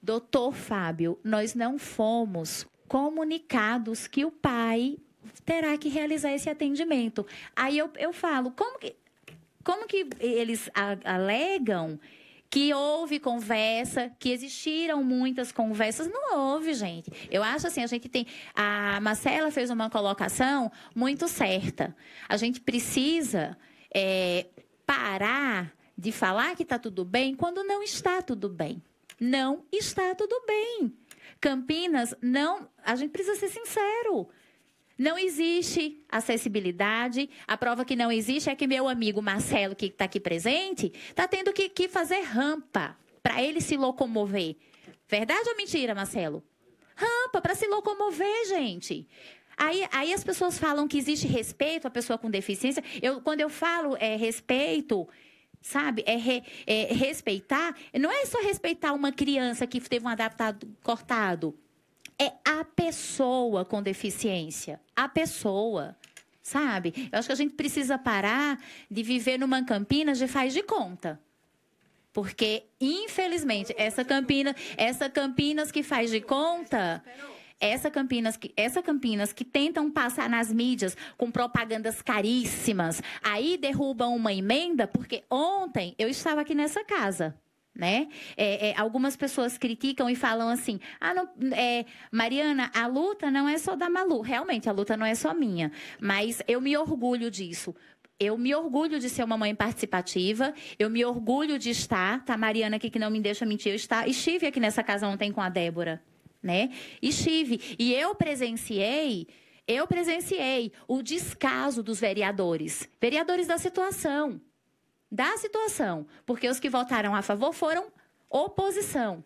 Speaker 3: Doutor Fábio, nós não fomos comunicados que o pai terá que realizar esse atendimento. Aí eu, eu falo, como que, como que eles a, alegam que houve conversa, que existiram muitas conversas. Não houve, gente. Eu acho assim, a gente tem. A Marcela fez uma colocação muito certa. A gente precisa é, parar de falar que está tudo bem quando não está tudo bem não está tudo bem. Campinas não, a gente precisa ser sincero. Não existe acessibilidade. A prova que não existe é que meu amigo Marcelo, que está aqui presente, está tendo que, que fazer rampa para ele se locomover. Verdade ou mentira, Marcelo? Rampa para se locomover, gente. Aí, aí, as pessoas falam que existe respeito à pessoa com deficiência. Eu, quando eu falo é, respeito, sabe? É, re, é, respeitar. Não é só respeitar uma criança que teve um adaptado cortado. É a pessoa com deficiência. A pessoa. Sabe? Eu acho que a gente precisa parar de viver numa Campinas de faz de conta. Porque, infelizmente, essa Campina, essa Campinas que faz de conta essa Campinas, que, essa Campinas que tentam passar nas mídias com propagandas caríssimas, aí derrubam uma emenda, porque ontem eu estava aqui nessa casa. Né? É, é, algumas pessoas criticam e falam assim: ah, não, é, Mariana, a luta não é só da Malu. Realmente, a luta não é só minha. Mas eu me orgulho disso, eu me orgulho de ser uma mãe participativa, eu me orgulho de estar, tá, Mariana aqui que não me deixa mentir, eu está, estive aqui nessa casa ontem com a Débora né? Estive. E eu presenciei. Eu presenciei o descaso dos vereadores, vereadores da situação, da situação, porque os que votaram a favor foram oposição.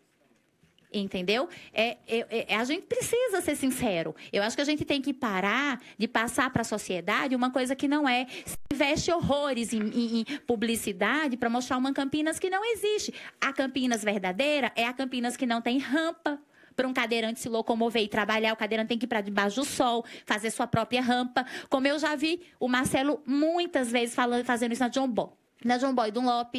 Speaker 3: Entendeu? É, é, é, é a gente precisa ser sincero. Eu acho que a gente tem que parar de passar para a sociedade uma coisa que não é. Se investe horrores em, em, em publicidade para mostrar uma Campinas que não existe. A Campinas verdadeira é a Campinas que não tem rampa, para um cadeirante se locomover e trabalhar, o cadeirante tem que ir para debaixo do sol, fazer sua própria rampa. Como eu já vi o Marcelo muitas vezes falando, fazendo isso na John Boy. Na John Boy Dunlop,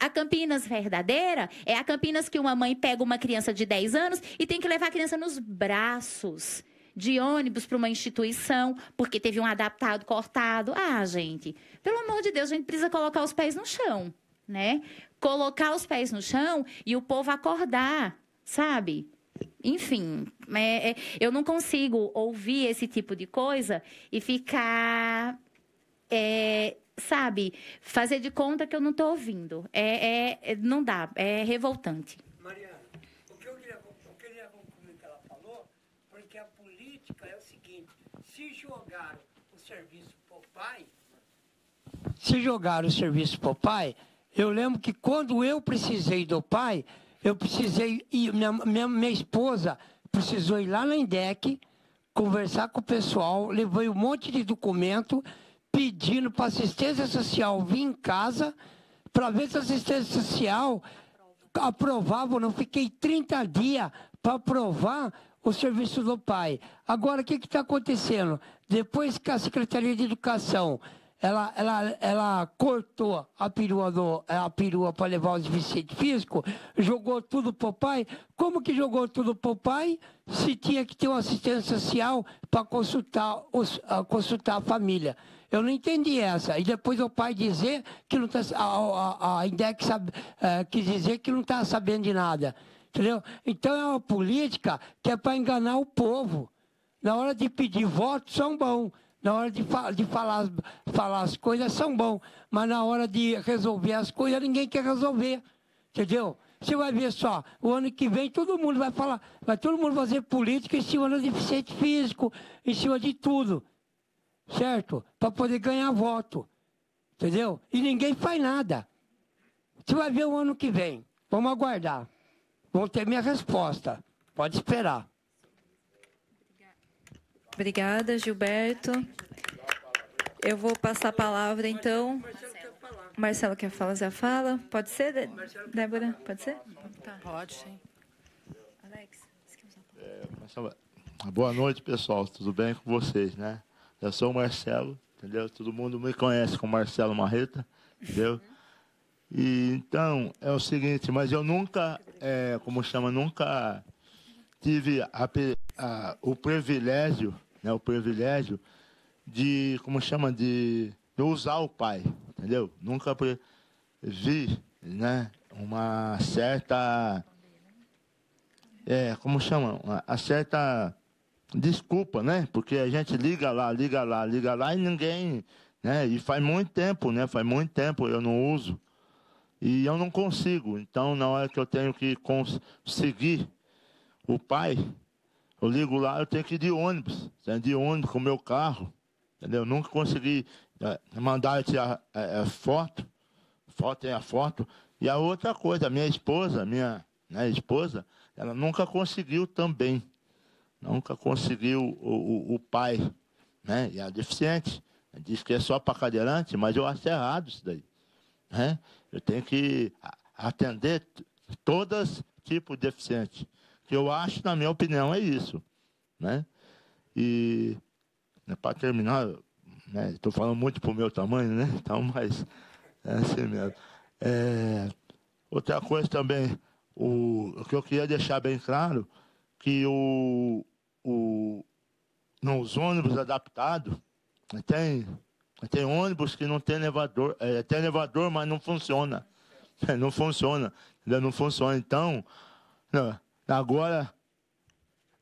Speaker 3: a Campinas verdadeira é a Campinas que uma mãe pega uma criança de 10 anos e tem que levar a criança nos braços de ônibus para uma instituição porque teve um adaptado cortado. Ah, gente, pelo amor de Deus, a gente precisa colocar os pés no chão, né? Colocar os pés no chão e o povo acordar sabe? Enfim, é, é, eu não consigo ouvir esse tipo de coisa e ficar. É, sabe, fazer de conta que eu não estou ouvindo. É, é, é, não dá, é revoltante. Mariana, o que eu queria, o que eu queria concluir
Speaker 4: que ela falou, porque a política é o seguinte, se jogaram o serviço pro pai, se jogaram o serviço pro pai, eu lembro que quando eu precisei do pai, eu precisei ir, minha, minha, minha esposa precisou ir lá na INDEC, conversar com o pessoal, levei um monte de documento pedindo para assistência social vir em casa para ver se a assistência social aprovava ou não. Fiquei 30 dias para aprovar o serviço do pai. Agora, o que está acontecendo? Depois que a Secretaria de Educação ela, ela, ela cortou a perua, do, a perua para levar os Vicente Fisco, jogou tudo pro pai. Como que jogou tudo pro pai? Se tinha que ter uma assistência social para consultar, os, uh, consultar a família. Eu não entendi essa. E depois o pai dizer que não tá, a, a, a uh, quis dizer que não está sabendo de nada. Entendeu? Então é uma política que é para enganar o povo. Na hora de pedir voto, são bons na hora de, fa de falar, falar as coisas são bom, mas na hora de resolver as coisas ninguém quer resolver. Entendeu? Você vai ver só, o ano que vem todo mundo vai falar, vai todo mundo fazer política em cima do deficiente físico, em cima de tudo. Certo? Para poder ganhar voto. Entendeu? E ninguém faz nada. Você vai ver o ano que vem. Vamos aguardar. Vão ter minha resposta. Pode esperar. Obrigada, Gilberto. Eu vou
Speaker 2: passar a palavra, então. Marcelo quer falar, a fala? Pode ser, Dé Débora? Pode ser?
Speaker 11: Tá. Pode, sim. Alex, é, ah, Boa noite, pessoal. Tudo bem com vocês, né? Eu sou o Marcelo, entendeu? Todo mundo me conhece como Marcelo Marreta, entendeu? E, então, é o seguinte, mas eu nunca, é, como chama, nunca tive a, a, o privilégio né, o privilégio de, como chama, de, de usar o pai, entendeu? Nunca vi, né, uma certa, é, como chama, uma, certa desculpa, né? Porque a gente liga lá, liga lá, liga lá e ninguém, né? E faz muito tempo, né? Faz muito tempo eu não uso e eu não consigo. Então, na hora que eu tenho que conseguir o pai, eu ligo lá, eu tenho que ir de ônibus. de ônibus com o meu carro. Entendeu? Eu nunca consegui eh, mandar tirar é, eh, eh, foto. Foto é a foto. E a outra coisa, minha esposa, minha né, esposa, ela nunca conseguiu também. Nunca conseguiu o, o, o pai, né? E a é deficiente. Diz que é só para cadeirante, mas eu acho errado isso daí. Né? Eu tenho que atender todas tipo de deficiente que eu acho, na minha opinião, é isso, né? E né, para terminar, né, estou falando muito pro meu tamanho, né? (laughs) Então, mas é assim mesmo. É, outra coisa também, o, o que eu queria deixar bem claro, que o, o nos ônibus adaptados né, tem né, tem ônibus que não tem elevador, é, tem elevador, mas não funciona. (laughs) Não funciona, ainda não funciona. Então, não, Agora,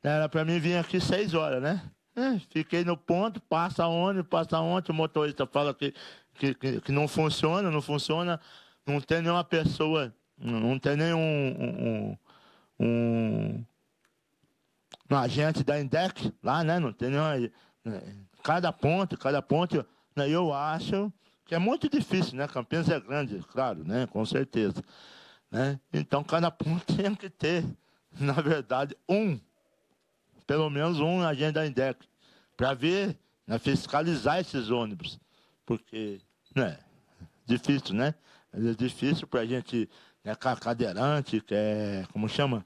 Speaker 11: era para mim vir aqui seis horas, né? É, fiquei no ponto, passa onde, passa onde, o motorista fala que, que, que, que, não funciona, não funciona, não tem nenhuma pessoa, não tem nenhum um, um, um agente da INDEC lá, né? Não tem nenhuma. Né? Cada ponto, cada ponto, né? eu acho que é muito difícil, né? Campinas é grande, claro, né? Com certeza. Né? Então cada ponto (laughs) tem que ter na verdade, um, pelo menos um agente da INDEC, para ver, né, fiscalizar esses ônibus. Porque, né, difícil, né? É difícil para a gente, né, cadeirante, que é, como chama,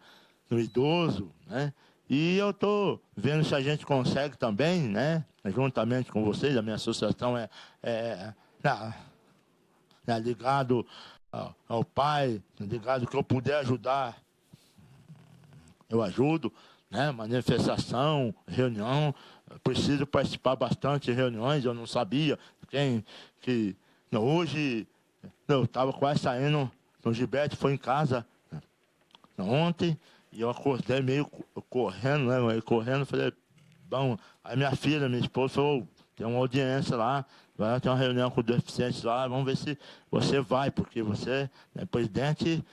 Speaker 11: no idoso, né? E eu estou vendo se a gente consegue também, né? Juntamente com vocês, a minha associação é, é, é ligado ao, ao pai, tá ligado que eu puder ajudar eu ajudo, né? manifestação, reunião, preciso participar bastante de reuniões, eu não sabia quem que não, hoje eu estava quase saindo no Gilberto, foi em casa né, ontem, e eu acordei meio correndo, né? correndo, falei, bom, aí minha filha, minha esposa falou, tem uma audiência lá, vai ter uma reunião com o deficiente lá, vamos ver se você vai, porque você é presidente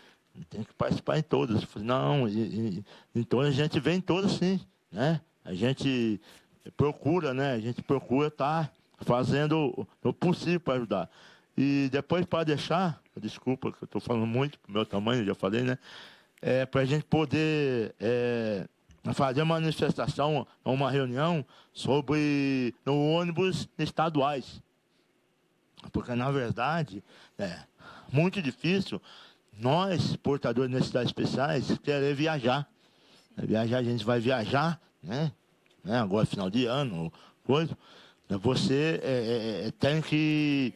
Speaker 11: tem que participar em todas. não, e, e, então a gente vem em todas sim, né? A gente procura, né? A gente procura estar tá fazendo o possível para ajudar. E depois, para deixar, desculpa que eu estou falando muito, o meu tamanho, já falei, né? É, para a gente poder é, fazer uma manifestação, uma reunião sobre no ônibus estaduais. Porque, na verdade, é muito difícil nós, portadores de necessidades especiais, querer é viajar. É viajar, a gente vai viajar, né? né? Agora, final de ano, coisa. Você é, é, é tem que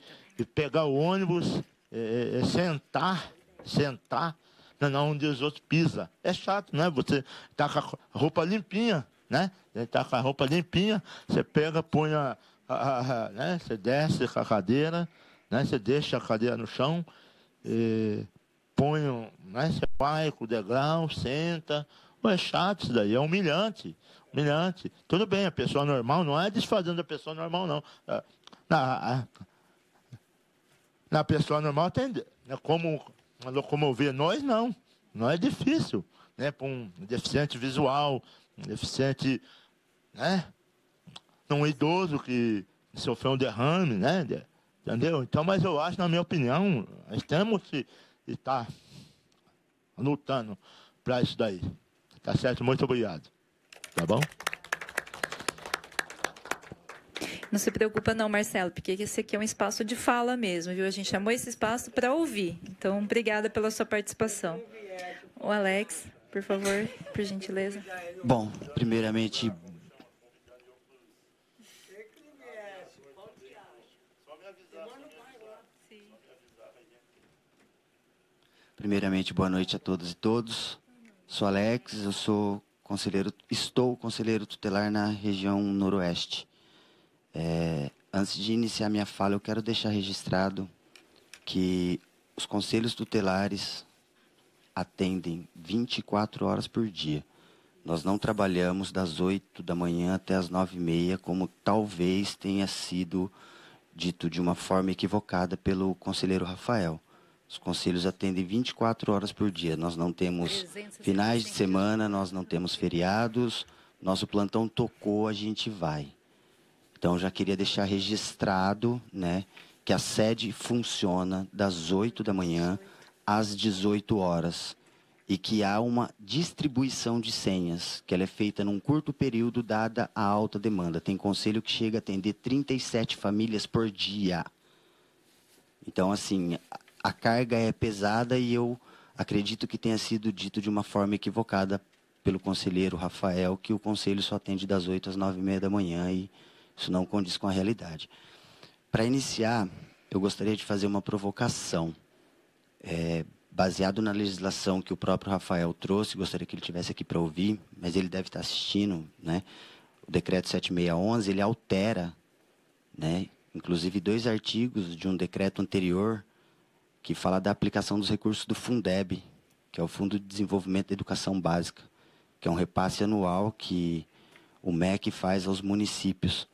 Speaker 11: pegar o ônibus, é, sentar, sentar, não, não, onde os outros pisam. É chato, né? Você tá com a roupa limpinha, né? Você tá com a roupa limpinha, você pega, põe a, né? Você desce com a cadeira, né? Você deixa a cadeira no chão, e põe né? Você vai com o degrau, senta. é chato isso daí, é humilhante. Humilhante. Tudo bem, a pessoa normal não é desfazendo a pessoa normal, não. É, na, na pessoa normal tem. Né, como locomover nós, não. Não é difícil. Né? Para um deficiente visual, um deficiente. Né? Um idoso que sofreu um derrame, né? Entendeu? Então, mas eu acho, na minha opinião, nós temos que está lutando para isso daí. Tá certo? Muito obrigado. Tá bom?
Speaker 2: Não se preocupa não, Marcelo, porque esse aqui é um espaço de fala mesmo, viu? A gente chamou esse espaço para ouvir. Então, obrigada pela sua participação. O Alex, por favor, por gentileza.
Speaker 12: Bom, primeiramente, Primeiramente, boa noite a todas e todos. Sou Alex, eu sou conselheiro, estou conselheiro tutelar na região noroeste. É, antes de iniciar minha fala, eu quero deixar registrado que os conselhos tutelares atendem 24 horas por dia. Nós não trabalhamos das 8 da manhã até as 9 e meia, como talvez tenha sido dito de uma forma equivocada pelo conselheiro Rafael. Os conselhos atendem 24 horas por dia. Nós não temos finais de semana, nós não temos feriados. Nosso plantão tocou, a gente vai. Então já queria deixar registrado, né, que a sede funciona das 8 da manhã às 18 horas e que há uma distribuição de senhas, que ela é feita num curto período dada a alta demanda. Tem conselho que chega a atender 37 famílias por dia. Então, assim, a carga é pesada e eu acredito que tenha sido dito de uma forma equivocada pelo conselheiro Rafael que o conselho só atende das 8 às 9 e meia da manhã e isso não condiz com a realidade. Para iniciar, eu gostaria de fazer uma provocação. É, baseado na legislação que o próprio Rafael trouxe, gostaria que ele tivesse aqui para ouvir, mas ele deve estar assistindo, né? O decreto 7611, ele altera, né, inclusive dois artigos de um decreto anterior que fala da aplicação dos recursos do Fundeb, que é o Fundo de Desenvolvimento da Educação Básica, que é um repasse anual que o MEC faz aos municípios.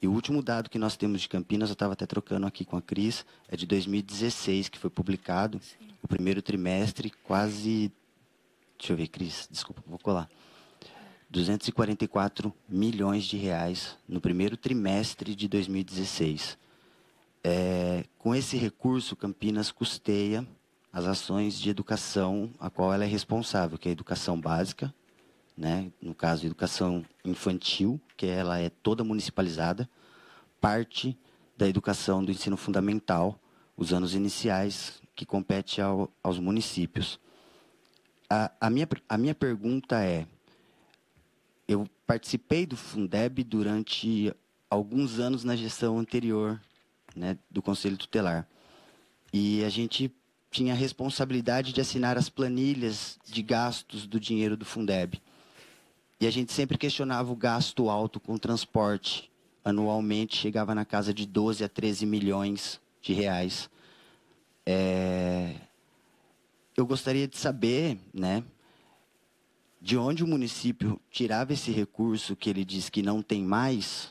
Speaker 12: E o último dado que nós temos de Campinas, eu estava até trocando aqui com a Cris, é de 2016, que foi publicado. Sim. O primeiro trimestre, quase. Deixa eu ver, Cris, desculpa, vou colar. 244 milhões de reais no primeiro trimestre de 2016. É, com esse recurso, Campinas custeia as ações de educação a qual ela é responsável, que é a educação básica, né? no caso, educação infantil, que ela é toda municipalizada, parte da educação do ensino fundamental, os anos iniciais, que compete ao, aos municípios. A, a, minha, a minha pergunta é, eu participei do Fundeb durante alguns anos na gestão anterior né, do Conselho Tutelar. E a gente tinha a responsabilidade de assinar as planilhas de gastos do dinheiro do Fundeb. E a gente sempre questionava o gasto alto com transporte. Anualmente chegava na casa de 12 a 13 milhões de reais. É... Eu gostaria de saber, né, de onde o município tirava esse recurso que ele diz que não tem mais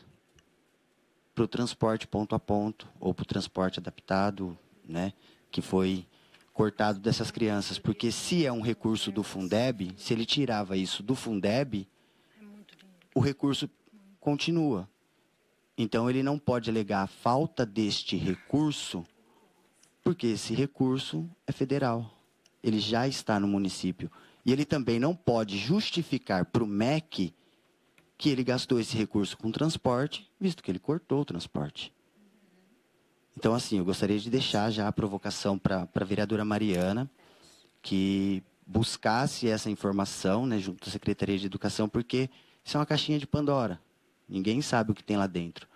Speaker 12: para o transporte ponto a ponto ou para o transporte adaptado, né, que foi cortado dessas crianças, porque se é um recurso do Fundeb, se ele tirava isso do Fundeb, é o recurso continua. Então ele não pode alegar a falta deste recurso, porque esse recurso é federal. Ele já está no município. E ele também não pode justificar para o MEC que ele gastou esse recurso com transporte, visto que ele cortou o transporte. Então, assim, eu gostaria de deixar já a provocação para a vereadora Mariana, que buscasse essa informação né, junto à Secretaria de Educação, porque isso é uma caixinha de Pandora. Ninguém sabe o que tem lá dentro.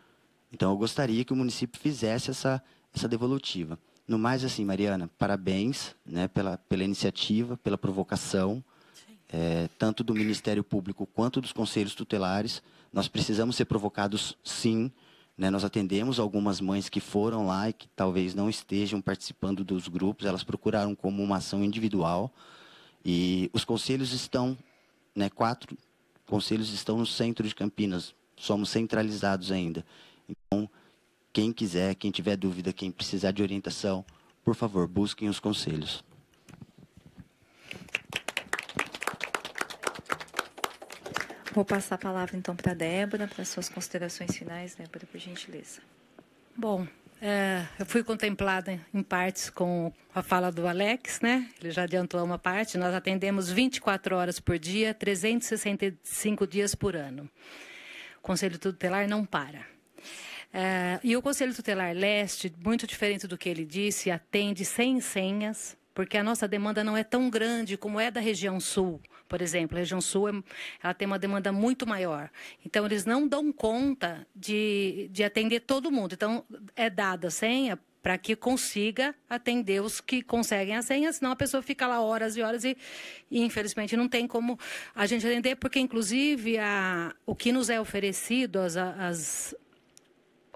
Speaker 12: Então, eu gostaria que o município fizesse essa, essa devolutiva. No mais, assim, Mariana, parabéns né, pela, pela iniciativa, pela provocação é, tanto do Ministério Público quanto dos conselhos tutelares, nós precisamos ser provocados sim. Né? Nós atendemos algumas mães que foram lá e que talvez não estejam participando dos grupos, elas procuraram como uma ação individual. E os conselhos estão, né, quatro conselhos estão no centro de Campinas, somos centralizados ainda. Então, quem quiser, quem tiver dúvida, quem precisar de orientação, por favor, busquem os conselhos.
Speaker 2: Vou passar a palavra então para a Débora, para suas considerações finais, Débora, por gentileza. Bom, é,
Speaker 1: eu fui contemplada em partes com a fala do Alex, né? Ele já adiantou uma parte. Nós atendemos 24 horas por dia, 365 dias por ano. O Conselho Tutelar não para. É, e o Conselho Tutelar Leste, muito diferente do que ele disse, atende sem senhas, porque a nossa demanda não é tão grande como é da região sul por exemplo. A região sul é, ela tem uma demanda muito maior. Então, eles não dão conta de, de atender todo mundo. Então, é dada a senha para que consiga atender os que conseguem a senha, senão a pessoa fica lá horas e horas e, e infelizmente não tem como a gente atender, porque inclusive a, o que nos é oferecido, as, as,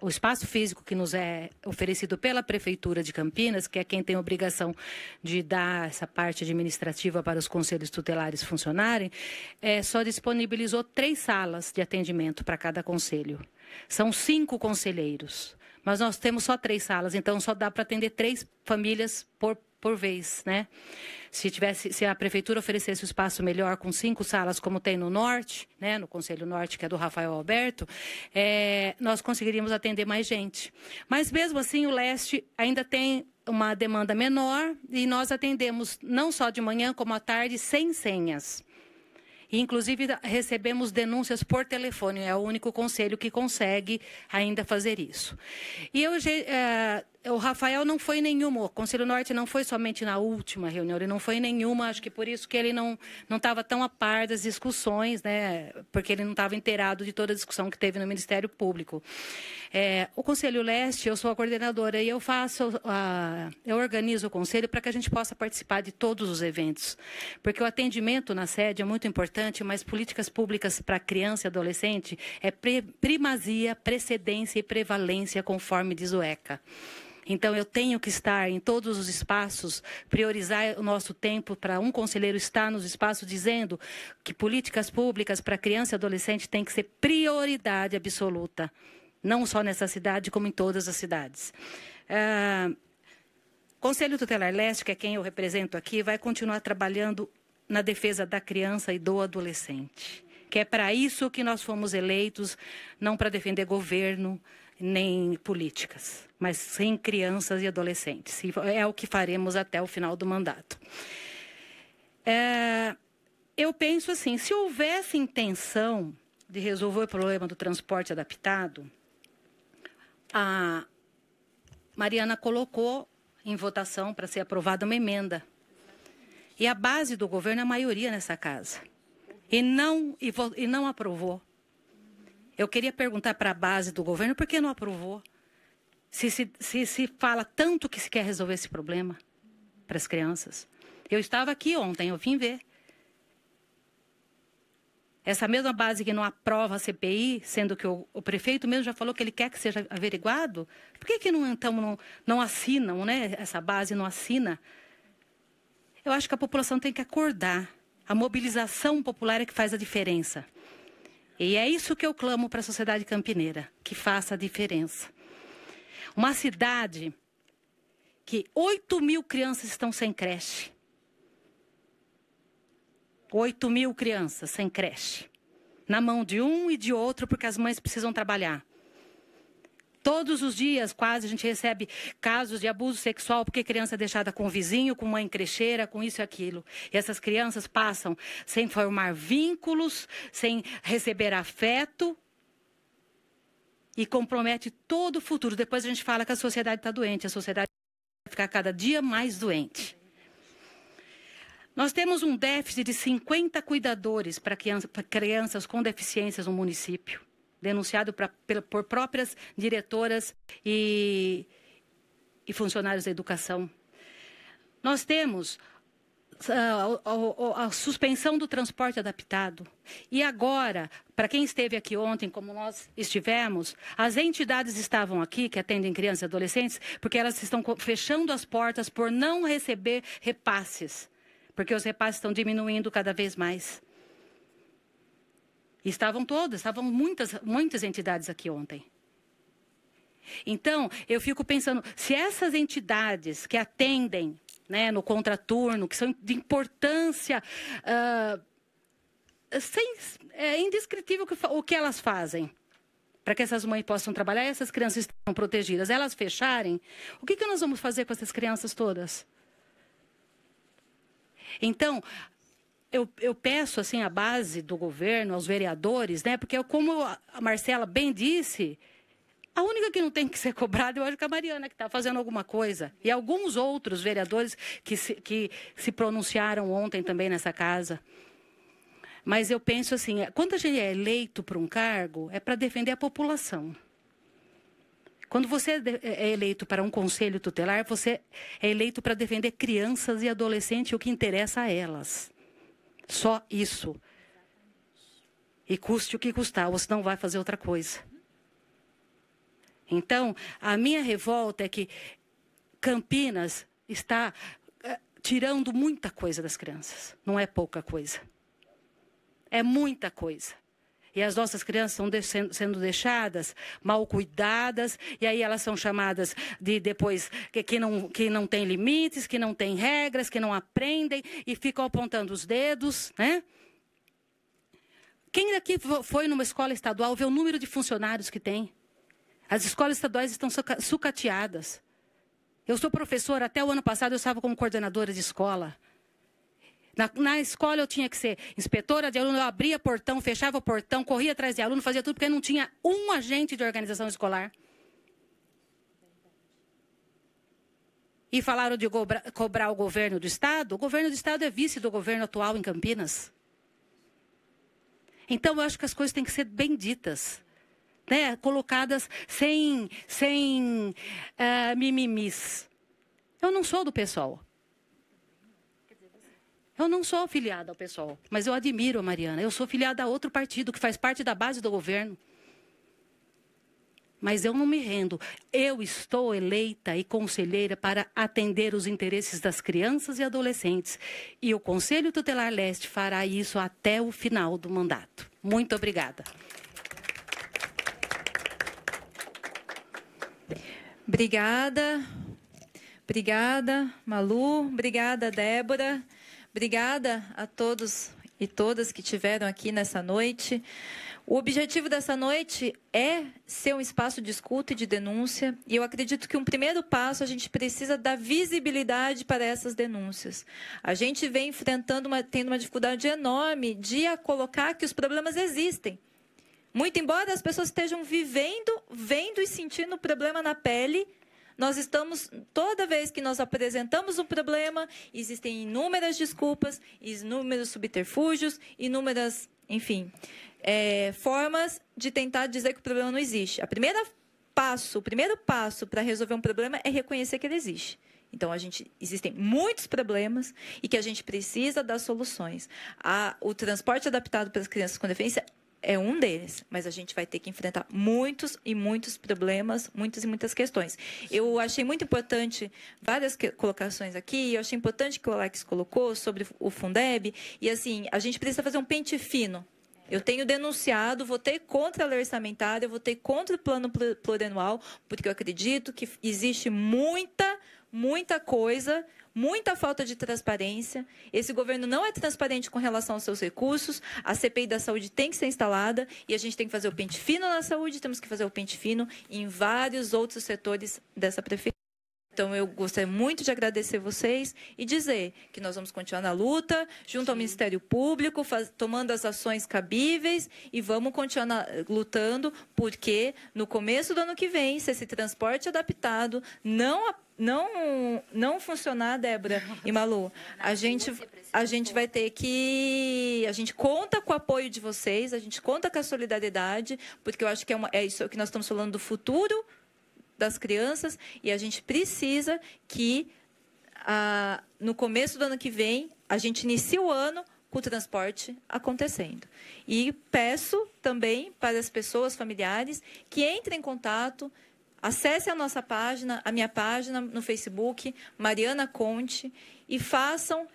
Speaker 1: o espaço físico que nos é oferecido pela Prefeitura de Campinas, que é quem tem a obrigação de dar essa parte administrativa para os conselhos tutelares funcionarem, é, só disponibilizou três salas de atendimento para cada conselho. São cinco conselheiros mas nós temos só três salas, então só dá para atender três famílias por por vez, né? Se tivesse, se a prefeitura oferecesse um espaço melhor com cinco salas, como tem no norte, né, no Conselho Norte, que é do Rafael Alberto, é, nós conseguiríamos atender mais gente. Mas mesmo assim, o leste ainda tem uma demanda menor e nós atendemos não só de manhã como à tarde sem senhas. Inclusive, recebemos denúncias por telefone, é o único conselho que consegue ainda fazer isso. E eu é, o Rafael não foi em nenhuma, o Conselho Norte não foi somente na última reunião, ele não foi em nenhuma, acho que por isso que ele não estava tão a par das discussões, né? porque ele não estava inteirado de toda a discussão que teve no Ministério Público. É, o Conselho Leste, eu sou a coordenadora e eu faço, a, eu organizo o Conselho para que a gente possa participar de todos os eventos, porque o atendimento na sede é muito importante, mas políticas públicas para criança e adolescente é pre, primazia, precedência e prevalência, conforme diz o ECA. Então, eu tenho que estar em todos os espaços, priorizar o nosso tempo para um conselheiro estar nos espaços dizendo que políticas públicas para criança e adolescente têm que ser prioridade absoluta, não só nessa cidade, como em todas as cidades. Uh, Conselho Tutelar Leste, que é quem eu represento aqui, vai continuar trabalhando na defesa da criança e do adolescente. Que é para isso que nós fomos eleitos, não para defender governo, nem políticas, mas sem crianças e adolescentes. E é o que faremos até o final do mandato. É, eu penso assim: se houvesse intenção de resolver o problema do transporte adaptado, a Mariana colocou em votação para ser aprovada uma emenda. E a base do governo é a maioria nessa casa. E não, e, e não aprovou. Eu queria perguntar para a base do governo por que não aprovou. Se se, se se fala tanto que se quer resolver esse problema para as crianças. Eu estava aqui ontem, eu vim ver. Essa mesma base que não aprova a CPI, sendo que o, o, prefeito mesmo já falou que ele quer que seja averiguado, por que, que não, então, não, não assinam, né? Essa base não assina. Eu acho que a população tem que acordar. A mobilização popular é que faz a diferença. E é isso que eu clamo para a sociedade campineira, que faça a diferença. Uma cidade que 8 mil crianças estão sem creche. 8 mil crianças sem creche. Na mão de um e de outro, porque as mães precisam trabalhar. Todos os dias, quase, a gente recebe casos de abuso sexual, porque criança é deixada com o vizinho, com mãe crecheira, com isso e aquilo. E essas crianças passam sem formar vínculos, sem receber afeto, e compromete todo o futuro. Depois a gente fala que a sociedade está doente, a sociedade vai ficar cada dia mais doente. Nós temos um déficit de 50 cuidadores para crianças com deficiências no município denunciado pra, por próprias diretoras e, e funcionários da educação. Nós temos a, ah, a, a, suspensão do transporte adaptado. E agora, para quem esteve aqui ontem, como nós estivemos, as entidades estavam aqui que atendem crianças e adolescentes, porque elas estão fechando as portas por não receber repasses, porque os repasses estão diminuindo cada vez mais estavam todas, estavam muitas, muitas entidades aqui ontem. Então, eu fico pensando, se essas entidades que atendem né, no contraturno, que são de importância uh, sem, é indescritível o que, o que elas fazem para que essas mães possam trabalhar e essas crianças estão protegidas, elas fecharem, o que, que nós vamos fazer com essas crianças todas? Então, eu, eu peço assim a base do governo, aos vereadores, né? Porque eu, como a Marcela bem disse, a única que não tem que ser cobrada, é, eu acho que é a Mariana, que está fazendo alguma coisa. E alguns outros vereadores que se, que se pronunciaram ontem também nessa casa. Mas eu penso assim: quando a gente é eleito para um cargo, é para defender a população. Quando você é, é eleito para um conselho tutelar, você é eleito para defender crianças e adolescentes, o que interessa a elas. Só isso. E custe o que custar, você não vai fazer outra coisa. Então, a minha revolta é que Campinas está eh, tirando muita coisa das crianças. Não é pouca coisa. É muita coisa e as nossas crianças estão sendo deixadas mal cuidadas e aí elas são chamadas de depois que, que, não, que não tem limites, que não tem regras, que não aprendem e ficam apontando os dedos, né? Quem daqui foi numa escola estadual vê o número de funcionários que tem? As escolas estaduais estão sucateadas. Eu sou professora, até o ano passado eu estava como coordenadora de escola. Na, na, escola eu tinha que ser inspetora de aluno, eu abria portão, fechava o portão, corria atrás de aluno, fazia tudo, porque não tinha um agente de organização escolar. E falaram de cobrar, cobrar o governo do Estado. O governo do Estado é vice do governo atual em Campinas. Então, eu acho que as coisas têm que ser benditas. Né, colocadas sem, sem uh, mimimis. Eu não sou do pessoal. Eu não sou filiada ao pessoal, mas eu admiro a Mariana. Eu sou filiada a outro partido que faz parte da base do governo. Mas eu não me rendo. Eu estou eleita e conselheira para atender os interesses das crianças e adolescentes. E o Conselho Tutelar Leste fará isso até o final do mandato. Muito obrigada.
Speaker 2: Obrigada. Obrigada, Malu. Obrigada, Débora. Obrigada a todos e todas que tiveram aqui nessa noite. O objetivo dessa noite é ser um espaço de escuta e de denúncia, e eu acredito que um primeiro passo a gente precisa dar visibilidade para essas denúncias. A gente vem enfrentando uma, tendo uma dificuldade enorme de colocar que os problemas existem. Muito embora as pessoas estejam vivendo, vendo e sentindo o problema na pele, nós estamos, toda vez que nós apresentamos um problema, existem inúmeras desculpas, inúmeros subterfúgios, inúmeras, enfim, é, formas de tentar dizer que o problema não existe. A primeira passo, o primeiro passo para resolver um problema é reconhecer que ele existe. Então, a gente, existem muitos problemas e que a gente precisa das soluções. A, o transporte adaptado para as crianças com deficiência é um deles, mas a gente vai ter que enfrentar muitos e muitos problemas, muitas e muitas questões. Eu achei muito importante várias colocações aqui, eu achei importante que o Alex colocou sobre o Fundeb, e assim, a gente precisa fazer um pente fino eu tenho denunciado, votei contra a lei orçamentária, votei contra o plano plurianual, porque eu acredito que existe muita muita coisa, muita falta de transparência. Esse governo não é transparente com relação aos seus recursos. A CPI da saúde tem que ser instalada e a gente tem que fazer o pente fino na saúde, temos que fazer o pente fino em vários outros setores dessa prefeitura. Então, eu gostaria muito de agradecer vocês e dizer que nós vamos continuar na luta, junto Sim. ao Ministério Público, faz, tomando as ações cabíveis e vamos continuar na, lutando, porque no começo do ano que vem, se esse transporte adaptado não, não, não funcionar, Débora e Malu, a gente a gente vai ter que. A gente conta com o apoio de vocês, a gente conta com a solidariedade, porque eu acho que é, uma, é isso que nós estamos falando do futuro das crianças e a gente precisa que ah, no começo do ano que vem a gente inicie o ano com o transporte acontecendo. E peço também para as pessoas familiares que entrem em contato, acessem a nossa página, a minha página no Facebook, Mariana Conte, e façam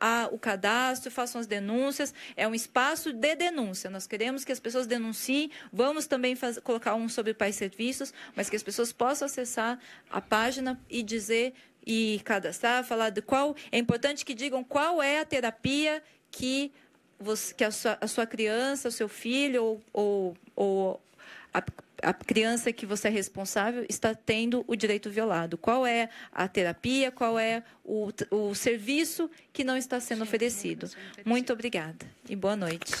Speaker 2: a, o cadastro, façam as denúncias. É um espaço de denúncia. Nós queremos que as pessoas denunciem. Vamos também faz, colocar um sobre pais serviços, mas que as pessoas possam acessar a página e dizer e cadastrar, falar de qual. É importante que digam qual é a terapia que, você, que a, sua, a sua criança, o seu filho ou, ou, ou a a criança que você é responsável está tendo o direito violado. Qual é a terapia, qual é o, o serviço que não é está sendo oferecido. Muito obrigada e boa noite.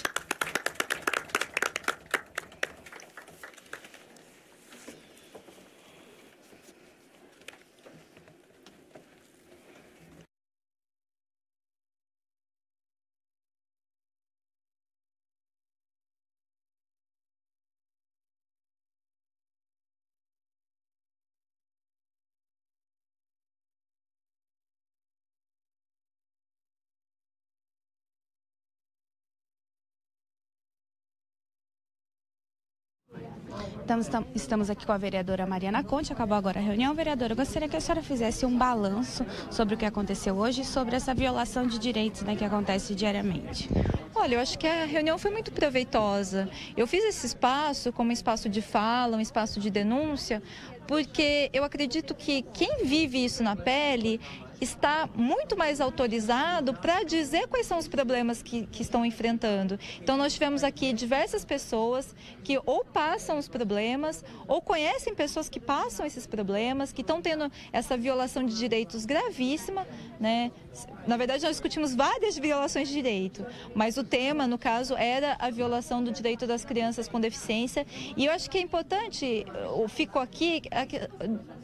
Speaker 2: Estamos, tam, estamos aqui com a vereadora Mariana Conte, acabou agora a reunião. Vereadora, eu gostaria que a senhora fizesse um balanço sobre o que aconteceu hoje e sobre essa violação de direitos né, que acontece diariamente. Olha, eu acho que a reunião foi muito proveitosa. Eu fiz esse espaço como espaço de fala, um espaço de denúncia, porque eu acredito que quem vive isso na pele, está muito mais autorizado para dizer quais são os problemas que, que estão enfrentando. Então, nós tivemos aqui diversas pessoas que ou passam os problemas, ou conhecem pessoas que passam esses problemas, que estão tendo essa violação de direitos gravíssima. Né? Na verdade, nós discutimos várias violações de direito, mas o tema, no caso, era a violação do direito das crianças com deficiência. E eu acho que é importante, ficou aqui, aqui é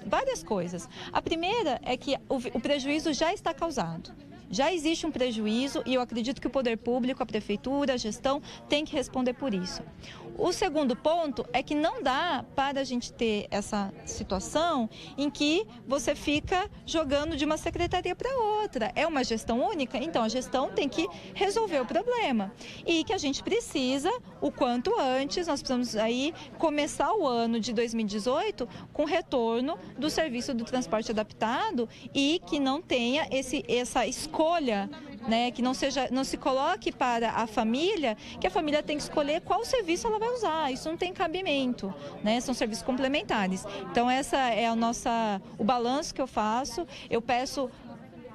Speaker 2: várias coisas. A primeira é que o, o prejuízo prejuízo já está causado. Já existe um prejuízo e eu acredito que o poder público, a prefeitura, a gestão tem que responder por isso. O segundo ponto é que não dá para a gente ter essa situação em que você fica jogando de uma secretaria para outra. É uma gestão única, então a gestão tem que resolver o problema. E que a gente precisa, o quanto antes, nós precisamos aí começar o ano de 2018 com retorno do serviço do transporte adaptado e que não tenha esse, essa escolha né? Que não seja, não se coloque para a família que a família tem que escolher qual serviço ela vai usar. Isso não tem cabimento, né? São serviços complementares. Então essa é a nossa, o balanço que eu faço. Eu peço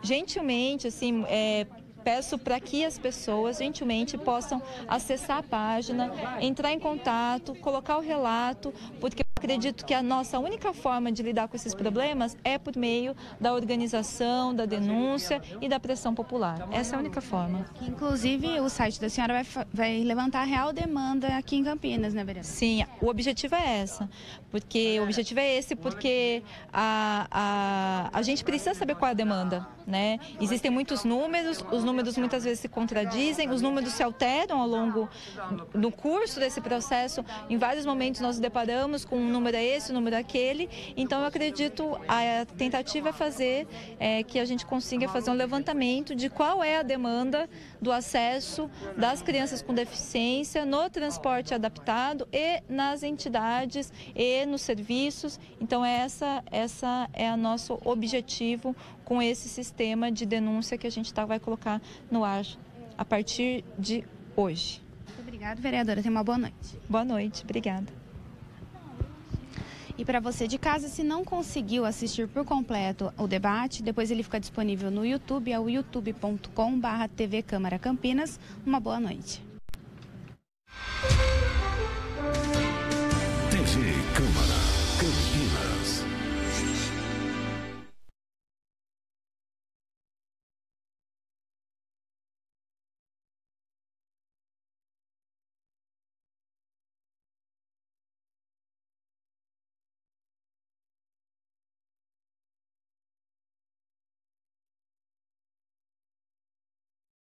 Speaker 2: gentilmente, assim, é, peço para que as pessoas gentilmente possam acessar a página, entrar em contato, colocar o relato, porque eu acredito que a nossa única forma de lidar com esses problemas é por meio da organização, da denúncia e da pressão popular. Essa é a única forma. Inclusive, o site da senhora vai, vai levantar a real demanda aqui em Campinas, né, vereadora? Sim, o objetivo é essa, porque o objetivo é esse, porque a, a, a gente precisa saber qual é a demanda, né? Existem muitos números, os números números muitas vezes se contradizem, os números se alteram ao longo do curso desse processo. Em vários momentos nós nos deparamos com um número é esse, um número é aquele. Então eu acredito a tentativa é fazer é, que a gente consiga fazer um levantamento de qual é a demanda do acesso das crianças com deficiência no transporte adaptado e nas entidades e nos serviços. Então essa essa é o nosso objetivo com esse sistema de denúncia que a gente tá, vai colocar no ar a partir de hoje. Muito obrigada, vereadora. Tenha uma boa noite. Boa noite, obrigada. E para você de casa, se não conseguiu assistir por completo o debate, depois ele fica disponível no YouTube, é o youtube.com/barra TV Câmara Campinas. Uma boa noite.